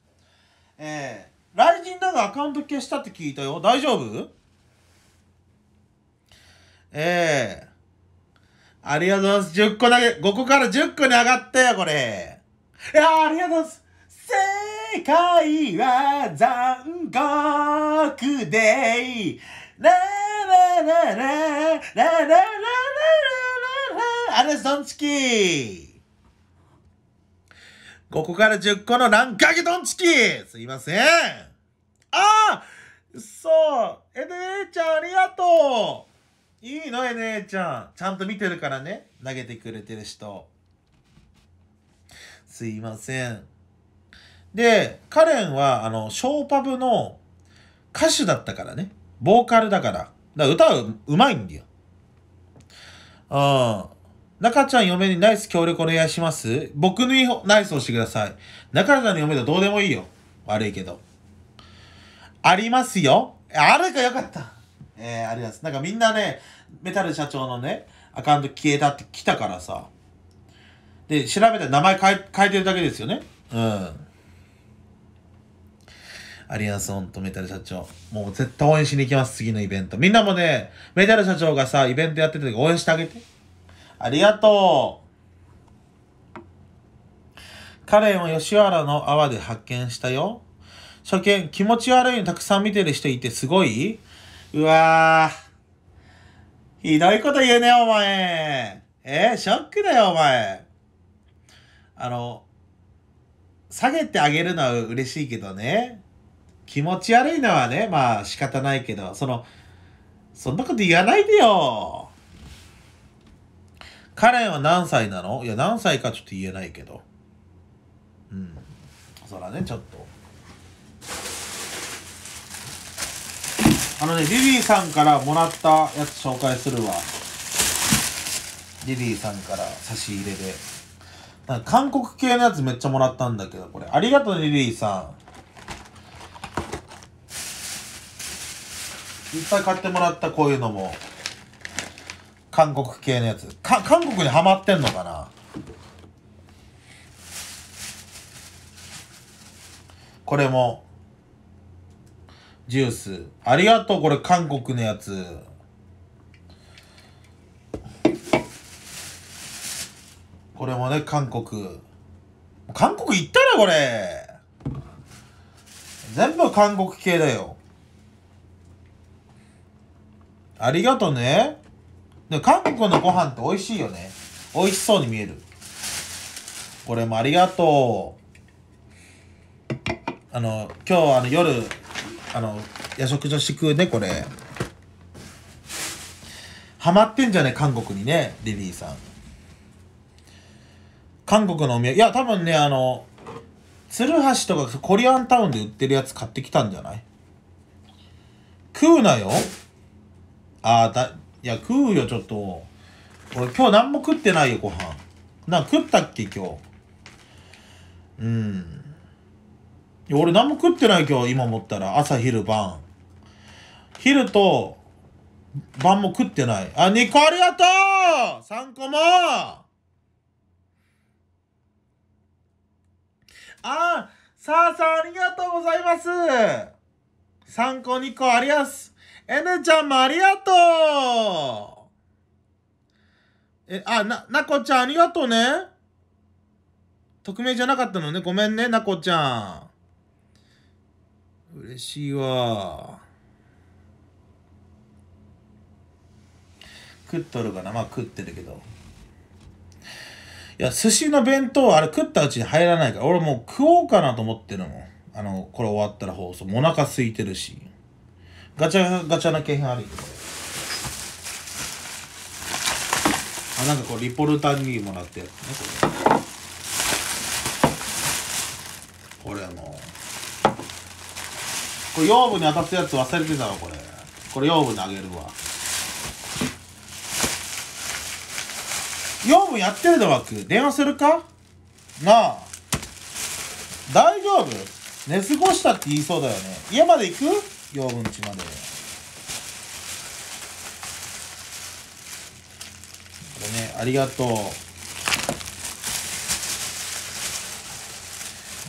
えー、ライジンだがアカウント消したって聞いたよ大丈夫ええー、ありがとうございます10個だけ5個から10個に上がったよこれいやありがとうございます世界は残酷でララララララララララアレソンチキーここから10個のラン卵かドンチキ。すいませんああそうえねちゃんありがとういいのえ a ちゃんちゃんと見てるからね投げてくれてる人すいませんでカレンはあのショーパブの歌手だったからねボーカルだからだから歌ううまいんだようん中ちゃん嫁にナイス協力お願いします。僕にナイスをしてください。中ちゃんの嫁とどうでもいいよ。悪いけど。ありますよ。あるかよかった。えー、あります。なんかみんなね、メタル社長のね、アカウント消えたって来たからさ。で、調べて名前変え変えてるだけですよね。うん。あります、ほんと、メタル社長。もう絶対応援しに行きます、次のイベント。みんなもね、メタル社長がさ、イベントやって時応援してあげて。ありがとう。カレン吉原の泡で発見したよ。初見、気持ち悪いのたくさん見てる人いてすごいうわぁ。ひどいこと言うね、お前。えー、ショックだよ、お前。あの、下げてあげるのは嬉しいけどね。気持ち悪いのはね、まあ仕方ないけど、その、そんなこと言わないでよ。カレンは何歳なのいや、何歳かちょっと言えないけど。うん。そらね、ちょっと。あのね、リリーさんからもらったやつ紹介するわ。リリーさんから差し入れで。なんか韓国系のやつめっちゃもらったんだけど、これ。ありがとう、リリーさん。いっぱい買ってもらった、こういうのも。韓国系のやつ。か、韓国にハマってんのかなこれも、ジュース。ありがとう、これ韓国のやつ。これもね、韓国。韓国行ったらこれ全部韓国系だよ。ありがとね。で韓国のご飯って美味しいよね。美味しそうに見える。これもありがとう。あの、今日あの夜、あの、夜食女子食うね、これ。ハマってんじゃね、韓国にね、リリーさん。韓国のお土産、いや、多分ね、あの、鶴橋とかコリアンタウンで売ってるやつ買ってきたんじゃない食うなよああ、だ、いや、食うよ、ちょっと。俺今日何も食ってないよ、ご飯。な、食ったっけ、今日。うん。いや、俺何も食ってない、今日、今思ったら。朝、昼、晩。昼と、晩も食ってない。あ、2個ありがとう !3 個もあ、さあさんありがとうございます !3 個2個ありますエヌちゃんもありがとうえ、あ、な、なこちゃんありがとうね。匿名じゃなかったのね。ごめんね、なこちゃん。嬉しいわ。食っとるかなまあ食ってるけど。いや、寿司の弁当、あれ食ったうちに入らないから、俺もう食おうかなと思ってるもん。あの、これ終わったら放送。もなか空いてるし。ガチャガチャな景品あるよあなんかこうリポルタにもらってやつねこれこれあのこれ養分に当たったやつ忘れてたわこれこれ養分にあげるわ養分やってるわく電話するかなあ大丈夫寝過ごしたって言いそうだよね家まで行く養分地までこれねありがとう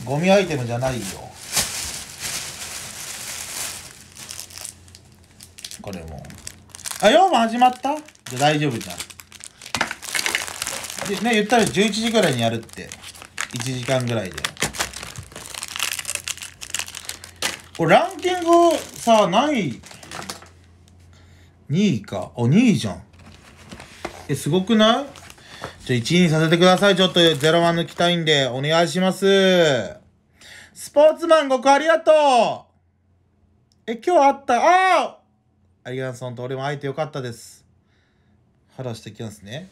ゴミアイテムじゃないよこれもあ養も始まったじゃ大丈夫じゃんでね言ったら11時ぐらいにやるって1時間ぐらいでこれランキングさ、ない2位か。あ、2位じゃん。え、すごくないじゃ、1位にさせてください。ちょっと0番抜きたいんで、お願いします。スポーツマンごくありがとうえ、今日あった、ああアリアンソンと俺も会えてよかったです。腹してきますね。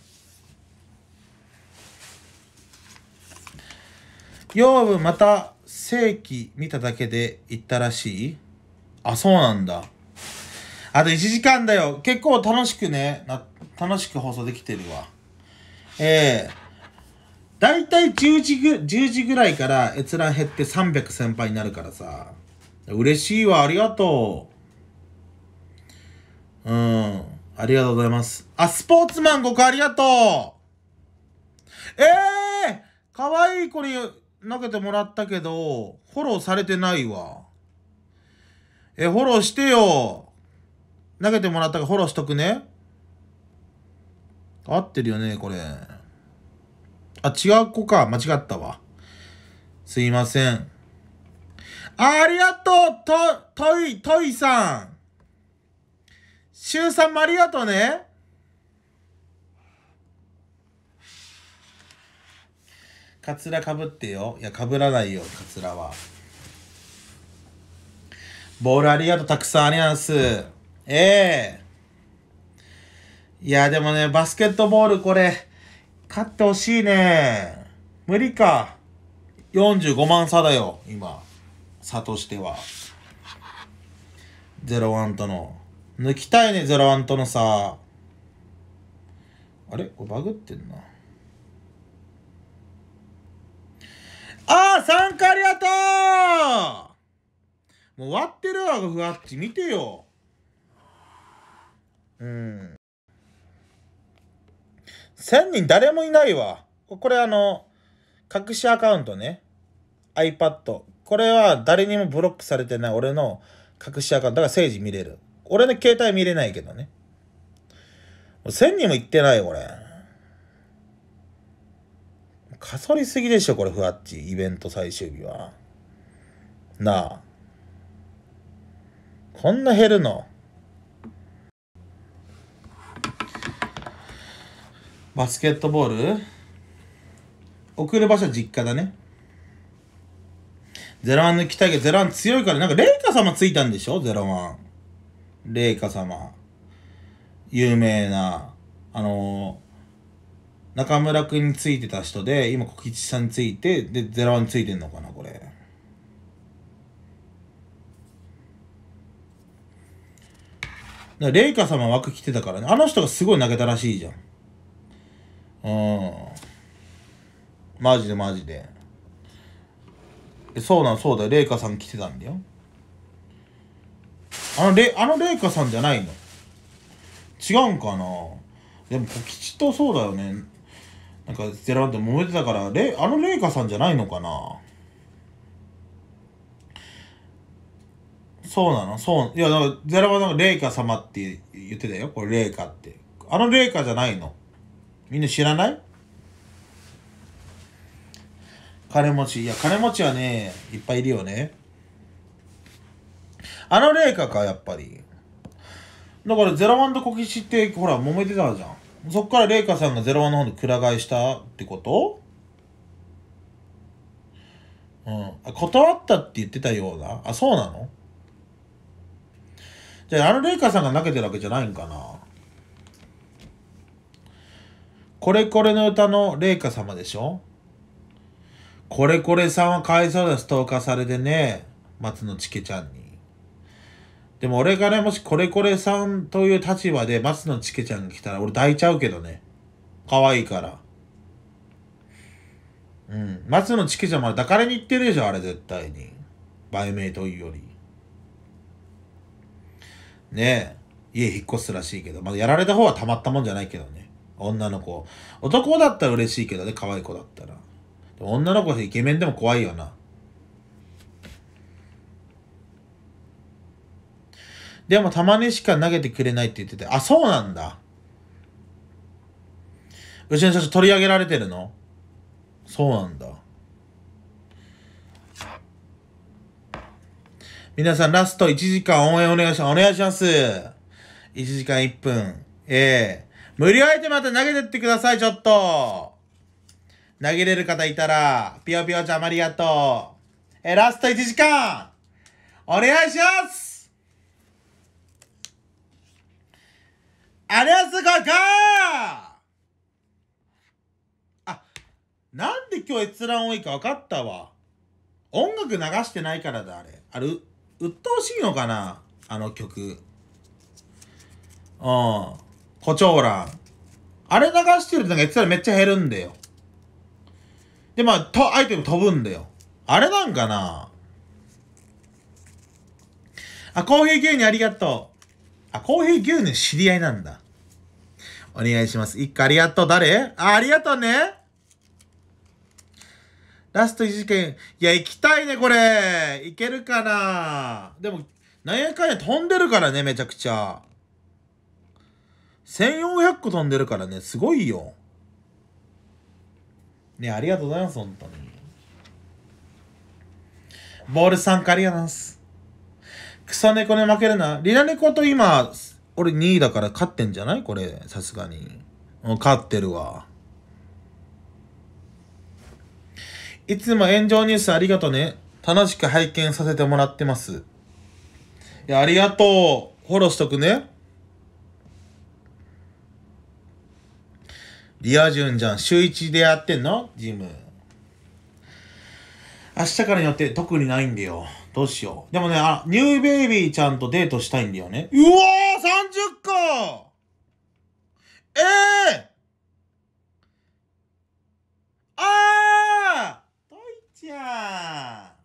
養分また正規見ただけで行ったらしいあ、そうなんだ。あと1時間だよ。結構楽しくね、な楽しく放送できてるわ。ええー、だいたい10時ぐ、10時ぐらいから閲覧減って300先輩になるからさ。嬉しいわ、ありがとう。うん。ありがとうございます。あ、スポーツマンごくありがとうええー、かわいい子に投げてもらったけど、フォローされてないわ。え、フォローしてよ。投げてもらったからフォローしとくね。合ってるよね、これ。あ、違う子か。間違ったわ。すいません。ありがとうと、とい、といさん。しゅうさんもありがとうね。カツラかぶってよ。いや、かぶらないよ、カツラは。ボールありがとう、たくさんあります。ええー、いや、でもね、バスケットボールこれ、勝ってほしいね。無理か。45万差だよ、今。差としては。01との。抜きたいね、01とのさ。あれこれバグってんな。ああ参加ありがとうもう終わってるわ、ふわっち。見てよ。うん。1000人誰もいないわ。これあの、隠しアカウントね。iPad。これは誰にもブロックされてない俺の隠しアカウント。だから政治見れる。俺の携帯見れないけどね。1000人も行ってないよ、これ。かそりすぎでしょ、これ、ふわっち。イベント最終日は。なあ。こんな減るのバスケットボール送る場所実家だね。ゼロワン抜きたいけど、ゼロワン強いから、なんか、レイカ様ついたんでしょゼロワン。レイカ様。有名な、あのー中村くんについてた人で、今小吉さんについて、で、ゼロワンついてんのかな、これ。だレイカ様枠来てたからね。あの人がすごい投げたらしいじゃん。うん。マジでマジで。そうなんそうだよ。レイカさん来てたんだよ。あのレ、あのレイカさんじゃないの違うんかなでも、小吉とそうだよね。なんかステランと揉めてたからレあの麗華さんじゃないのかなそうなのそういやだからゼラなんか麗華様って言ってたよこれ麗華ってあの麗華じゃないのみんな知らない金持ちいや金持ちはねいっぱいいるよねあの麗華かやっぱりだからゼラワンとコキシってほら揉めてたじゃんそっからレイカさんが01の方でくら替えしたってことうん。あ、断ったって言ってたような。あ、そうなのじゃあ、あのレイカさんが投げてるわけじゃないんかな。これこれの歌のレイカ様でしょこれこれさんは返そうだ、ストーカーされてね。松野チケちゃんに。でも俺がね、もしこれこれさんという立場で松野チケちゃんが来たら俺抱いちゃうけどね。可愛いから。うん。松野チケちゃんまだ抱かれに行ってるでしょ、あれ絶対に。売名というより。ねえ。家引っ越すらしいけど。まあ、やられた方はたまったもんじゃないけどね。女の子。男だったら嬉しいけどね、可愛い子だったら。でも女の子イケメンでも怖いよな。でもたまにしか投げてくれないって言ってて、あ、そうなんだ。うちの社長取り上げられてるのそうなんだ。皆さんラスト1時間応援お願いします。お願いします。1時間1分。ええー、無料アイテムまた投げてってください、ちょっと。投げれる方いたら、ぴよぴよちゃんありがとう。えー、ラスト1時間お願いしますあれすごかあ、なんで今日閲覧多いか分かったわ。音楽流してないからだ、あれ。あれ、う、鬱陶しいのかなあの曲。うん。胡蝶蘭。あれ流してるとなんか閲覧めっちゃ減るんだよ。で、まあ、と、アイテム飛ぶんだよ。あれなんかなあ、コーヒー芸人ありがとう。あ、コーヒー牛乳知り合いなんだ。お願いします。一家ありがとう。誰あありがとうね。ラスト一事件。いや、行きたいね、これ。行けるかなでも、なんやかんや飛んでるからね、めちゃくちゃ。1400個飛んでるからね、すごいよ。ね、ありがとうございます、本当に。ボール参加ありがとうございます。草猫に負けるな。リラ猫と今、俺2位だから勝ってんじゃないこれ、さすがに。勝ってるわ。いつも炎上ニュースありがとね。楽しく拝見させてもらってます。いや、ありがとう。フォローしとくね。リア充じゃん。週1でやってんのジム。明日からによって特にないんだよ。どうしよう。でもね、あ、ニューベイビーちゃんとデートしたいんだよね。うわー !30 個ええー、あーといちゃん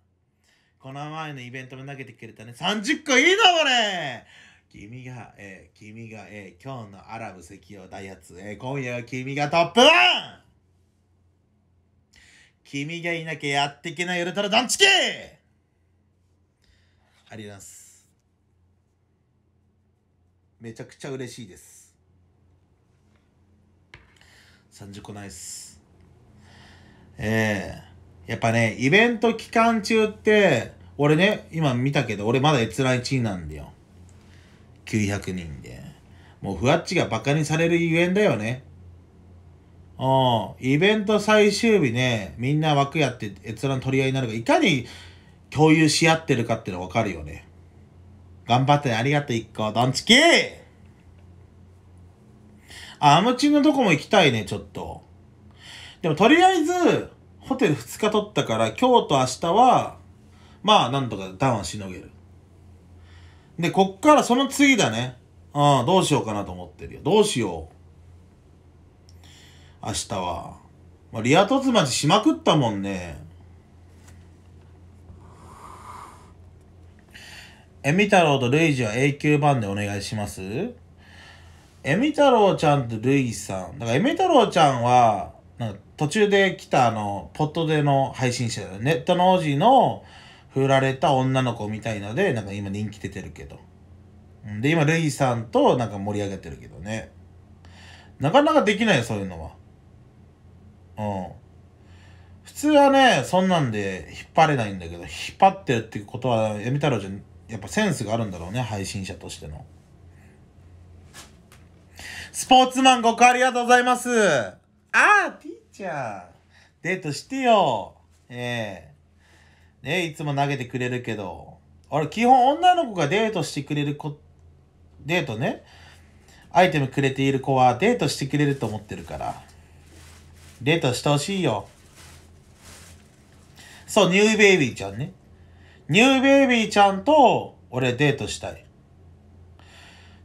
この前のイベントも投げてくれたね。30個いいな、これ君が、えー、君が、えー、今日のアラブ石油大発、えー、今夜は君がトップワン君がいなきゃやっていけないウルトラ団地キーあります。めちゃくちゃ嬉しいです。30個ナイス。ええー、やっぱね、イベント期間中って、俺ね、今見たけど、俺まだ閲覧1位なんだよ。900人で。もうふわっちがバカにされるゆえんだよね。うん。イベント最終日ね、みんな枠やって閲覧取り合いになるが、いかに共有し合ってるかっていうのわかるよね。頑張ってありがとう一個、ドンチキあ、アムチンのとこも行きたいね、ちょっと。でもとりあえず、ホテル二日取ったから、今日と明日は、まあ、なんとかダウンしのげる。で、こっからその次だね。あん、どうしようかなと思ってるよ。どうしよう。明日は。まあ、リア突マジしまくったもんね。エミ太郎とルイジは永久版でお願いしますエミ太郎ちゃんとルイさん。だからエミ太郎ちゃんは、なんか途中で来たあの、ポットでの配信者だよ。ネットの王子の振られた女の子みたいので、なんか今人気出てるけど。で、今ルイさんとなんか盛り上げてるけどね。なかなかできないよ、そういうのは。うん。普通はね、そんなんで引っ張れないんだけど、引っ張ってるってことは、エミ太郎ちゃんやっぱセンスがあるんだろうね配信者としてのスポーツマンご労ありがとうございますああティーチャーデートしてよええー、ねいつも投げてくれるけど俺基本女の子がデートしてくれる子デートねアイテムくれている子はデートしてくれると思ってるからデートしてほしいよそうニューベイビーちゃんねニューベイビーちゃんと俺デートしたい。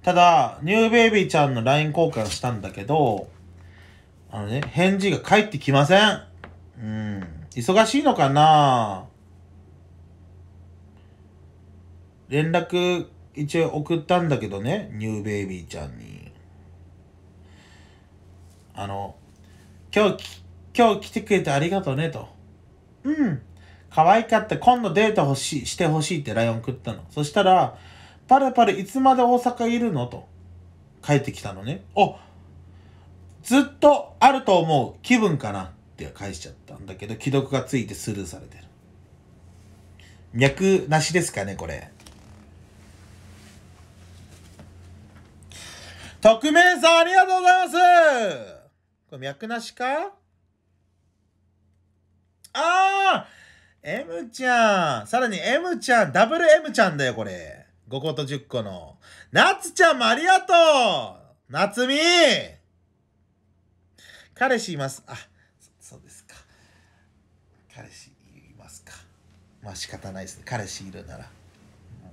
ただ、ニューベイビーちゃんの LINE 交換したんだけど、あのね、返事が返ってきません。うん。忙しいのかな連絡一応送ったんだけどね、ニューベイビーちゃんに。あの、今日、今日来てくれてありがとうねと。うん。可愛かった、今度デート欲しい、してほしいってライオン送ったの。そしたら、パルパルいつまで大阪いるのと帰ってきたのね。おずっとあると思う。気分かなって返しちゃったんだけど、既読がついてスルーされてる。脈なしですかね、これ。匿名さんありがとうございますこれ脈なしかああ M ちゃん。さらに M ちゃん。ダブル M ちゃんだよ、これ。5個と10個の。なつちゃんもありがとうなつみ彼氏います。あ、そうですか。彼氏いますか。まあ仕方ないですね。彼氏いるなら。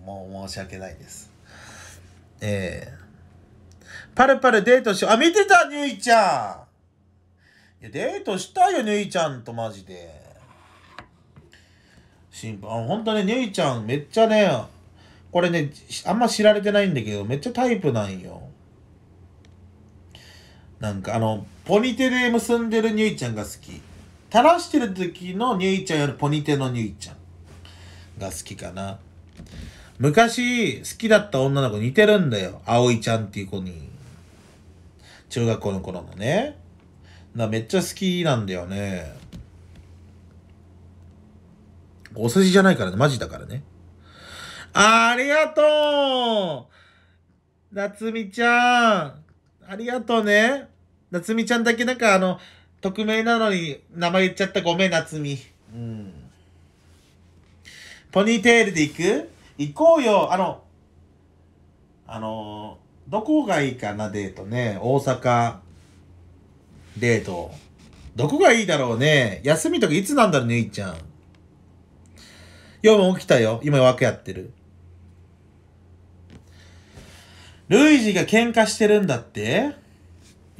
もう申し訳ないです。ええー、パルパルデートしよう。あ、見てた、ぬいちゃんいや、デートしたよ、ぬいちゃんとマジで。心配。本ほんとね、ニュイちゃんめっちゃね、これね、あんま知られてないんだけど、めっちゃタイプなんよ。なんかあの、ポニテで結んでるニュイちゃんが好き。垂らしてる時のニュイちゃんよりポニテのニュイちゃんが好きかな。昔好きだった女の子似てるんだよ。葵ちゃんっていう子に。中学校の頃のね。めっちゃ好きなんだよね。お世辞じゃないからね。マジだからね。ありがとう夏美ちゃん。ありがとうね。夏美ちゃんだけなんかあの、匿名なのに名前言っちゃったごめん、夏美。うん。ポニーテールで行く行こうよ。あの、あの、どこがいいかな、デートね。大阪、デート。どこがいいだろうね。休みとかいつなんだろうね、いっちゃん。今日も起きたよ。今夜枠やってる。ルイジが喧嘩してるんだって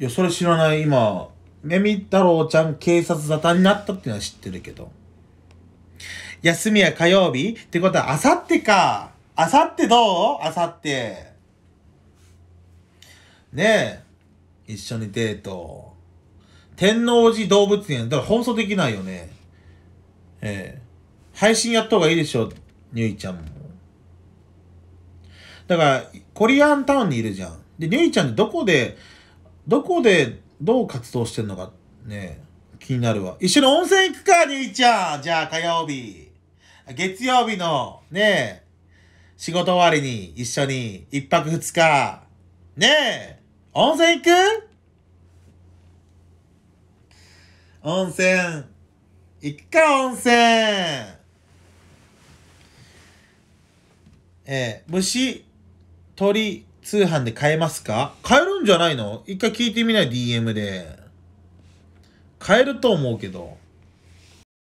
いや、それ知らない。今、ね太郎ちゃん警察沙汰になったっていうのは知ってるけど。休みは火曜日ってことは、あさってか。あさってどうあさって。ねえ。一緒にデート。天王寺動物園。だから放送できないよね。ええ。配信やった方がいいでしょ、ニュイちゃんも。だから、コリアンタウンにいるじゃん。で、ニュイちゃんってどこで、どこで、どう活動してんのか、ね気になるわ。一緒に温泉行くか、ニュイちゃんじゃあ火曜日。月曜日の、ね仕事終わりに一緒に一泊二日。ねえ、温泉行く温泉。行くか、温泉えー、虫、鳥、通販で買えますか買えるんじゃないの一回聞いてみない ?DM で。買えると思うけど。